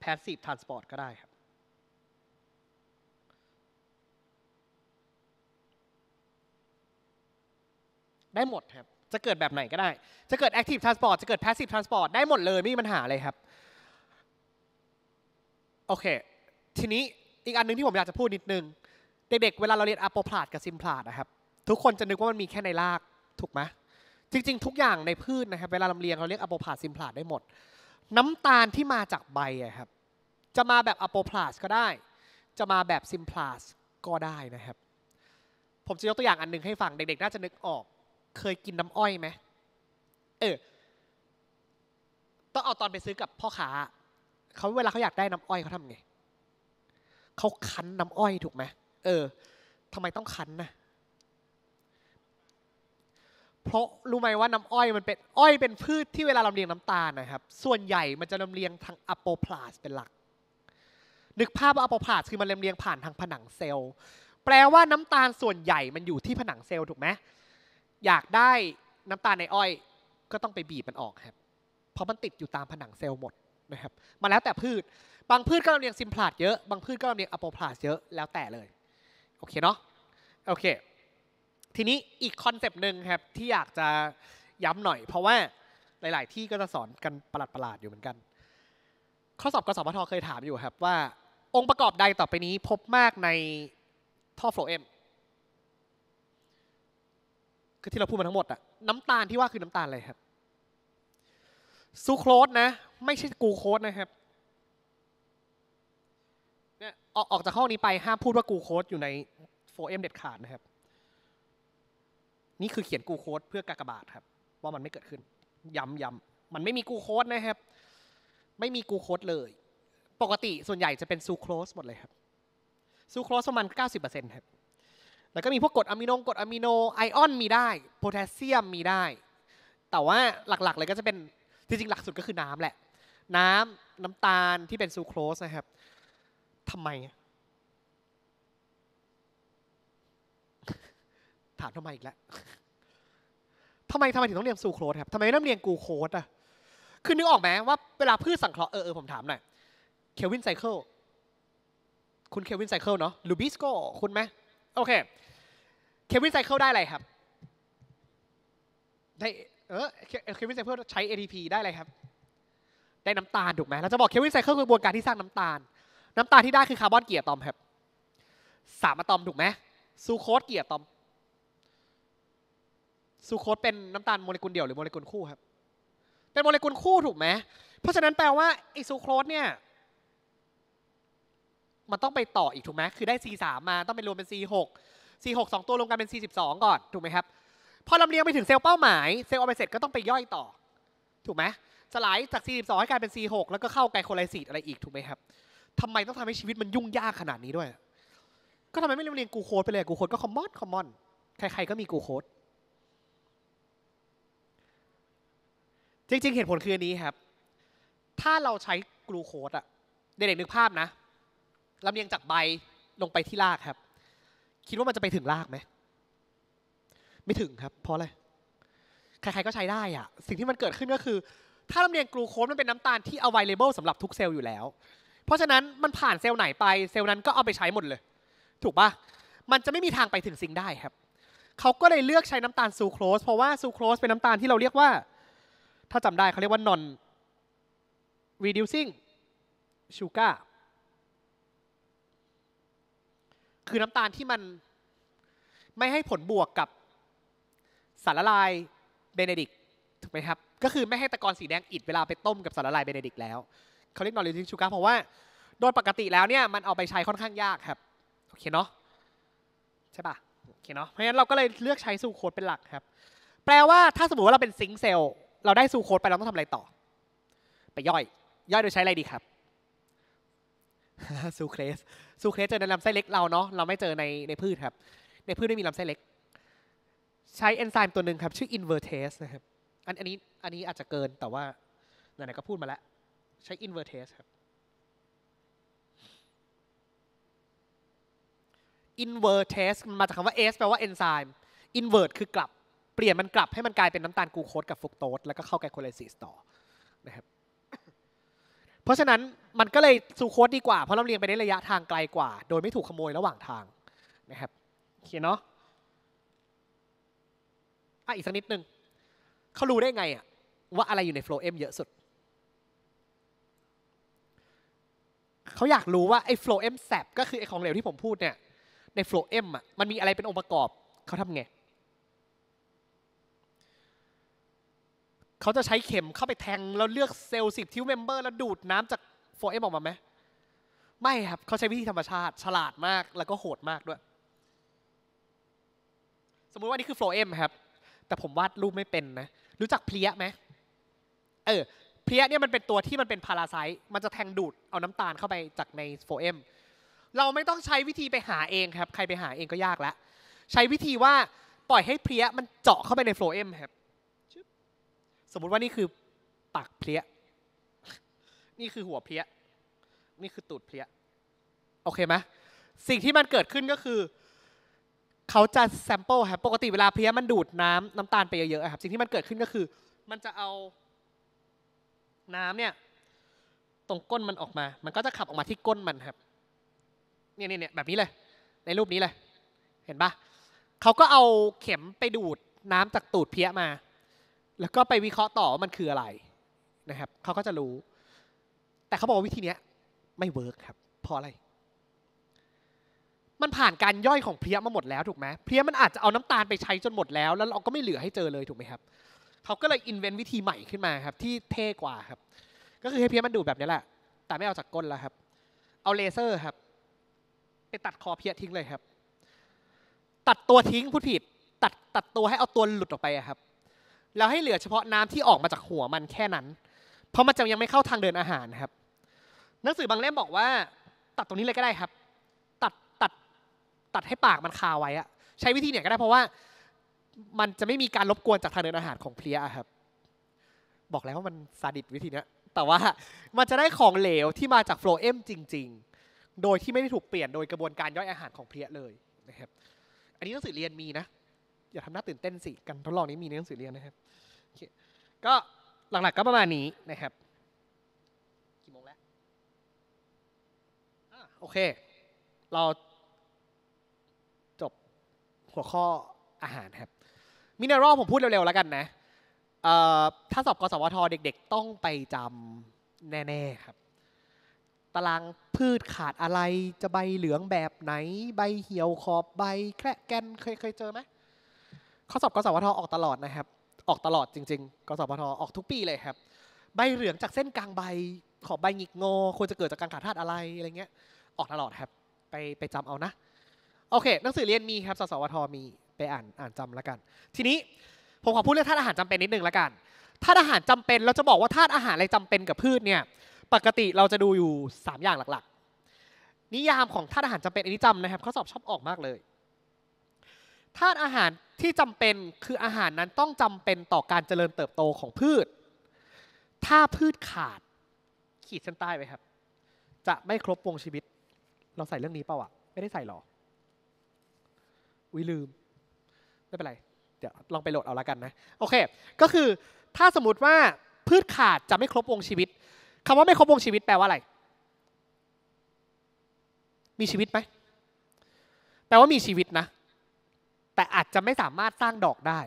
passive transport ก็ได้ครับได้หมดครับ จะเกิดแบบไหนก็ได้ จะเกิด Active Transport จะเกิด Passive Transport ได้หมดเลยไม่มีปัญหาเลยครับ โอเค ทีนี้อีกอันนึงที่ผมอยากจะพูดนิดนึง เด็กๆ เวลาเราเรียนอัปโปพลาดกับซิมพลาดนะครับ ทุกคนจะนึกว่ามันมีแค่ในรากถูกไหมจริง ๆ ทุกอย่างในพืชนะครับ เวลาลำเลียงเราเรียกอัปโปพลาดซิมพลาดได้หมด น้ำตาลที่มาจากใบครับ จะมาแบบอัปโปพลาสก็ได้ จะมาแบบซิมพลาสก็ได้นะครับ ผมจะยกตัวอย่างอันนึงให้ฟังเด็กๆ น่าจะนึกออกเคยกินน้ำอ้อยไหมเออต้องเอาตอนไปซื้อกับพ่อค้าเขาเวลาเขาอยากได้น้ำอ้อยเขาทำไงเขาคั้นน้ำอ้อยถูกไหมเออทำไมต้องคั้น นะ เพราะรู้ไหมว่าน้ำอ้อยมันเป็นอ้อยเป็นพืชที่เวลาลำเลียงน้ำตาลนะครับ ส่วนใหญ่มันจะลำเลียงทางอะโปพลาสเป็นหลัก นึกภาพว่าอะโปพลาสคือมันลำเลียงผ่านทางผนังเซลล์แปลว่าน้ำตาลส่วนใหญ่มันอยู่ที่ผนังเซลล์ถูกไหมอยากได้น้ำตาลในอ้อยก็ต้องไปบีบมันออกครับเพราะมันติดอยู่ตามผนังเซลล์หมดนะครับมาแล้วแต่พืช บางพืชก็ลำเลียงซิมพลาสเยอะบางพืชก็ลำเลียงอะโปพลาสเยอะแล้วแต่เลยโอเคเนาะโอเคทีนี้อีกคอนเซปต์หนึ่งครับที่อยากจะย้ำหน่อย เพราะว่าหลาย ๆ ที่ก็จะสอนกันประหลาดๆอยู่เหมือนกัน ข้อสอบกสพท เคยถามอยู่ครับว่าองค์ประกอบใดต่อไปนี้พบมากในท่อโฟลเอมคือที่เราพูดมาทั้งหมดอะน้ำตาลที่ว่าคือน้ำตาลอะไรครับซูโครสนะไม่ใช่กูโคสนะครับเนี่ยออกออกจากห้องนี้ไปห้ามพูดว่ากูโคสอยู่ในโฟเอ็มเด็ดขาดนะครับนี่คือเขียนกูโคสเพื่อกากบาทครับ ว่ามันไม่เกิดขึ้นย้ำย้ำมันไม่มีกูโคสนะครับไม่มีกูโคสเลย ปกติส่วนใหญ่จะเป็นซูโครสหมดเลยครับซูโครสประมาณเเเก้าสิบปอร์ซ็นต์ครับแล้วก็มีพวกกรดอะมิโน กรดอะมิโนไอออนมีได้โพแทสเซียมมีได้แต่ว่าหลักๆ เลยก็จะเป็นจริงๆหลักสุดก็คือน้ำแหละ น้ำน้ำตาลที่เป็นซูโครสนะครับทำไม ถามทำไมอีกแล้วทำไมทำไมถึงต้องเรียงซูโครสครับทำไมไม่ต้องเรียงกูโคสอ่ะคือนึกออกไหมว่าเวลาพืชสังเคราะห์เออเออผมถามหน่อยเควินไซเคิลคุณเควินไซเคิลเนาะลูบิสโกคุณไหมโอเค เควินไซเคิลได้อะไรครับ ได้ เออเควินไซเคิลใช้ ATP ได้อะไรครับ ได้น้ำตาลถูกไหมเราจะบอกเควินไซเคิลคือกระบวนการที่สร้างน้ำตาล น้ำตาลที่ได้คือคาร์บอนเกียร์ตอมครับสามอะตอมถูกไหม ซูโคสเกียร์ตอม ซูโคสเป็นน้ำตาลโมเลกุลเดี่ยวหรือโมเลกุลคู่ครับ เป็นโมเลกุลคู่ถูกไหม เพราะฉะนั้นแปลว่าไอซูโคสเนี่ยมันต้องไปต่ออีกถูกไหม คือได้ C3 มาต้องไปรวมเป็น C6 C6 2 ตัวรวมกันเป็น C12 ก่อนถูกไหมครับ พอลำเลียงไปถึงเซลล์เป้าหมายเซลล์เอาไปเสร็จก็ต้องไปย่อยต่อ ถูกไหมสลายจาก C12 ให้กลายเป็น C6 แล้วก็เข้าไกลโคไลซีดอะไรอีกถูกไหมครับทำไมต้องทำให้ชีวิตมันยุ่งยากขนาดนี้ด้วย ก็ทำไมไม่ลเรียนกูโคดไปเลยกูโคดก็คอมมอนคอมมอนใครๆก็มีกูโคดจริงๆ เหตุผลคืออันนี้ครับ ถ้าเราใช้กลูโคดอะเด็กๆนึกภาพนะลำเลียงจากใบลงไปที่รากครับ คิดว่ามันจะไปถึงรากไหมไม่ถึงครับ เพราะอะไรใครๆก็ใช้ได้อะสิ่งที่มันเกิดขึ้นก็คือ ถ้าลำเลียงกลูโคสมันเป็นน้ำตาลที่ available สำหรับทุกเซลล์อยู่แล้วเพราะฉะนั้นมันผ่านเซลล์ไหนไป เซลล์นั้นก็เอาไปใช้หมดเลย ถูกปะมันจะไม่มีทางไปถึงสิ่งได้ครับเขาก็เลยเลือกใช้น้ำตาลซูโครสเพราะว่าซูโครสเป็นน้ำตาลที่เราเรียกว่า ถ้าจำได้เขาเรียกว่าน o ี reducing sugar คือน้ำตาลที่มันไม่ให้ผลบวกกับสารละลายเบเนดิกถูกไหมครับก็คือไม่ให้ตะกอนสีแดงอิดเวลาไปต้มกับสารละลายเบเนดิกแล้วเขาเรียกนอร์ลิทิชูการ์เพราะว่าโดยปกติแล้วเนี่ยมันเอาไปใช้ค่อนข้างยากครับโอเคเนาะใช่ปะโอเคเนาะเพราะฉะนั้นเราก็เลยเลือกใช้ซูโคดเป็นหลักครับ แปลว่าถ้าสมมติว่าเราเป็นซิงเซลเราได้ซูโคดไปเราต้องทำอะไรต่อ ไปย่อย ย่อยโดยใช้อะไรดีครับซูเครสซูเครสเจอในลำไส้เล็กเราเนาะเราไม่เจอในในพืชครับในพืชไม่มีลำไส้เล็กใช้เอนไซม์ตัวหนึ่งครับชื่ออินเวอร์เทสนะครับอันอันนี้อันนี้อาจจะเกินแต่ว่าไหนๆก็พูดมาแล้วใช้อินเวอร์เทสครับอินเวอร์เทสมาจากคำว่าเอสแปลว่าเอนไซม์อินเวอร์คือกลับเปลี่ยนมันกลับให้มันกลายเป็นน้ำตาลกูโคสกับฟุกโตสแล้วก็เข้าไกลโคไลซิสต่อนะครับเพราะฉะนั้นมันก็เลยซูโคดดีกว่าเพราะลำเลียงไปได้ระยะทางไกลกว่า โดยไม่ถูกขโมยระหว่างทางนะครับโอเคเนาะอ่ะอีกสักนิดนึงเขารู้ได้ไงอะว่าอะไรอยู่ในโฟล์เอ็มเยอะสุดเขาอยากรู้ว่าไอ้โฟล์เอ็มแสบก็คือไอ้ของเหลวที่ผมพูดเนี่ยในโฟล์เอ็มอะมันมีอะไรเป็นองค์ประกอบเขาทำไงเขาจะใช้เข็มเข้าไปแทงแล้วเลือกเซลล์สิบทิวเมมเบอร์แล้วดูดน้ำจากฟเอมอกมาไหมไม่ครับ เขาใช้วิธีธรรมชาติ ฉลาดมาก แล้วก็โหดมากด้วย สมมุติว่านี่คือฟเอมครับ แต่ผมวาดรูปไม่เป็นนะ รู้จักเพลียไหม เออ เพลียเนี่ยมันเป็นตัวที่มันเป็นพาราไซต์มันจะแทงดูดเอาน้ำตาลเข้าไปจากในโฟเอม เราไม่ต้องใช้วิธีไปหาเองครับ ใครไปหาเองก็ยากแล้ว ใช้วิธีว่าปล่อยให้เพลียมันเจาะเข้าไปในฟเอมครับสมมุติว่านี่คือปากเพลียนี่คือหัวเพี้ย นี่คือตูดเพี้ย โอเคไหมสิ่งที่มันเกิดขึ้นก็คือเขาจะแซมเปิลครับปกติเวลาเพี้ยมันดูดน้ำน้ำตาลไปเยอะๆครับ สิ่งที่มันเกิดขึ้นก็คือ มันจะเอาน้ำเนี่ย ตรงก้นมันออกมา มันก็จะขับออกมาที่ก้นมันครับ เนี่ยเนี่ยแบบนี้เลย ในรูปนี้เลย เห็นปะเขาก็เอาเข็มไปดูดน้ำจากตูดเพี้ยมา แล้วก็ไปวิเคราะห์ต่อว่ามันคืออะไรนะครับ เขาก็จะรู้แต่เขาบอกว่าวิธีนี้ไม่เวิร์กครับเพราะอะไร มันผ่านการย่อยของเพลี้ยมาหมดแล้วถูกไหมเพลี้ยมันอาจจะเอาน้ำตาลไปใช้จนหมดแล้วแล้วเราก็ไม่เหลือให้เจอเลยถูกไหมครับเขาก็เลยอินเวนต์วิธีใหม่ขึ้นมาครับที่เท่กว่าครับก็คือให้เพลี้ยมันดูแบบนี้แหละ แต่ไม่เอาจากก้นแล้วครับ เอาเลเซอร์ครับไปตัดคอเพลี้ยทิ้งเลยครับ ตัดตัวทิ้งพูดผิด ตัดตัดตัวให้เอาตัวหลุดออกไปครับแล้วให้เหลือเฉพาะน้ำที่ออกมาจากหัวมันแค่นั้น เพราะมันจะยังไม่เข้าทางเดินอาหารครับหนังสือบางเล่มบอกว่า ตัดตรงนี้เลยก็ได้ครับ ตัดตัดตัดให้ปากมันคาไว้อะใช้วิธีเนี่ยก็ได้ เพราะว่ามันจะไม่มีการรบกวนจากทางเดินอาหารของเพลียครับ บอกแล้วว่ามันสาดิสวิธีนี้แต่ว่ามันจะได้ของเหลวที่มาจากโฟลเอมจริงๆ โดยที่ไม่ได้ถูกเปลี่ยนโดยกระบวนการย่อยอาหารของเพลียเลยนะครับ อันนี้หนังสือเรียนมีนะอย่าทำหน้าตื่นเต้นสิ กันทดลองนี้มีในหนังสือเรียนนะครับก็หลักๆก็ประมาณนี้นะครับโอเค เราจบหัวข้ออาหารครับมินเนอรัลผมพูดเร็วๆแล้วกันนะถ้าสอบกสวทเด็ก ๆ ต้องไปจำแน่ๆครับ ตารางพืชขาดอะไร จะใบเหลืองแบบไหนใบเหี่ยวขอบใบแคร์แกนเคยเคยเจอไหมข้อสอบกสวทออกตลอดนะครับ ออกตลอดจริง ๆกสวทออกทุกปีเลยครับ ใบเหลืองจากเส้นกลางใบ ขอบใบหงิกงอควรจะเกิดจากการขาดธาตุอะไรอะไรเงี้ยออกตลอดครับไปไปจำเอานะโอเคหนังสือเรียนมีครับ สสวทมีไปอ่านอ่านจำแล้วกัน ทีนี้ผมขอพูดเรื่องธาตุอาหารจำเป็นนิดนึงแล้วกันธาตุอาหารจำเป็นเราจะบอกว่าธาตุอาหารอะไรจำเป็นกับพืชเนี่ยปกติเราจะดูอยู่ 3 อย่างหลักๆ นิยามของธาตุอาหารจำเป็นอันนี้จำนะครับข้อสอบชอบออกมากเลยธาตุอาหารที่จำเป็นคืออาหารนั้นต้องจำเป็นต่อการเจริญเติบโตของพืช ถ้าพืชขาดขีดเส้นใต้ไปครับ จะไม่ครบวงชีวิตเราใส่เรื่องนี้เปล่าอ่ะไม่ได้ใส่หรอ อุ้ยลืม ไม่เป็นไร เดี๋ยวลองไปโหลดเอาละกันนะ โอเค ก็คือถ้าสมมติว่าพืชขาดจะไม่ครบวงชีวิต คำว่าไม่ครบวงชีวิตแปลว่าอะไร มีชีวิตไหมแปลว่ามีชีวิตนะ แต่อาจจะไม่สามารถสร้างดอกได้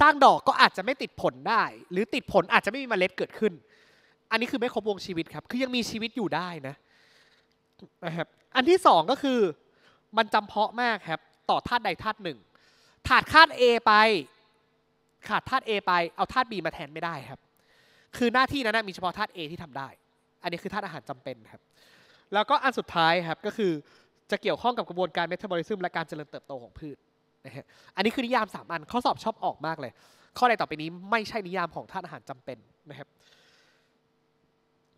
สร้างดอกก็อาจจะไม่ติดผลได้ หรือติดผลอาจจะไม่มีเมล็ดเกิดขึ้น อันนี้คือไม่ครบวงชีวิตครับ คือยังมีชีวิตอยู่ได้นะนะครับอันที่ 2 ก็คือมันจำเพาะมากครับต่อธาตุใดธาตุหนึ่งขาดธาตุ A ไป ขาดธาตุ A ไปเอาธาตุ B มาแทนไม่ได้ครับ คือหน้าที่นั้นมีเฉพาะธาตุ A ที่ทำได้ อันนี้คือธาตุอาหารจำเป็นครับแล้วก็อันสุดท้ายครับก็คือจะเกี่ยวข้องกับกระบวนการเมตาบอลิซึมและการเจริญเติบโตของพืชนะฮะอันนี้คือนิยาม3อันข้อสอบชอบออกมากเลยข้อใดต่อไปนี้ไม่ใช่นิยามของธาตุอาหารจำเป็นนะครับ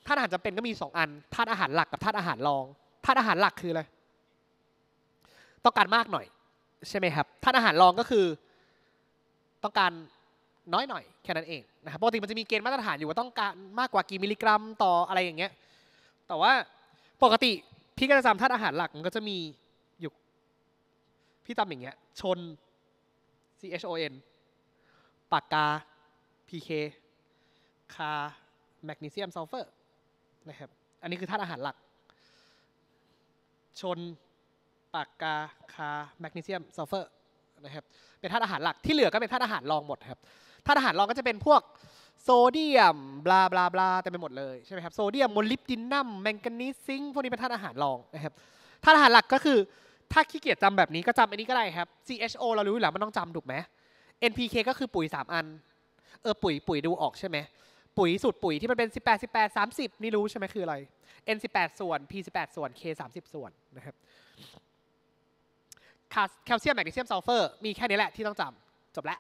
ธาตุอาหารจำเป็นก็มีสองอันธาตุอาหารหลักกับธาตุอาหารรองธาตุอาหารหลักคืออะไรต้องการมากหน่อยใช่ไหมครับธาตุอาหารรองก็คือต้องการน้อยหน่อยแค่นั้นเองนะครับปกติมันจะมีเกณฑ์มาตรฐานอยู่ว่าต้องการมากกว่ากี่มิลลิกรัมต่ออะไรอย่างเงี้ยแต่ว่าปกติพี่ก็จะจำธาตุอาหารหลักมันก็จะมีอยู่พี่จำอย่างเงี้ยชน C H O N ปากกา P K คาแมกนีเซียมซัลเฟอร์นะครับ อันนี้คือธาตุอาหารหลัก ชนปากกา คาแมกนีเซียม ซัลเฟอร์ นะครับ เป็นธาตุอาหารหลัก ที่เหลือก็เป็นธาตุอาหารรองหมดครับ ธาตุอาหารรองก็จะเป็นพวกโซเดียม บลาบลาบลาเต็มไปหมดเลยใช่ไหมครับ โซเดียมโมลิบดินัมแมงกานีซิงพวกนี้เป็นธาตุอาหารรองนะครับ ธาตุอาหารหลักก็คือถ้าขี้เกียจจำแบบนี้ก็จำอันนี้ก็ได้ครับ CHO เรารู้อยู่แล้วมันต้องจำถูกไหม NPK ก็คือปุ๋ย 3 อัน เออ ปุ๋ย ปุ๋ยดูออกใช่ไหมปุ๋ยสูตรปุ๋ยที่มันเป็น 18 18 30 นี่รู้ใช่ไหมคืออะไร n 18 ส่วน p 18 ส่วน k 30 ส่วนนะครับแคลเซียมแมกนีเซียมซัลเฟอร์ มีแค่นี้แหละที่ต้องจำจบแล้ว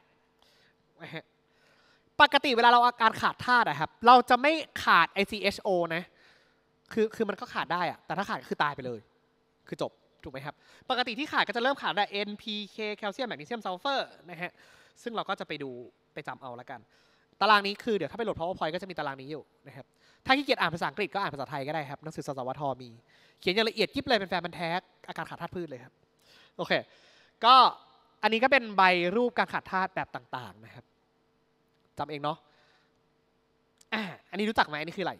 ปกติเวลาเราอาการขาดธาตุนะครับ เราจะไม่ขาด ICHO นะ คือคือมันก็ขาดได้อะแต่ถ้าขาดคือตายไปเลย คือจบ ถูกไหมครับ ปกติที่ขาดก็จะเริ่มขาดได้ NPK แคลเซียมแมกนีเซียมซัลเฟอร์นะฮะ ซึ่งเราก็จะไปดูไปจำเอาละกันตารางนี้คือเดี๋ยวถ้าไปโหลด powerpoint ก็จะมีตารางนี้อยู่นะครับ ถ้าขี้เกียจอ่านภาษาอังกฤษก็อ่านภาษาไทยก็ได้ครับหนังสือสสวทมี เขียนอย่างละเอียดยิบเลยเป็นแฟนบันแท้อาการขาดธาตุพืชเลยครับ โอเค ก็อันนี้ก็เป็นใบรูปการขาดธาตุแบบต่างๆนะครับจำเองเนาะอันนี้รู้จักไหมอันนี้คืออะไร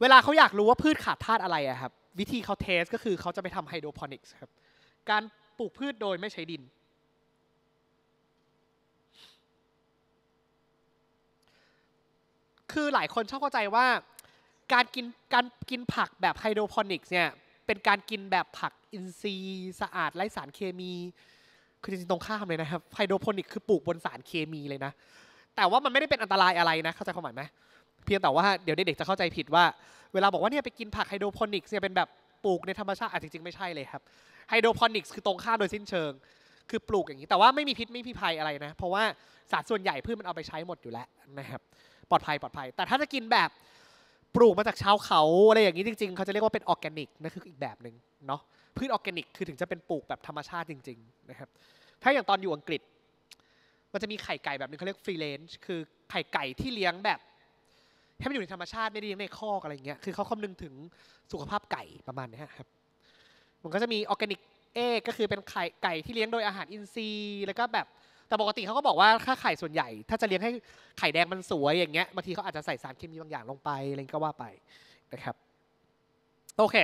เวลาเขาอยากรู้ว่าพืชขาดธาตุอะไรอะครับวิธีเขาเทสก็คือเขาจะไปทำไฮโดรพอนิกส์ครับ การปลูกพืชโดยไม่ใช้ดินคือหลายคนชอบเข้าใจว่า การกินการกินผักแบบไฮโดรพอนิกส์เนี่ย เป็นการกินแบบผักอินทรีย์สะอาดไร้สารเคมีคือจริงๆตรงข้ามเลยนะครับไฮโดรพอนิกคือปลูกบนสารเคมีเลยนะแต่ว่ามันไม่ได้เป็นอันตรายอะไรนะเข้าใจความหมายไหมเพียงแต่ว่าเดี๋ยวเด็กๆจะเข้าใจผิดว่าเวลาบอกว่าเนี่ยไปกินผักไฮโดรพอนิกเนี่ยเป็นแบบปลูกในธรรมชาติอ่ะจริงๆไม่ใช่เลยครับ ไฮโดรพอนิกคือตรงข้ามโดยสิ้นเชิง คือปลูกอย่างนี้ แต่ว่าไม่มีพิษไม่มีภัยอะไรนะ เพราะว่าสารส่วนใหญ่พืชมันเอาไปใช้หมดอยู่แล้วนะครับปลอดภัยปลอดภัย แต่ถ้าจะกินแบบปลูกมาจากชาวเขาอะไรอย่างนี้จริงๆ เขาจะเรียกว่าเป็นออร์แกนิก นั่นคืออีกแบบหนึ่งเนาะพืชออร์แกนิก คือถึงจะเป็นปลูกแบบธรรมชาติจริงๆนะครับ ถ้าอย่างตอนอยู่อังกฤษ มันจะมีไข่ไก่แบบนึงเขาเรียกฟรีเลนจ์คือไข่ไก่ที่เลี้ยงแบบให้มันอยู่ในธรรมชาติไม่ได้เลี้ยงในคอกอะไรเงี้ย คือเขาคำนึงถึงสุขภาพไก่ประมาณนี้ครับ มันก็จะมีออร์แกนิกเอก็คือเป็นไข่ไก่ที่เลี้ยงโดยอาหารอินทรีย์ แล้วก็แบบแต่ปกติเขาก็บอกว่าถ้าไข่ส่วนใหญ่ ถ้าจะเลี้ยงให้ไข่แดงมันสวยอย่างเงี้ยบางทีเขาอาจจะใส่สารเคมีบางอย่างลงไปอะไรก็ว่าไปนะครับโอเค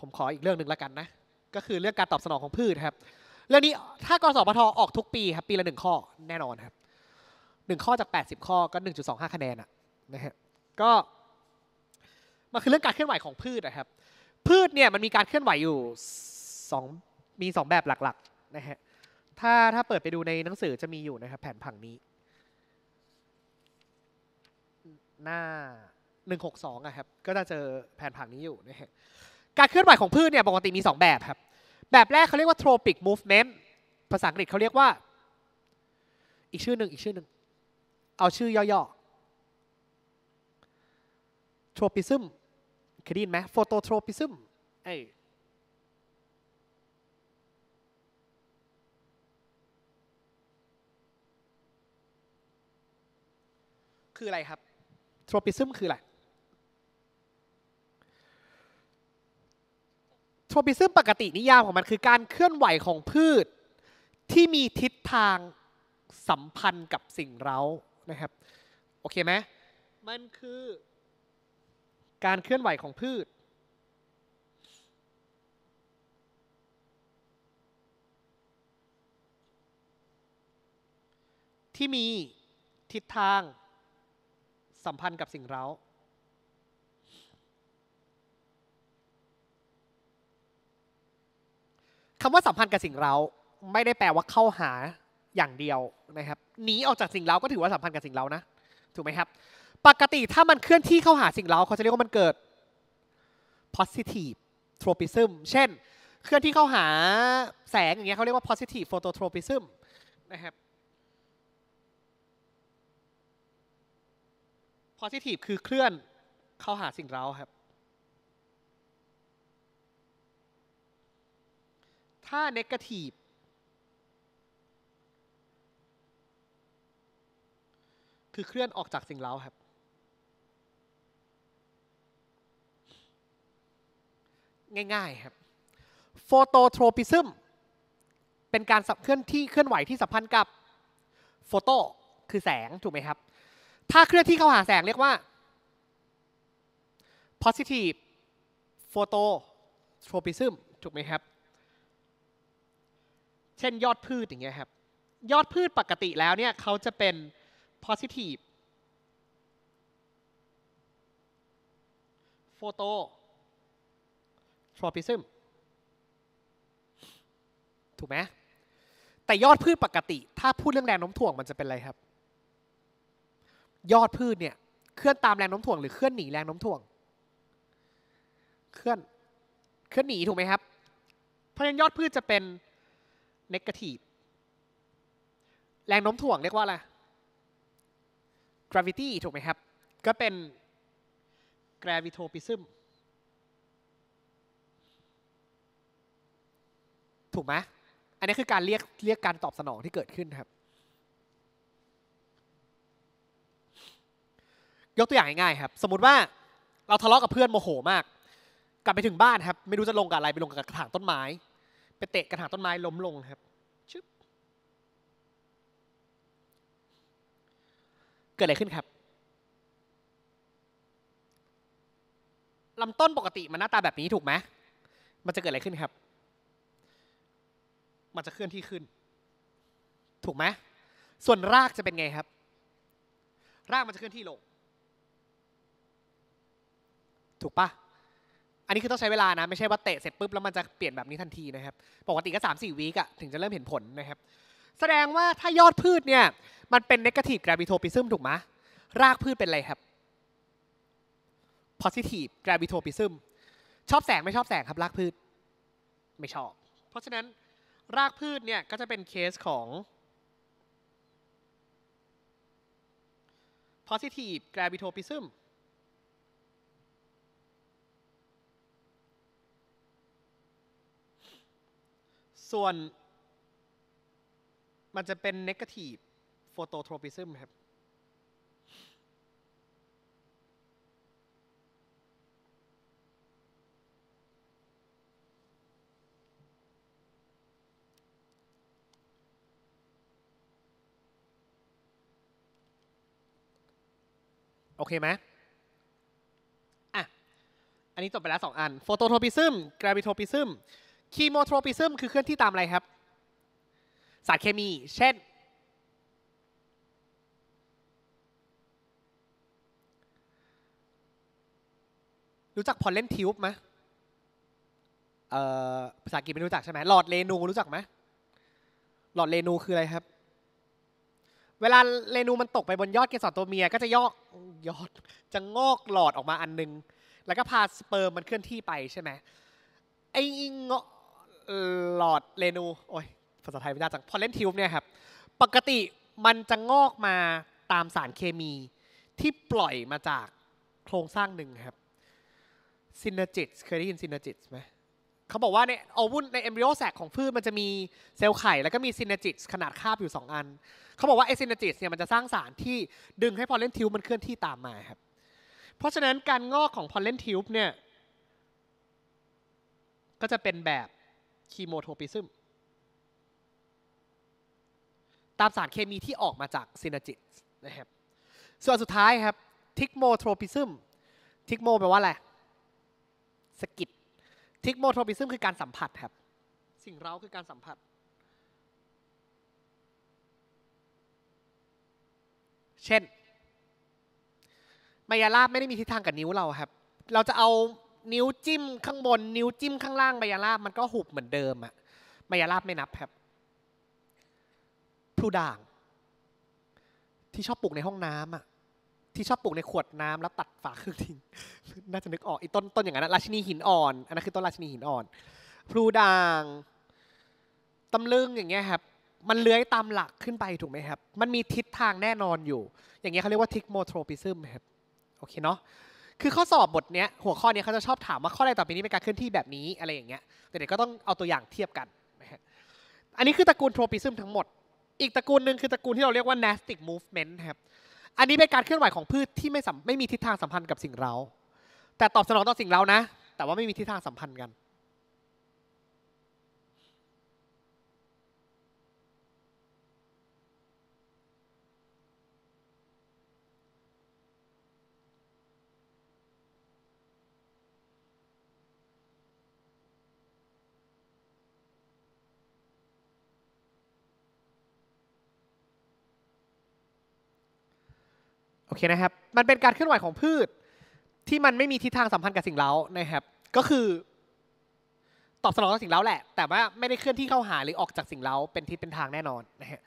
ผมขออีกเรื่องหนึ่งแล้วกันนะก็คือเรื่องการตอบสนองของพืชครับเรื่องนี้ถ้ากสพทออกทุกปีครับปีละหนึ่งข้อแน่นอนครับหนึ่งข้อจากแปดสิบข้อก็หนึ่งงจุดสอห้าคะแนนอะนะฮะก็มันคือเรื่องการเคลื่อนไหวของพืชนะครับ พืชเนี่ยมันมีการเคลื่อนไหวอยู่สองมีสองแบบหลักนะฮะถ้าถ้าเปิดไปดูในหนังสือจะมีอยู่นะครับแผนผังนี้หน้า 162อะครับก็จะเจอแผนผังนี้อยู่นะฮะการเคลื่อนไหวของพืชเนี่ยปกติมี2แบบครับแบบแรกเขาเรียกว่า tropic movement ภาษาอังกฤษเขาเรียกว่า อีกชื่อหนึ่งอีกชื่อหนึ่งเอาชื่อย่อๆ tropism เคยได้ยินไหม phototropism ไอคืออะไรครับโทรปิซึมคืออะไรโทรปิซึมปกตินิยามของมันคือการเคลื่อนไหวของพืชที่มีทิศทางสัมพันธ์กับสิ่งเร้านะครับโอเคไหมมันคือ การเคลื่อนไหวของพืช ที่มีทิศทางสัมพันธ์กับสิ่งเรา้าคำว่าสัมพันธ์กับสิ่งเรา ไม่ได้แปลว่าเข้าหาอย่างเดียวนะครับ หนีออกจากสิ่งเราก็ถือว่าสัมพันธ์กับสิ่งเรานะ ถูกไหมครับ ปกติถ้ามันเคลื่อนที่เข้าหาสิ่งเราเขาจะเรียกว่ามันเกิด positive tropism เช่น เคลื่อนที่เข้าหาแสงอย่างเงี้ยเขาเรียกว่า positive phototropism นะครับ positive คือเคลื่อนเข้าหาสิ่งเร้าครับ ถ้า negative คือเคลื่อนออกจากสิ่งเร้าครับ ง่าย ๆ ครับ โฟโตโทรปิซึมเป็นการสับเคลื่อนที่เคลื่อนไหวที่สัมพันธ์กับโฟโตคือแสงถูกไหมครับถ้าเคลื่อนที่เข้าหาแสงเรียกว่า positive phototropism ถูกไหมครับ เช่นยอดพืชอย่างเงี้ยครับ ยอดพืชปกติแล้วเนี่ยเขาจะเป็น positive phototropism ถูกไหม แต่ยอดพืชปกติ ถ้าพูดเรื่องแรงโน้มถ่วงมันจะเป็นอะไรครับยอดพืชเนี่ย เคลื่อนตามแรงโน้มถ่วงหรือเคลื่อนหนีแรงโน้มถ่วง เคลื่อนเคลื่อนหนีถูกไหมครับ เพราะฉะนั้นยอดพืชจะเป็นเนกาทีฟแรงโน้มถ่วงเรียกว่าอะไร gravity ถูกไหมครับก็เป็น gravitopism ถูกไหมอันนี้คือการเรียกเรียกการตอบสนองที่เกิดขึ้นครับยกตัวอย่างง่ายๆครับสมมติว่าเราทะเลาะกับเพื่อนโมโหมาก กลับไปถึงบ้านครับ ไม่รู้จะลงกับอะไรไปลงกับกระถางต้นไม้ ไปเตะกระถางต้นไม้ล้มลงครับชึบเกิดอะไรขึ้นครับลำต้นปกติมันหน้าตาแบบนี้ถูกไหมมันจะเกิดอะไรขึ้นครับ มันจะเคลื่อนที่ขึ้น ถูกไหมส่วนรากจะเป็นไงครับ รากมันจะเคลื่อนที่ลงถูกปะอันนี้คือต้องใช้เวลานะ ไม่ใช่ว่าเตะเสร็จปุ๊บ แล้วมันจะเปลี่ยนแบบนี้ทันทีนะครับ ปกติก็สามสี่วีกอะถึงจะเริ่มเห็นผลนะครับ แสดงว่าถ้ายอดพืชเนี่ย มันเป็นเนกาทีฟกราิโทปิซึมถูกไหมรากพืชเป็นอะไรครับโพซิทีฟแกรบิโทปิซึม ชอบแสงไม่ชอบแสงครับ รากพืช ไม่ชอบ เพราะฉะนั้นรากพืชเนี่ยก็จะเป็นเคสของโพซิทีฟแกรบิโทปิซึมส่วนมันจะเป็นเนกาทีฟโฟโตโทรปิซึมครับโอเคไหมอ่ะอันนี้จบไปแล้วสองอันโฟโตโทรปิซึมกราวิโทรปิซึมคีโมโทรปิซึมคือเคลื่อนที่ตามอะไรครับสารเคมี เช่น รู้จักพอลเลนทิวบ์ไหมภาษาอังกฤษไม่รู้จักใช่ไหมหลอดเรนูรู้จักไหมหลอดเรนูคืออะไรครับ เวลาเรนูมันตกไปบนยอดเกสรตัวเมียก็จะยอกยอดจะงอกหลอดออกมาอันนึง แล้วก็พาสเปิร์มมันเคลื่อนที่ไปใช่ไหมไอ้เงาะหลอดเรนูโอ้ยภาษาไทยไม่น่าจังพอเล่นทิวบ์เนี่ยครับ ปกติมันจะงอกมาตามสารเคมีที่ปล่อยมาจากโครงสร้างหนึ่งครับ ซินเนจิตเคยได้ยินซินเนจิตไหมเขาบอกว่าในเอาวุ่นในเอมบริโอแสกของพืชมันจะมีเซลล์ไข่แล้วก็มีซินเนจิตขนาดคาบอยู่2อันเขาบอกว่าไอซินเนจิตเนี่ยมันจะสร้างสารที่ดึงให้พอลเลนทิวมันเคลื่อนที่ตามมาครับ เพราะฉะนั้นการงอกของพอลเลนทิวเนี่ย ก็จะเป็นแบบคีโมโทปิซึมตามสารเคมีที่ออกมาจากซินาจิตนะครับส่วนสุดท้ายครับทิกโมโทรปิซึมทิกโมแปลว่าอะไร สกิดทิกโมโทรปิซึมคือการสัมผัสครับสิ่งเร้าคือการสัมผัส เช่นมายาลาบไม่ได้มีทิศทางกับนิ้วเราครับ เราจะเอานิ้วจิ้มข้างบน นิ้วจิ้มข้างล่างมายาลาบมันก็หุบเหมือนเดิมอะมายาลาบไม่นับครับพลูด่าง ที่ชอบปลูกในห้องน้ำอะที่ชอบปลูกในขวดน้ำ แล้วตัดฝาครึ่งทิ้งน่าจะนึกออกอีต้นต้นอย่างนั้นราชินีหินอ่อนอันนั้นคือต้นราชินีหินอ่อนพลูด่างตำลึงอย่างเงี้ยครับ มันเลื้อยตามหลักขึ้นไปถูกไหมครับมันมีทิศทางแน่นอนอยู่ อย่างเงี้ยเขาเรียกว่าทิกโมโทรปิซึมครับโอเคเนาะคือข้อสอบบทเนี้ยหัวข้อนี้เขาจะชอบถามว่าข้อใดต่อไปนี้เป็นการเคลื่อนที่แบบนี้อะไรอย่างเงี้ยแต่เด็กก็ต้องเอาตัวอย่างเทียบกันนะฮะอันนี้คือตระกูลโทรปิซึมทั้งหมด อีกตระกูลหนึ่งคือตระกูลที่เราเรียกว่าเนสติกมูฟเมนต์ครับอันนี้เป็นการเคลื่อนไหวของพืชที่ไม่ไม่มีทิศทางสัมพันธ์กับสิ่งเราแต่ตอบสนองต่อสิ่งเรานะแต่ว่าไม่มีทิศทางสัมพันธ์กันเคนะครับ มันเป็นการเคลื่อนไหวของพืช ที่มันไม่มีทิศทางสัมพันธ์กับสิ่งเล้านะครับ ก็คือ ตอบสนองต่อสิ่งเล้าแหละ แต่ว่าไม่ได้เคลื่อนที่เข้าหาหรือออกจากสิ่งเล้าเป็นทิศเป็นทางแน่นอนนะฮะ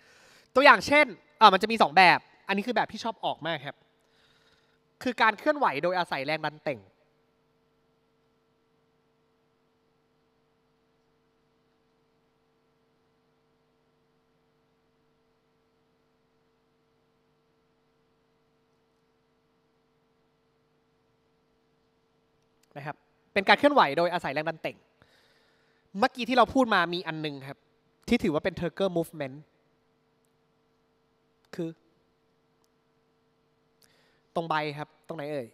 ตัวอย่างเช่นอ่ามันจะมี2แบบ อันนี้คือแบบที่ชอบออกมากครับ คือการเคลื่อนไหวโดยอาศัยแรงดันเต่งนะครับ เป็นการเคลื่อนไหว โดยอาศัยแรงดันเต่ง เมื่อกี้ที่เราพูดมามีอันหนึ่งครับ ที่ถือว่าเป็นเทอร์เกอร์มูฟเมนต์ คือ ตรงใบครับ ตรงไหนเอ่ย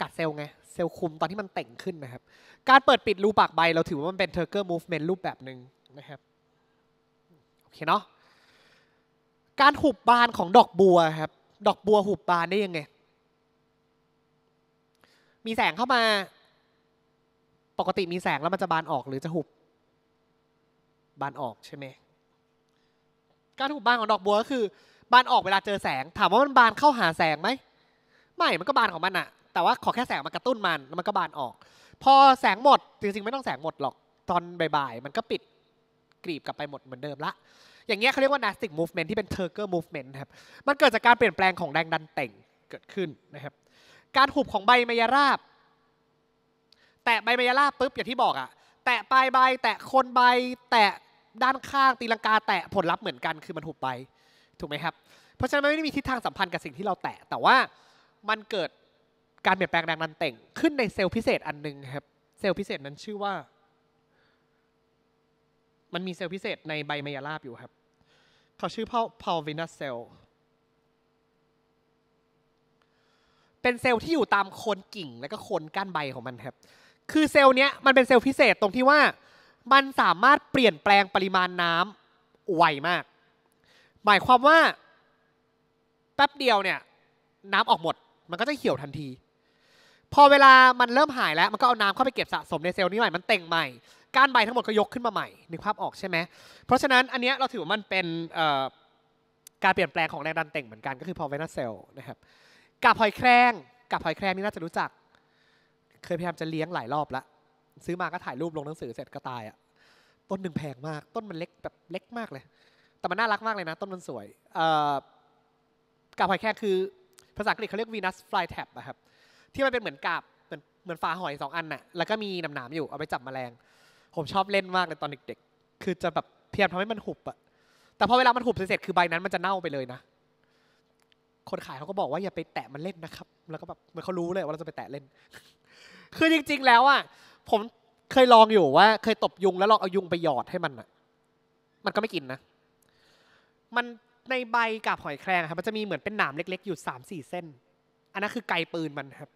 กัดเซลล์ไง เซลล์คุมตอนที่มันเต่งขึ้นนะครับ การเปิดปิดรูปากใบเราถือว่ามันเป็นเทอร์เกอร์มูฟเมนต์รูปแบบหนึ่งนะครับ โอเคเนาะ การหุบบานของดอกบัวครับ ดอกบัวหุบบานได้ยังไงมีแสงเข้ามา ปกติมีแสงแล้วมันจะบานออกหรือจะหุบบานออกใช่ไหมการหุบบานของดอกบัวก็คือบานออกเวลาเจอแสง ถามว่ามันบานเข้าหาแสงไหมไม่ มันก็บานของมันอะแต่ว่าขอแค่แสงมากระตุ้นมันแล้วมันก็บานออก พอแสงหมดจริงๆไม่ต้องแสงหมดหรอกตอนบ่ายๆมันก็ปิดกรีบกลับไปหมดเหมือนเดิมละอย่างเงี้ยเขาเรียกว่า nastic movement ที่เป็น turker movement ครับมันเกิดจากการเปลี่ยนแปลงของแรงดันเต่งเกิดขึ้นนะครับการหุบของใบมายาราบแตะใบมายาราบปุ๊บอย่างที่บอกอะแตะปลายใบแตะคนใบแตะด้านข้างตีลังกาแตะผลลัพธ์เหมือนกันคือมันหุบไป ถูกไหมครับเพราะฉะนั้นมันไม่ได้มีทิศทางสัมพันธ์กับสิ่งที่เราแตะแต่ว่ามันเกิดการเปลี่ยนแปลงแรงดันเต่ง ขึ้นในเซลล์พิเศษอันหนึ่งครับ เซลล์พิเศษนั้นชื่อว่า มันมีเซลล์พิเศษในใบมายาราบอยู่ครับ เขาชื่อพาววินัสเซลล์เป็นเซลล์ที่อยู่ตามโคนกิ่งและก็โคนก้านใบของมันครับ คือเซลล์นี้มันเป็นเซลล์พิเศษตรงที่ว่ามันสามารถเปลี่ยนแปลงปริมาณน้ำไวมาก หมายความว่าแป๊บเดียวเนี่ยน้ำออกหมดมันก็จะเขียวทันที พอเวลามันเริ่มหายแล้วมันก็เอาน้ำเข้าไปเก็บสะสมในเซลล์นี้ใหม่มันเต่งใหม่ก้านใบทั้งหมดก็ยกขึ้นมาใหม่นึกภาพออกใช่ไหม เพราะฉะนั้นอันนี้เราถือว่ามันเป็นการเปลี่ยนแปลงของแรงดันเต่งเหมือนกันก็คือพอเวนัสเซลล์นะครับกับหอยแครงกับหอยแครงนี่น่าจะรู้จัก เคยพยายามจะเลี้ยงหลายรอบแล้วซื้อมาก็ถ่ายรูปลงหนังสือเสร็จก็ตายอะ่ะ ต้นหนึ่งแพงมาก ต้นมันเล็กแบบเล็กมากเลย แต่มันน่ารักมากเลยนะ ต้นมันสวยกับหอยแครงคือภาษาอังกฤษเขาเรียกวีนัสฟลายแท็บนะครับ ที่มันเป็นเหมือนกาบเหมือนเหมือนฝาหอยสองอันน่ะ แล้วก็มีหนามๆอยู่เอาไปจับแมลง ผมชอบเล่นมากเลยตอนเด็กๆ คือจะแบบเพียมทำให้มันหุบอะแต่พอเวลามันหุบเสร็จคือใบนั้นมันจะเน่าไปเลยนะคนขายเขาก็บอกว่าอย่าไปแตะมันเล่นนะครับแล้วก็แบบมันเขารู้เลยว่าเราจะไปแตะเล่น คือจริง ๆ แล้วอ่ะผมเคยลองอยู่ว่า เคยตบยุงแล้วลองเอายุงไปหยอดให้มันอ่ะมันก็ไม่กินนะ มันในใบกับหอยแครงครับมันจะมีเหมือนเป็นหนามเล็ก ๆ อยู่สามสี่เส้น อันนั้นคือไกปืนมันครับ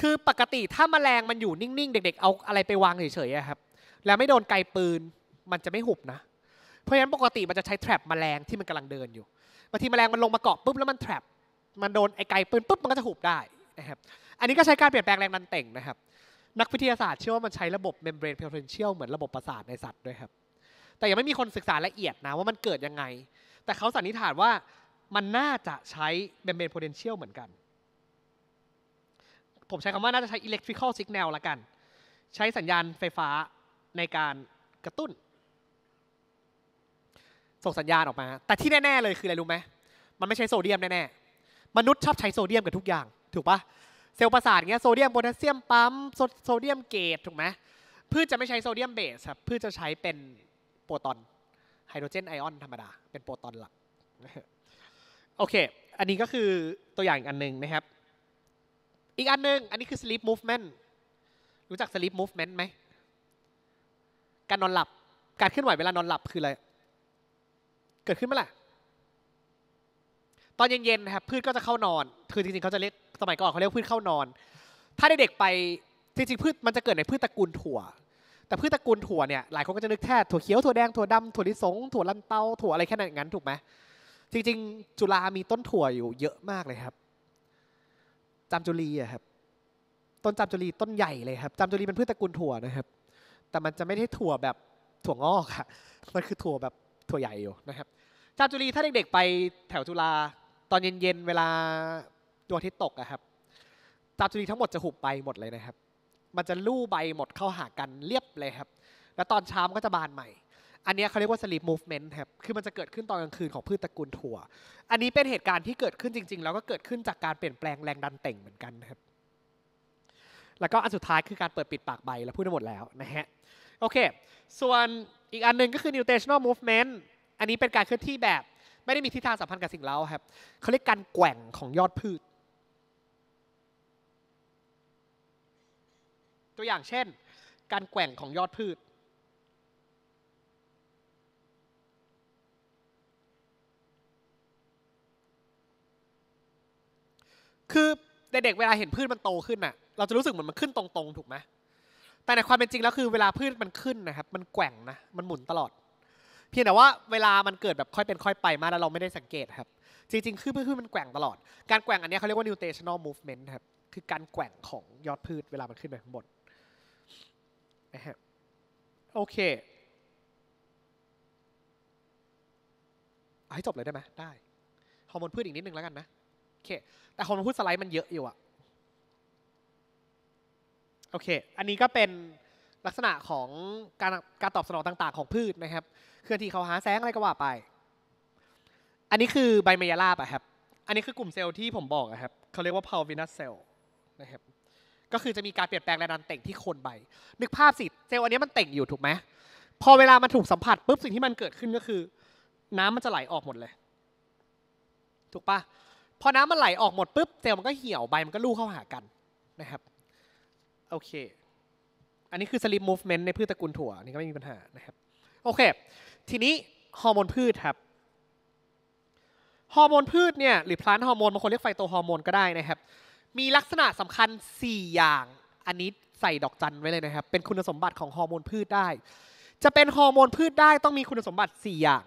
คือปกติถ้าแมลงมันอยู่นิ่งๆเด็ก ๆ เอาอะไรไปวางเฉยๆครับ แล้วไม่โดนไกปืนมันจะไม่หุบนะเพราะฉะนั้นปกติมันจะใช้แทร็บแมลงที่มันกำลังเดินอยู่บางทีแมลงมันลงมาเกาะปุ๊บแล้วมันแทรปมันโดนไอไก่ปืนปุ๊บมันก็จะหุบได้นะครับอันนี้ก็ใช้การเปลี่ยนแปลงแรงดันเต่งนะครับ นักวิทยาศาสตร์เชื่อว่ามันใช้ระบบเมมเบรนเพลเทนเชียลเหมือนระบบประสาทในสัตว์ด้วยครับแต่ยังไม่มีคนศึกษาละเอียดนะว่ามันเกิดยังไงแต่เขาสันนิษฐานว่ามันน่าจะใช้เมมเบรนโพเทนเชียลเหมือนกันผมใช้คำว่าน่าจะใช้อิเล็กทริคอลสิกแนลละกัน ใช้สัญญาณไฟฟ้าในการกระตุ้นส่งสัญญาณออกมา แต่ที่แน่ๆเลยคืออะไรรู้ไหมมันไม่ใช่โซเดียมแน่ๆ มนุษย์ชอบใช้โซเดียมกับทุกอย่างถูกปะเซลล์ประสาทเงี้ยโซเดียมโพแทสเซียมปั๊มโซเดียมเกตถูกไหมพืชจะไม่ใช้โซเดียมเบสครับพืชจะใช้เป็นโปรตอนไฮโดรเจนไอออน ธรรมดา เป็นโปรตอนหลักโอเค อันนี้ก็คือตัวอย่างอันหนึ่งนะครับ อีกอันหนึ่งอันนี้คือ sleep movement รู้จัก sleep movement ไหม การนอนหลับ การเคลื่อนไหวเวลานอนหลับคืออะไรเกิดขึ้นเมื่อไหร่ตอนเย็นๆครับ พืชก็จะเข้านอน คือจริงๆเขาจะเรียกสมัยก่อนเขาเรียกพืชเข้านอน ถ้าเด็กๆไปจริงๆ พืชมันจะเกิดในพืชตระกูลถั่ว แต่พืชตระกูลถั่วเนี่ยหลายคนก็จะนึกแค่ถั่วเขียวถั่วแดงถั่วดำถั่วลิสงถั่วลันเตาถั่วอะไรแค่นั้นอย่างนั้นถูกไหม จริง ๆ จุฬามีต้นถั่วอยู่ เยอะมากเลยครับจามจุลีอะครับ ต้นจามจุลีต้นใหญ่เลยครับจามจุลีเป็นพืชตระกูลถั่วนะครับ แต่มันจะไม่ได้ถั่วแบบถั่วงอกอะมันคือถั่วแบบถั่วใหญ่อยู่นะครับจามจุรีถ้าเด็กๆไปแถวจุฬาตอนเย็นๆเวลาดวงอาทิตย์ตกอะครับจามจุรีทั้งหมดจะหุบไปหมดเลยนะครับ มันจะลู่ใบหมดเข้าหากันเรียบเลยครับ แล้วตอนเช้ามันก็จะบานใหม่ อันนี้เขาเรียกว่า sleep movement ครับ คือมันจะเกิดขึ้นตอนกลางคืนของพืชตระกูลถั่ว อันนี้เป็นเหตุการณ์ที่เกิดขึ้นจริงๆแล้วก็เกิดขึ้นจากการเปลี่ยนแปลงแรงดันเต่งเหมือนกันครับ แล้วก็อันสุดท้ายคือการเปิดปิดปากใบล้วพูดทั้งหมดแล้วนะฮะโอเค ส่วนอีกอันหนึ่งก็คือ n u t a t i o n a l movement อันนี้เป็นการเคลื่อนที่แบบไม่ได้มีทิศทางสัมพันธ์กับสิ่งเร้าครับเขาเรียกการแกว่งของยอดพืช ตัวอย่างเช่น การแกว่งของยอดพืช คือเด็กๆเวลาเห็นพืชมันโตขึ้นน่ะ เราจะรู้สึกเหมือนมันขึ้นตรงๆถูกไหมแต่ในความเป็นจริงแล้วคือเวลาพืชมันขึ้นนะครับมันแกว่งนะมันหมุนตลอด เพียงแต่ว่า เวลามันเกิดแบบค่อยเป็นค่อยไปมาแล้วเราไม่ได้สังเกตครับจริงๆคือพืชมันแกว่งตลอดการแกว่งอันนี้เขาเรียกว่า nutational movement ครับคือการแกว่งของยอดพืชเวลามันขึ้นไปข้างบนนะฮะโอเคให้จบเลยได้ไหมได้ฮอร์โมนพืชอีกนิดนึงแล้วกันนะโอเคแต่ฮอร์โมนพืชสไลด์มันเยอะอยู่อะโอเค อันนี้ก็เป็นลักษณะของการการตอบสนองต่าง ๆของพืชนะครับ เคลื่อนที่เขาหาแสงอะไรก็ว่าไป อันนี้คือใบเมยาลาบอะครับ อันนี้คือกลุ่มเซลล์ที่ผมบอกอะครับ เขาเรียกว่าพาววินัสเซลล์นะครับ ก็คือจะมีการเปลี่ยนแปลงแรงดันเต่งที่โคนใบ นึกภาพสิ เซลล์อันนี้มันเต่งอยู่ถูกไหม พอเวลามันถูกสัมผัสปุ๊บสิ่งที่มันเกิดขึ้นก็คือ น้ำมันจะไหลออกหมดเลย ถูกปะพอน้ำมันไหลออกหมดปุ๊บเซลล์มันก็เหี่ยวใบมันก็ลู่เข้าหากันนะครับโอเค อันนี้คือสลิปมูฟเมนต์ในพืชตระกูลถั่วนี่ก็ไม่มีปัญหานะครับโอเคทีนี้ฮอร์โมนพืชครับฮอร์โมนพืชเนี่ยหรือพลานฮอร์โมนบางคนเรียกไฟโตฮอร์โมนก็ได้นะครับ มีลักษณะสำคัญ 4 อย่าง อันนี้ใส่ดอกจันไว้เลยนะครับ เป็นคุณสมบัติของฮอร์โมนพืชได้ จะเป็นฮอร์โมนพืชได้ต้องมีคุณสมบัติ 4 อย่าง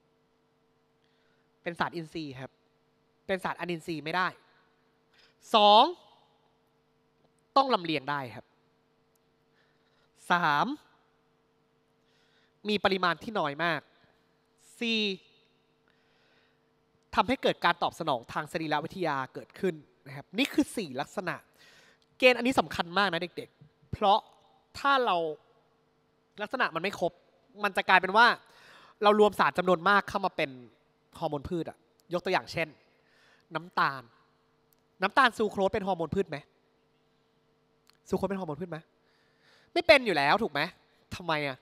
1. เป็นสารอินทรีย์ครับ เป็นสารอนินทรีย์ไม่ได้ 2. ต้องลำเลียงได้ครับ 3. มีปริมาณที่น้อยมาก 4. ทำให้เกิดการตอบสนองทางสรีรวิทยาเกิดขึ้นนะครับ นี่คือ 4 ลักษณะ เกณฑ์อันนี้สำคัญมากนะเด็กๆ เพราะถ้าเราลักษณะมันไม่ครบ มันจะกลายเป็นว่า เรารวมสารจำนวนมากเข้ามาเป็นฮอร์โมนพืชอะยกตัวอย่างเช่น น้ำตาล น้ำตาลซูโครสเป็นฮอร์โมนพืชไหมสุโคนเป็นฮอร์โมนพืชไหมไม่เป็นอยู่แล้วถูกไหมทำไมอ่ะ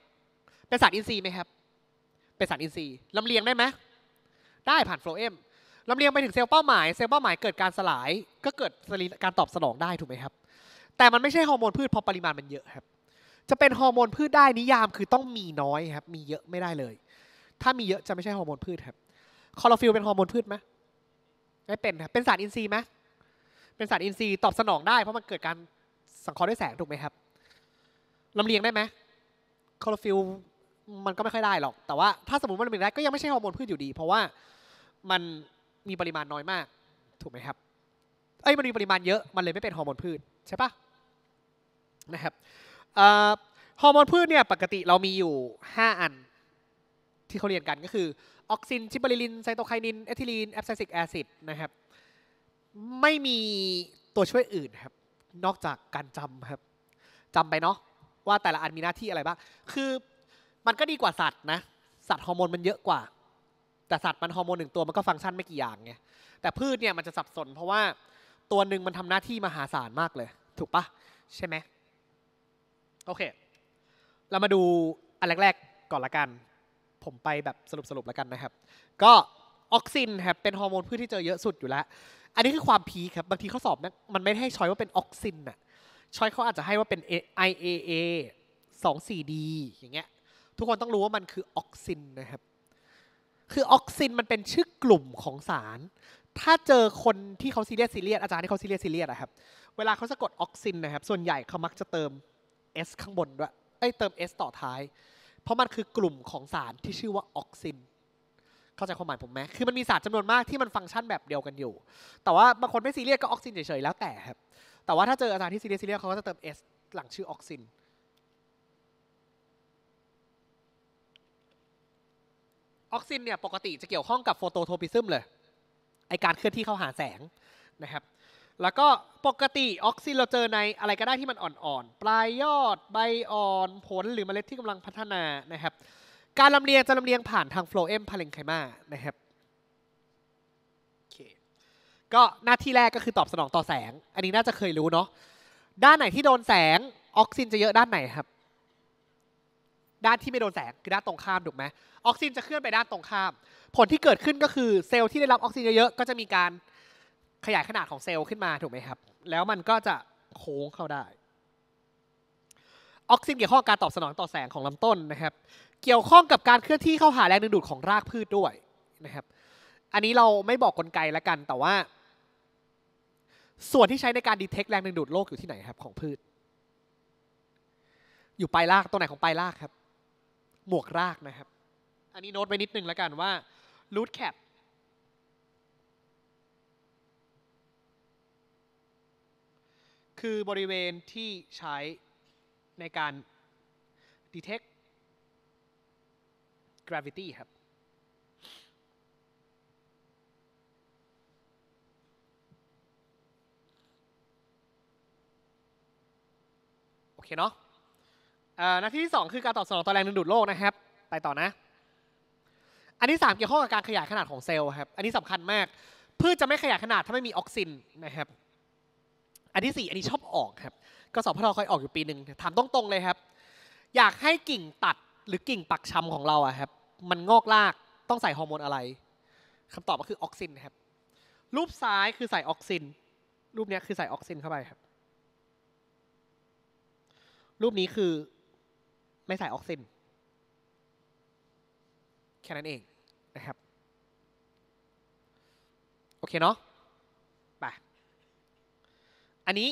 เป็นสารอินทรีย์ไหมครับ เป็นสารอินทรีย์ลำเลียงได้ไหมได้ผ่านโฟลเอมลำเลียงไปถึงเซลล์เป้าหมาย เซลล์เป้าหมายเกิดการสลาย ก็เกิดการตอบสนองได้ถูกไหมครับ แต่มันไม่ใช่ฮอร์โมนพืชเพราะปริมาณมันเยอะครับ จะเป็นฮอร์โมนพืชได้นิยามคือต้องมีน้อยครับ มีเยอะไม่ได้เลย ถ้ามีเยอะจะไม่ใช่ฮอร์โมนพืชครับคอเลฟิลเป็นฮอร์โมนพืชไหมไม่เป็นครับเป็นสารอินทรีย์ไหมเป็นสารอินทรีย์ตอบสนองได้เพราะมันเกิดการสังเคราะห์ด้วยแสงถูกไหมครับลำเลียงได้ไหมคลอโรฟิล มันก็ไม่ค่อยได้หรอก แต่ว่าถ้าสมมติมันเป็นได้ก็ยังไม่ใช่ฮอร์โมนพืชอยู่ดี เพราะว่ามันมีปริมาณน้อยมาก ถูกไหมครับ เอ้ยมันมีปริมาณเยอะ มันเลยไม่เป็นฮอร์โมนพืชใช่ปะนะครับฮอร์โมนพืชเนี่ยปกติเรามีอยู่ 5 อันที่เขาเรียนกันก็คือออกซินชิบาริลิน ไซโตไคนิน เอทิลีน แอปไซซิกแอซิดนะครับ ไม่มีตัวช่วยอื่นครับนอกจากการจำครับจำไปเนาะว่าแต่ละอันมีหน้าที่อะไรบ้างคือมันก็ดีกว่าสัตว์นะสัตว์ฮอร์โมน มันเยอะกว่า แต่สัตว์มันฮอร์โมนหนึ่งตัวมันก็ฟังก์ชันไม่กี่อย่างไงแต่พืชเนี่ยมันจะสับสนเพราะว่าตัวหนึ่งมันทำหน้าที่มหาศาลมากเลย ถูกปะใช่ไหมโอเค เรามาดูอันแรกๆก่อนละกัน ผมไปแบบสรุปๆแล้วกันนะครับก็ออกซินครับเป็นฮอร์โมนพืชที่เจอเยอะสุดอยู่แล้วอันนี้คือความพีคครับบางทีข้อสอบมันไม่ให้ช้อยว่าเป็นออกซินอะช้อยเขาอาจจะให้ว่าเป็น IAA 2 4D อย่างเงี้ยทุกคนต้องรู้ว่ามันคือออกซินนะครับคือออกซินมันเป็นชื่อกลุ่มของสาร ถ้าเจอคนที่เขาซีเรียสซีเรียสอาจารย์ที่เขาซีเรียสซีเรียสอะครับเวลาเขาสะกดออกซินนะครับส่วนใหญ่เขามักจะเติม S ข้างบนด้วยเอ้ยเติม S ต่อท้าย เพราะมันคือกลุ่มของสารที่ชื่อว่าออกซินเข้าใจความหมายผมไหมคือมันมีศาสตร์จำนวนมากที่มันฟังก์ชันแบบเดียวกันอยู่ แต่ว่าบางคนไม่ซีเรียสก็ออกซินเฉยๆแล้วแต่ครับ แต่ว่าถ้าเจออาจารย์ที่ซีเรียสเขาก็จะเติม S หลังชื่อออกซิน ออกซินเนี่ยปกติจะเกี่ยวข้องกับโฟโตโทพิซึมเลย ไอการเคลื่อนที่เข้าหาแสงนะครับ แล้วก็ปกติออกซินเราเจอในอะไรก็ได้ที่มันอ่อนๆ ปลายยอดใบอ่อนผลหรือเมล็ดที่กำลังพัฒนานะครับการลำเลียงจะลำเลียงผ่านทางโฟลเอมพาเลงไคมานะครับก็หน้าที่แรกก็คือตอบสนองต่อแสง อันนี้น่าจะเคยรู้เนาะ ด้านไหนที่โดนแสง ออกซินจะเยอะด้านไหนครับ ด้านที่ไม่โดนแสงคือด้านตรงข้ามถูกไหมออกซินจะเคลื่อนไปด้านตรงข้าม ผลที่เกิดขึ้นก็คือเซลล์ที่ได้รับออกซินเยอะๆก็จะมีการขยายขนาดของเซลล์ขึ้นมาถูกไหมครับ แล้วมันก็จะโค้งเข้าได้ ออกซินเกี่ยวข้องกับการตอบสนองต่อแสงของลำต้นนะครับเกี่ยวข้องกับการเคลื่อนที่เข้าหาแรงดึงดูดของรากพืชด้วยนะครับ อันนี้เราไม่บอกกลไกละกัน แต่ว่า ส่วนที่ใช้ในการดีเทคแรงดึงดูดโลกอยู่ที่ไหนครับของพืช อยู่ปลายราก ตรงไหนของปลายรากครับ หมวกรากนะครับ อันนี้โน้ตไปนิดนึงละกันว่ารูทแคปคือบริเวณที่ใช้ในการดีเทค Gravity ครับ โอเคเนาะหน้าที่ที่ 2 คือการตอบสนองต่อแรงดึงดูดโลกนะครับ ไปต่อนะ อันที่3เกี่ยวข้องกับการขยายขนาดของเซลล์ครับอันนี้สำคัญมาก พืชจะไม่ขยายขนาดถ้าไม่มีออกซินนะครับ อันที่ 4 อันนี้ชอบออกครับก็สพทคอยออกอยู่ปีหนึ่งถามตรงๆเลยครับ อยากให้กิ่งตัดหรือกิ่งปักชำของเราอะครับมันงอกรากต้องใส่ฮอร์โมนอะไรคำตอบก็คือออกซินครับรูปซ้ายคือใส่ออกซิน รูปนี้คือใส่ออกซินเข้าไปครับ รูปนี้คือไม่ใส่ออกซินแค่นั้นเองนะครับ โอเคเนาะไปอันนี้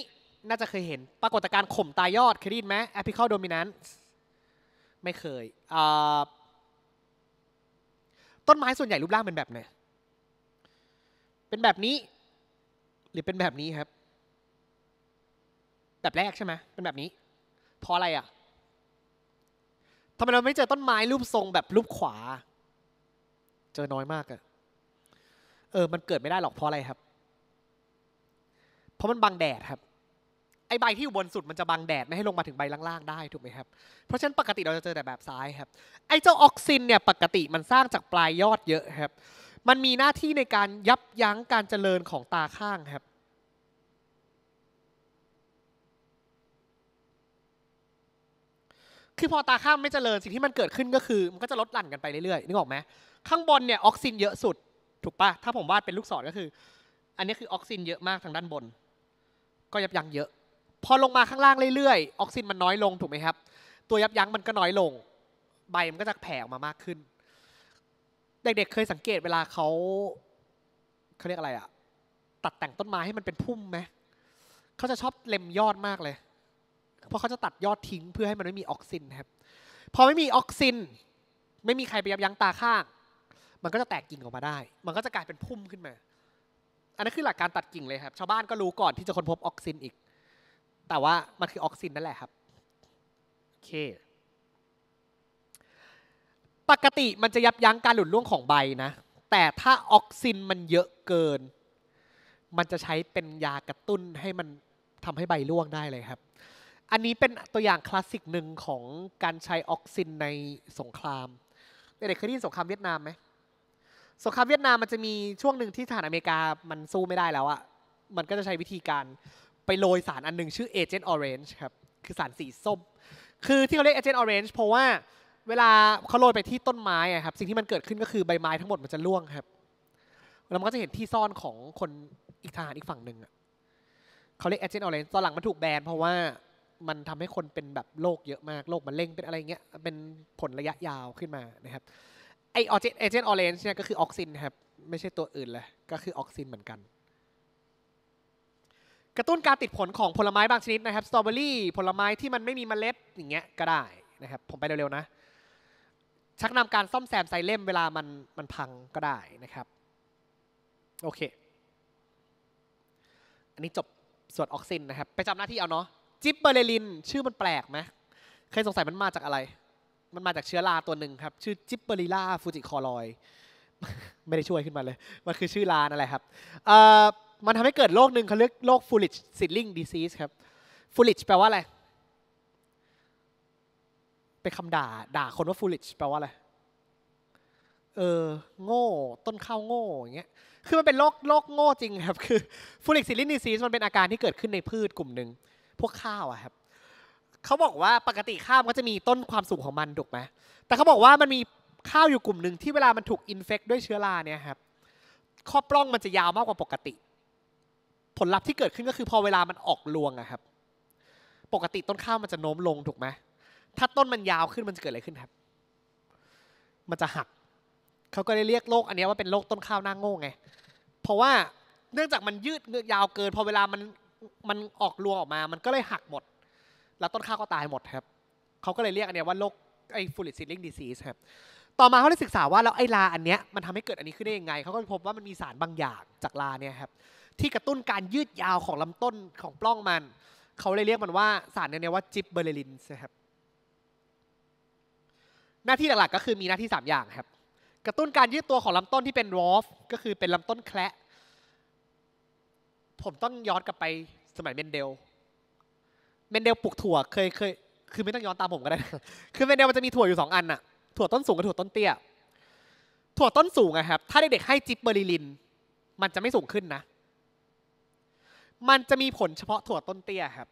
น่าจะเคยเห็นปรากฏการณ์ข่มตายยอดเคยได้ยินไหม a p พิ a l d โดมิน n น e ไม่เคยต้นไม้ส่วนใหญ่รูปร่างเป็น แบบไหนเป็นแบบนี้ หรือเป็นแบบนี้ครับ แบบแรกใช่ไหม เป็นแบบนี้เพราะอะไรอ่ะทำไมเราไม่เจอต้นไม้รูปทรงแบบรูปขวา เจอน้อยมากอ่ะ เออ มันเกิดไม่ได้หรอกเพราะอะไรครับ เพราะมันบังแดดครับอใบที่อยู่บนสุดมันจะบังแดดไม่ให้ลงมาถึงใบล่างๆได้ถูกไหมครับ เพราะฉะนั้นปกติเราจะเจอแต่แบบซ้ายครับ ไอ้เจ้าออกซินเนี่ยปกติมันสร้างจากปลายยอดเยอะครับ มันมีหน้าที่ในการยับยั้งการเจริญของตาข้างครับ คือพอตาข้างไม่เจริญสิ่งที่มันเกิดขึ้นก็คือ มันก็จะลดหลั่นกันไปเรื่อยๆ นึกออกไหม ข้างบนเนี่ยออกซินเยอะสุด ถูกปะถ้าผมวาดเป็นลูกศรก็คือ อันนี้คือออกซินเยอะมากทางด้านบน ก็ยับยั้งเยอะพอลงมาข้างล่างเรื่อยๆ ออกซินมันน้อยลงถูกไหมครับ ตัวยับยั้งมันก็น้อยลง ใบมันก็จะแผ่ออกมามากขึ้น เด็กๆเคยสังเกตเวลาเขาเขาเรียกอะไรอะตัดแต่งต้นไม้ให้มันเป็นพุ่มไหม เขาจะชอบเล็มยอดมากเลย เพราะเขาจะตัดยอดทิ้งเพื่อให้มันไม่มีออกซินครับ พอไม่มีออกซิน ไม่มีใครไปยับยั้งตาข้าง มันก็จะแตกกิ่งออกมาได้ มันก็จะกลายเป็นพุ่มขึ้นมา อันนี้คือหลักการตัดกิ่งเลยครับ ชาวบ้านก็รู้ก่อนที่จะค้นพบออกซินอีกแต่ว่ามันคือออกซินนั่นแหละครับโอเคปกติมันจะยับยั้งการหลุดร่วงของใบนะแต่ถ้าออกซินมันเยอะเกิน มันจะใช้เป็นยากระตุ้นให้มันทำให้ใบร่วงได้เลยครับ อันนี้เป็นตัวอย่างคลาสสิกหนึ่งของการใช้ออกซินในสงครามเด็กเคยได้ยินสงครามเวียดนามไหมสงครามเวียดนามมันจะมีช่วงหนึ่งที่ทหารอเมริกามันสู้ไม่ได้แล้วอะมันก็จะใช้วิธีการไปโรยสารอันหนึ่งชื่อ Agent Orange ครับคือสารสีส้ม คือที่เขาเรียก Agent Orange เพราะว่าเวลาเขาโรยไปที่ต้นไม้อะครับสิ่งที่มันเกิดขึ้นก็คือใบไม้ทั้งหมดมันจะร่วงครับแล้วมันก็จะเห็นที่ซ่อนของคนอีกทหารอีกฝั่งหนึ่งเขาเรียก Agent Orange ตอนหลังมันถูกแบนเพราะว่ามันทำให้คนเป็นแบบโรคเยอะมากโรคมันเล่งเป็นอะไรเงี้ยเป็นผลระยะยาวขึ้นมานะครับไอเอเจนต์ออเรนจ์เนี่ยก็คือออกซินครับไม่ใช่ตัวอื่นเลยก็คือออกซินเหมือนกันกระตุ้นการติดผลของผลไม้บางชนิดนะครับสตรอเบอรี่ผลไม้ที่มันไม่มีเมล็ดอย่างเงี้ยก็ได้นะครับ ผมไปเร็วๆนะ ชักนำการซ่อมแซมไซเล่มเวลามันมันพังก็ได้นะครับ โอเค อันนี้จบส่วนออกซินนะครับ ไปจำหน้าที่เอาเนาะจิปเบอร์เรลิน ชื่อมันแปลกไหมเคยสงสัยมันมาจากอะไร มันมาจากเชื้อราตัวหนึ่งครับชื่อจิปเบอริล่าฟูจิคอรอยไม่ได้ช่วยขึ้นมาเลยมันคือชื่อรานั่นแหละครับมันทำให้เกิดโรคหนึ่งเขาเรียกโรคฟูลิชซิลลิงดีซีสครับ ฟูลิชแปลว่าอะไรเป็นคำด่าด่าคนว่าฟูลิชแปลว่าอะไร เออ โง่ ต้นข้าวโง่อย่างเงี้ย คือมันเป็นโรคโรคโง่จริงครับ คือฟูลิชซิลลิงดีซีสมันเป็นอาการที่เกิดขึ้นในพืชกลุ่มหนึ่ง พวกข้าวอะครับ เขาบอกว่าปกติข้าวมันก็จะมีต้นความสูงของมันถูกไหมแต่เขาบอกว่ามันมีข้าวอยู่กลุ่มหนึ่งที่เวลามันถูกอินเฟคด้วยเชื้อราเนี่ยครับข้อปล้องมันจะยาวมากกว่าปกติผลลัพธ์ที่เกิดขึ้นก็คือพอเวลามันออกรวงอะครับ ปกติต้นข้าวมันจะโน้มลงถูกไหมถ้าต้นมันยาวขึ้นมันจะเกิดอะไรขึ้นครับ มันจะหัก เขาก็เลยเรียกโรคอันนี้ว่าเป็นโรคต้นข้าวหน้าโง่ไง เพราะว่าเนื่องจากมันยืดยาวเกินพอเวลามันมันออกรวงออกมา มันก็เลยหักหมด แล้วต้นข้าวก็ตายหมดครับ เขาก็เลยเรียกอันนี้ว่าโรคไอ้ฟูลิตซิลลิงดีซีสครับ ต่อมาเขาได้ศึกษาว่าแล้วไอ้ลาอันเนี้ยมันทำให้เกิดอันนี้ขึ้นได้ยังไง เขาก็พบว่ามันมีสารบางอย่างจากลาเนี่ยครับที่กระตุ้นการยืดยาวของลำต้นของปล้องมัน เขาเลยเรียกมันว่าสารนี้ว่าจิบเบอร์เลลินนะครับ หน้าที่หลักๆก็คือมีหน้าที่3อย่างครับ กระตุ้นการยืดตัวของลำต้นที่เป็นรอฟก็คือเป็นลำต้นแคละผมต้องย้อนกลับไป สมัยเมนเดล เมนเดลปลูกถั่วเคยเคยคือไม่ต้องย้อนตามผมก็ได้ คือเมนเดลมันจะมีถั่วอยู่2อันอะถั่วต้นสูงกับถั่วต้นเตี้ย ถั่วต้นสูงอะครับ ถ้าเด็กๆให้จิบเบอร์ลิลิน มันจะไม่สูงขึ้นนะมันจะมีผลเฉพาะถั่วต้นเตี้ยครับ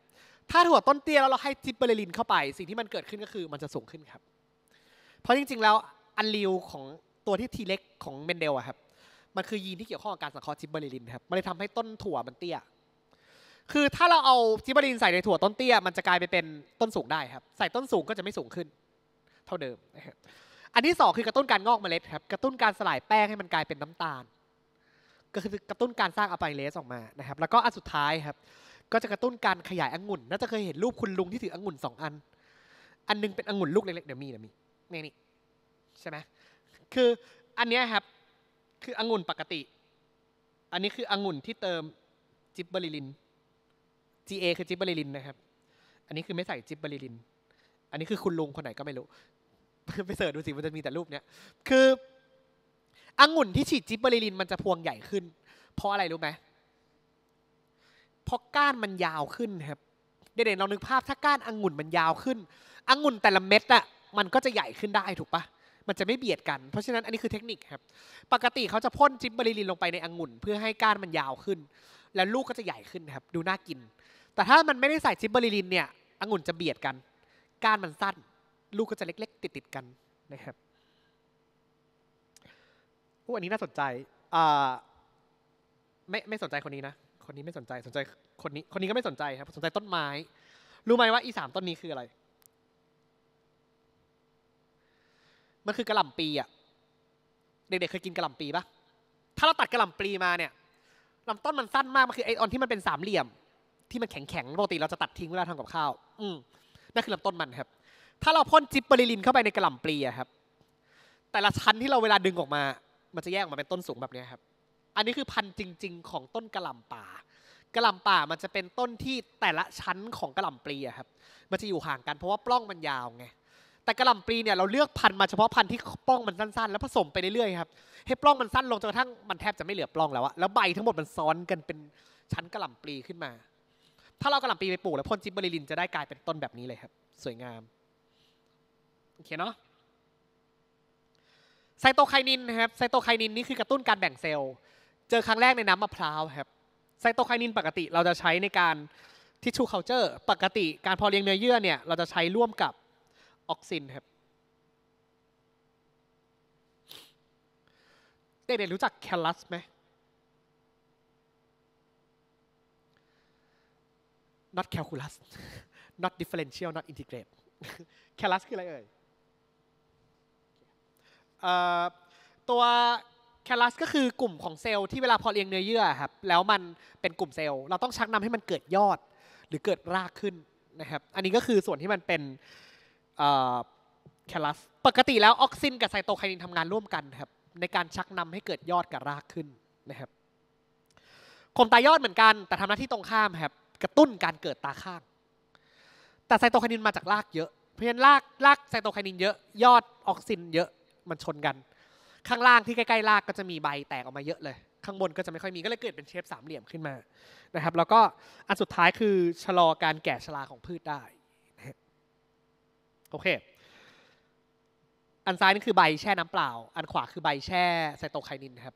ถ้าถั่วต้นเตี้ยแล้วเราให้จิบเบอร์ลินเข้าไป สิ่งที่มันเกิดขึ้นก็คือมันจะสูงขึ้นครับ เพราะจริง ๆ แล้วอันลิวของตัวที่ทีเล็กของเมนเดลอะครับ มันคือยีนที่เกี่ยวข้องกับการสังเคราะห์จิบเบอร์ลินครับ มันเลยทำให้ต้นถั่วมันเตี้ย คือถ้าเราเอาจิบเบอร์ลินใส่ในถั่วต้นเตี้ย มันจะกลายไปเป็นต้นสูงได้ครับ ใส่ต้นสูงก็จะไม่สูงขึ้น เท่าเดิมครับอันที่2คือกระตุ้นการงอกเมล็ดครับ กระตุ้นการสลายแป้งให้มันกลายเป็นน้ำตาลก็คือกระตุ้นการสร้างอะไบเลสออกมานะครับ แล้วก็อันสุดท้ายครับก็จะกระตุ้นการขยายองุ่นน่าจะเคยเห็นรูปคุณลุงที่ถือองุ่นสอัน อันนึงเป็นองุ่นลูกเล็กๆเดี๋ยวมีเดี๋ยวมีนี่นี่ใช่ไหมคืออันนี้ครับคือองุ่นปกติ อันนี้คือองุ่นที่เติมจิบเบอริลิน GA คือจิบเบอริลินนะครับ อันนี้คือไม่ใส่จิบเบอริลิน อันนี้คือคุณลุงคนไหนก็ไม่รู้ไปเสิร์ชดูสิมันจะมีแต่รูปเนี้ยคือองุ่นที่ฉีดจิบเบอริลินมันจะพวงใหญ่ขึ้น เพราะอะไรรู้ไหมเพราะก้านมันยาวขึ้นครับ เด่นๆเรานึกภาพถ้าก้านองุ่นมันยาวขึ้นองุ่นแต่ละเม็ดอะมันก็จะใหญ่ขึ้นได้ถูกปะ มันจะไม่เบียดกัน เพราะฉะนั้นอันนี้คือเทคนิคครับ ปกติเขาจะพ่นจิบเบอริลินลงไปในองุ่น เพื่อให้ก้านมันยาวขึ้น แล้วลูกก็จะใหญ่ขึ้นครับ ดูน่ากิน แต่ถ้ามันไม่ได้ใส่จิบเบอริลินเนี่ย องุ่นจะเบียดกัน ก้านมันสั้น ลูกก็จะเล็กๆ ติดๆกันนะครับอู้อันนี้น่าสนใจ อ่าไม่ไม่สนใจคนนี้นะ คนนี้ไม่สนใจ สนใจคนนี้ คนนี้ก็ไม่สนใจครับ สนใจต้นไม้ รู้ไหมว่าอีสามต้นนี้คืออะไร มันคือกระหล่ำปีอ่ะเด็กๆเคยกินกระหล่ำปีปะถ้าเราตัดกระหล่ำปีมาเนี่ยลำต้นมันสั้นมาก มันคือไอออนที่มันเป็นสามเหลี่ยม ที่มันแข็งๆ ปกติ เราจะตัดทิ้งเวลาทำกับข้าว อืมนั่นคือลำต้นมันครับ ถ้าเราพ่นจิปเปอริลินเข้าไปในกระหล่ำปีอะครับ แต่ละชั้นที่เราเวลาดึงออกมามันจะแยกออกมาเป็นต้นสูงแบบนี้ครับ อันนี้คือพันธุ์จริง ๆ ของต้นกระหล่ำป่ากระหล่ำป่ามันจะเป็นต้นที่แต่ละชั้นของกระหล่ำปลีอะครับ มันจะอยู่ห่างกันเพราะว่าปล้องมันยาวไง แต่กระหล่ำปลีเนี่ยเราเลือกพันธุ์มาเฉพาะพันธุ์ที่ปล้องมันสั้นๆ แล้วผสมไปเรื่อยๆครับ ให้ปล้องมันสั้น ลงจนกระทั่งมันแทบจะไม่เหลือปล้องแล้วอะแล้วใบทั้งหมดมันซ้อนกันเป็นชั้นกระหล่ำปลีขึ้นมา ถ้าเรากระหล่ำปลีไปปลูกแล้วพ่นจิบเบอริลินจะได้กลายเป็นต้นแบบนี้เลยครับ สวยงามโอเคเนาะไซโตไคนินนะครับไซโตไคนินนี่คือกระตุ้นการแบ่งเซลล์เจอครั้งแรกในน้ำมะพร้าวครับไซโตไคนิน ปกติเราจะใช้ในการทิชชูเคาเจอร์ ปกติการพอเลี้ยงเนื้อเยื่อเนี่ยเราจะใช้ร่วมกับออกซินครับเด็กๆรู้จักแคลัสไหมน o อตแคลคูลัสน t อตดิเฟ e เรนเชียลน n อตอินทิเกรตแคลัสคืออะไรเอ่ยตัวแคลัสก็คือกลุ่มของเซลล์ที่เวลาพอเรียงเนื้อเยื่อครับแล้วมันเป็นกลุ่มเซลล์เราต้องชักนำให้มันเกิดยอดหรือเกิดรากขึ้นนะครับอันนี้ก็คือส่วนที่มันเป็นแคลัสปกติแล้วออกซินกับไซโตไคนินทำงานร่วมกันครับในการชักนำให้เกิดยอดกับรากขึ้นนะครับคมตายอดเหมือนกัน แต่ทำหน้าที่ตรงข้ามครับกระตุ้นการเกิดตาข้างแต่ไซโตไคนินมาจากรากเยอะเพราะฉะนั้นรากรากไซโตไคนินเยอะยอดออกซินเยอะมันชนกันข้างล่างที่ใกล้ๆรากก็จะมีใบแตกออกมาเยอะเลย ข้างบนก็จะไม่ค่อยมีก็เลยเกิดเป็นเชฟสามเหลี่ยมขึ้นมานะครับ แล้วก็อันสุดท้ายคือชะลอการแก่ชราของพืชได้โอเค อันซ้ายนี่คือใบแช่น้ำเปล่า อันขวาคือใบแช่ไซโตไคนินครับ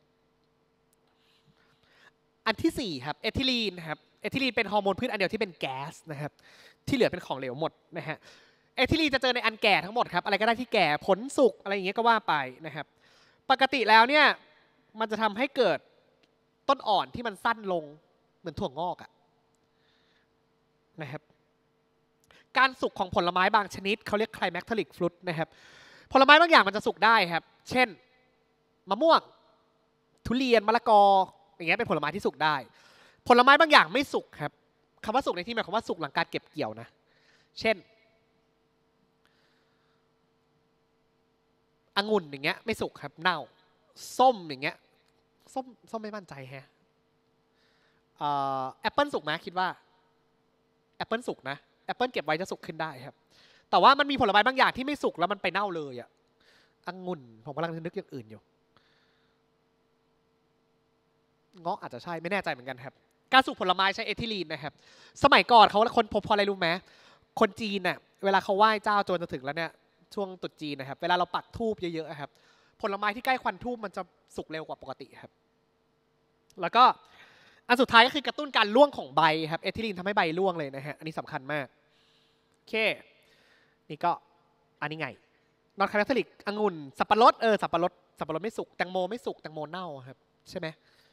อันที่สี่ครับเอทิลีนครับเอทิลีนเป็นฮอร์โมนพืชอันเดียวที่เป็นแก๊สนะครับที่เหลือเป็นของเหลวหมดนะฮะเอทิลีจะเจอในอันแก่ทั้งหมดครับอะไรก็ได้ที่แก่ผลสุกอะไรอย่างเงี้ยก็ว่าไปนะครับ ปกติแล้วเนี่ยมันจะทำให้เกิดต้นอ่อนที่มันสั้นลงเหมือนถั่วงอกอะนะครับการสุกของผลไม้บางชนิดเขาเรียกไคลแมเทลิกฟลุตนะครับ ผลไม้บางอย่างมันจะสุกได้ครับ เช่นมะม่วงทุเรียนมะละกอ อย่างเงี้ยเป็นผลไม้ที่สุกได้ ผลไม้บางอย่างไม่สุกครับคำว่าสุกในที่หมายความว่าสุกหลังการเก็บเกี่ยวนะเช่นองุ่นอย่างเงี้ยไม่สุกครับเน่าส้มอย่างเงี้ยส้มส้มไม่มั่นใจแฮะแอปเปิลสุกไหมคิดว่าแอปเปิลสุกนะแอปเปิลเก็บไว้จะสุกขึ้นได้ครับ แต่ว่ามันมีผลไม้บางอย่างที่ไม่สุกแล้วมันไปเน่าเลยอะองุ่นผมกำลังนึกอย่างอื่นอยู่เงาะอาจจะใช่ไม่แน่ใจเหมือนกันครับ การสุกผลไม้ใช้เอทิลีนนะครับสมัยก่อนเขาคนพบพออะไรรู้ไหมคนจีนน่ะเวลาเขาไหว้เจ้าจนจะถึงแล้วเนี่ยช่วงตุดจีนนะครับ เวลาเราปักทูบเยอะๆครับ ผลไม้ที่ใกล้ควันทูบมันจะสุกเร็วกว่าปกติครับ แล้วก็อันสุดท้ายก็คือกระตุ้นการร่วงของใบครับ เอทิลีนทำให้ใบร่วงเลยนะฮะ อันนี้สำคัญมากโอเคนี่ก็อันนี้ไงนอนคาราทลิกองุ่นสับปะรดเออสับปะรด สับปะรดไม่สุก แตงโมไม่สุกแตงโมเน่าครับใช่ไหม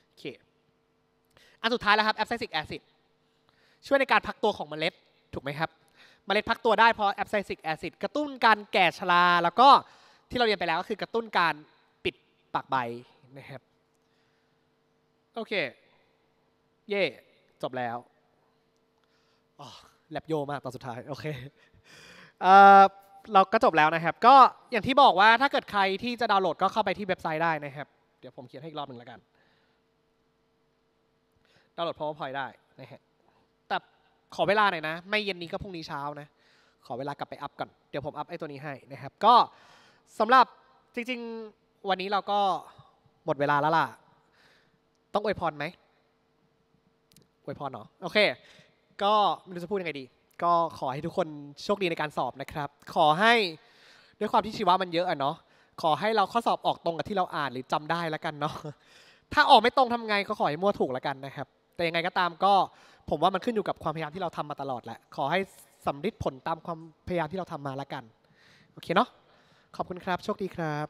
โอเคอันสุดท้ายแล้วครับแอปไซซิกแอซิดช่วยในการพักตัวของเมล็ดถูกไหมครับเมล็ดพักตัวได้เพราะแอปไซซิกแอซิดกระตุ้นการแก่ชราแล้วก็ที่เราเรียนไปแล้วก็คือกระตุ้นการปิดปากใบนะครับโอเคเย่จบแล้วแลบโยมากตอนสุดท้ายโอเคเราก็จบแล้วนะครับ ก็อย่างที่บอกว่าถ้าเกิดใครที่จะดาวน์โหลดก็เข้าไปที่เว็บไซต์ได้นะครับ เดี๋ยวผมเขียนให้อีกรอบหนึ่งแล้วกัน ดาวน์โหลด PowerPoint ได้นะัะขอเวลาหน่อยนะไม่เย็นนี้ก็พรุ่งนี้เช้านะขอเวลากลับไปอัพก่อนเดี๋ยวผมอัพไอ้ตัวนี้ให้นะครับ ก็สำหรับจริง ๆวันนี้เราก็หมดเวลาแล้วล่ะต้องอวยพรไหมอวยพรเนาะโอเค ก็ไม่รู้จะพูดยังไงดี ก็ขอให้ทุกคนโชคดีในการสอบนะครับ ขอให้ด้วยความที่ชีวะมันเยอะอะเนาะขอให้เราข้อสอบออกตรงกับที่เราอ่านหรือจำได้แล้วกันเนาะถ้าออกไม่ตรงทำไงก็ขอให้มั่วถูกแล้วกันนะครับ แต่ยังไงก็ตามก็ผมว่ามันขึ้นอยู่กับความพยายามที่เราทำมาตลอดแหละ ขอให้สำเร็จผลตามความพยายามที่เราทำมาละกัน โอเคเนาะ ขอบคุณครับ โชคดีครับ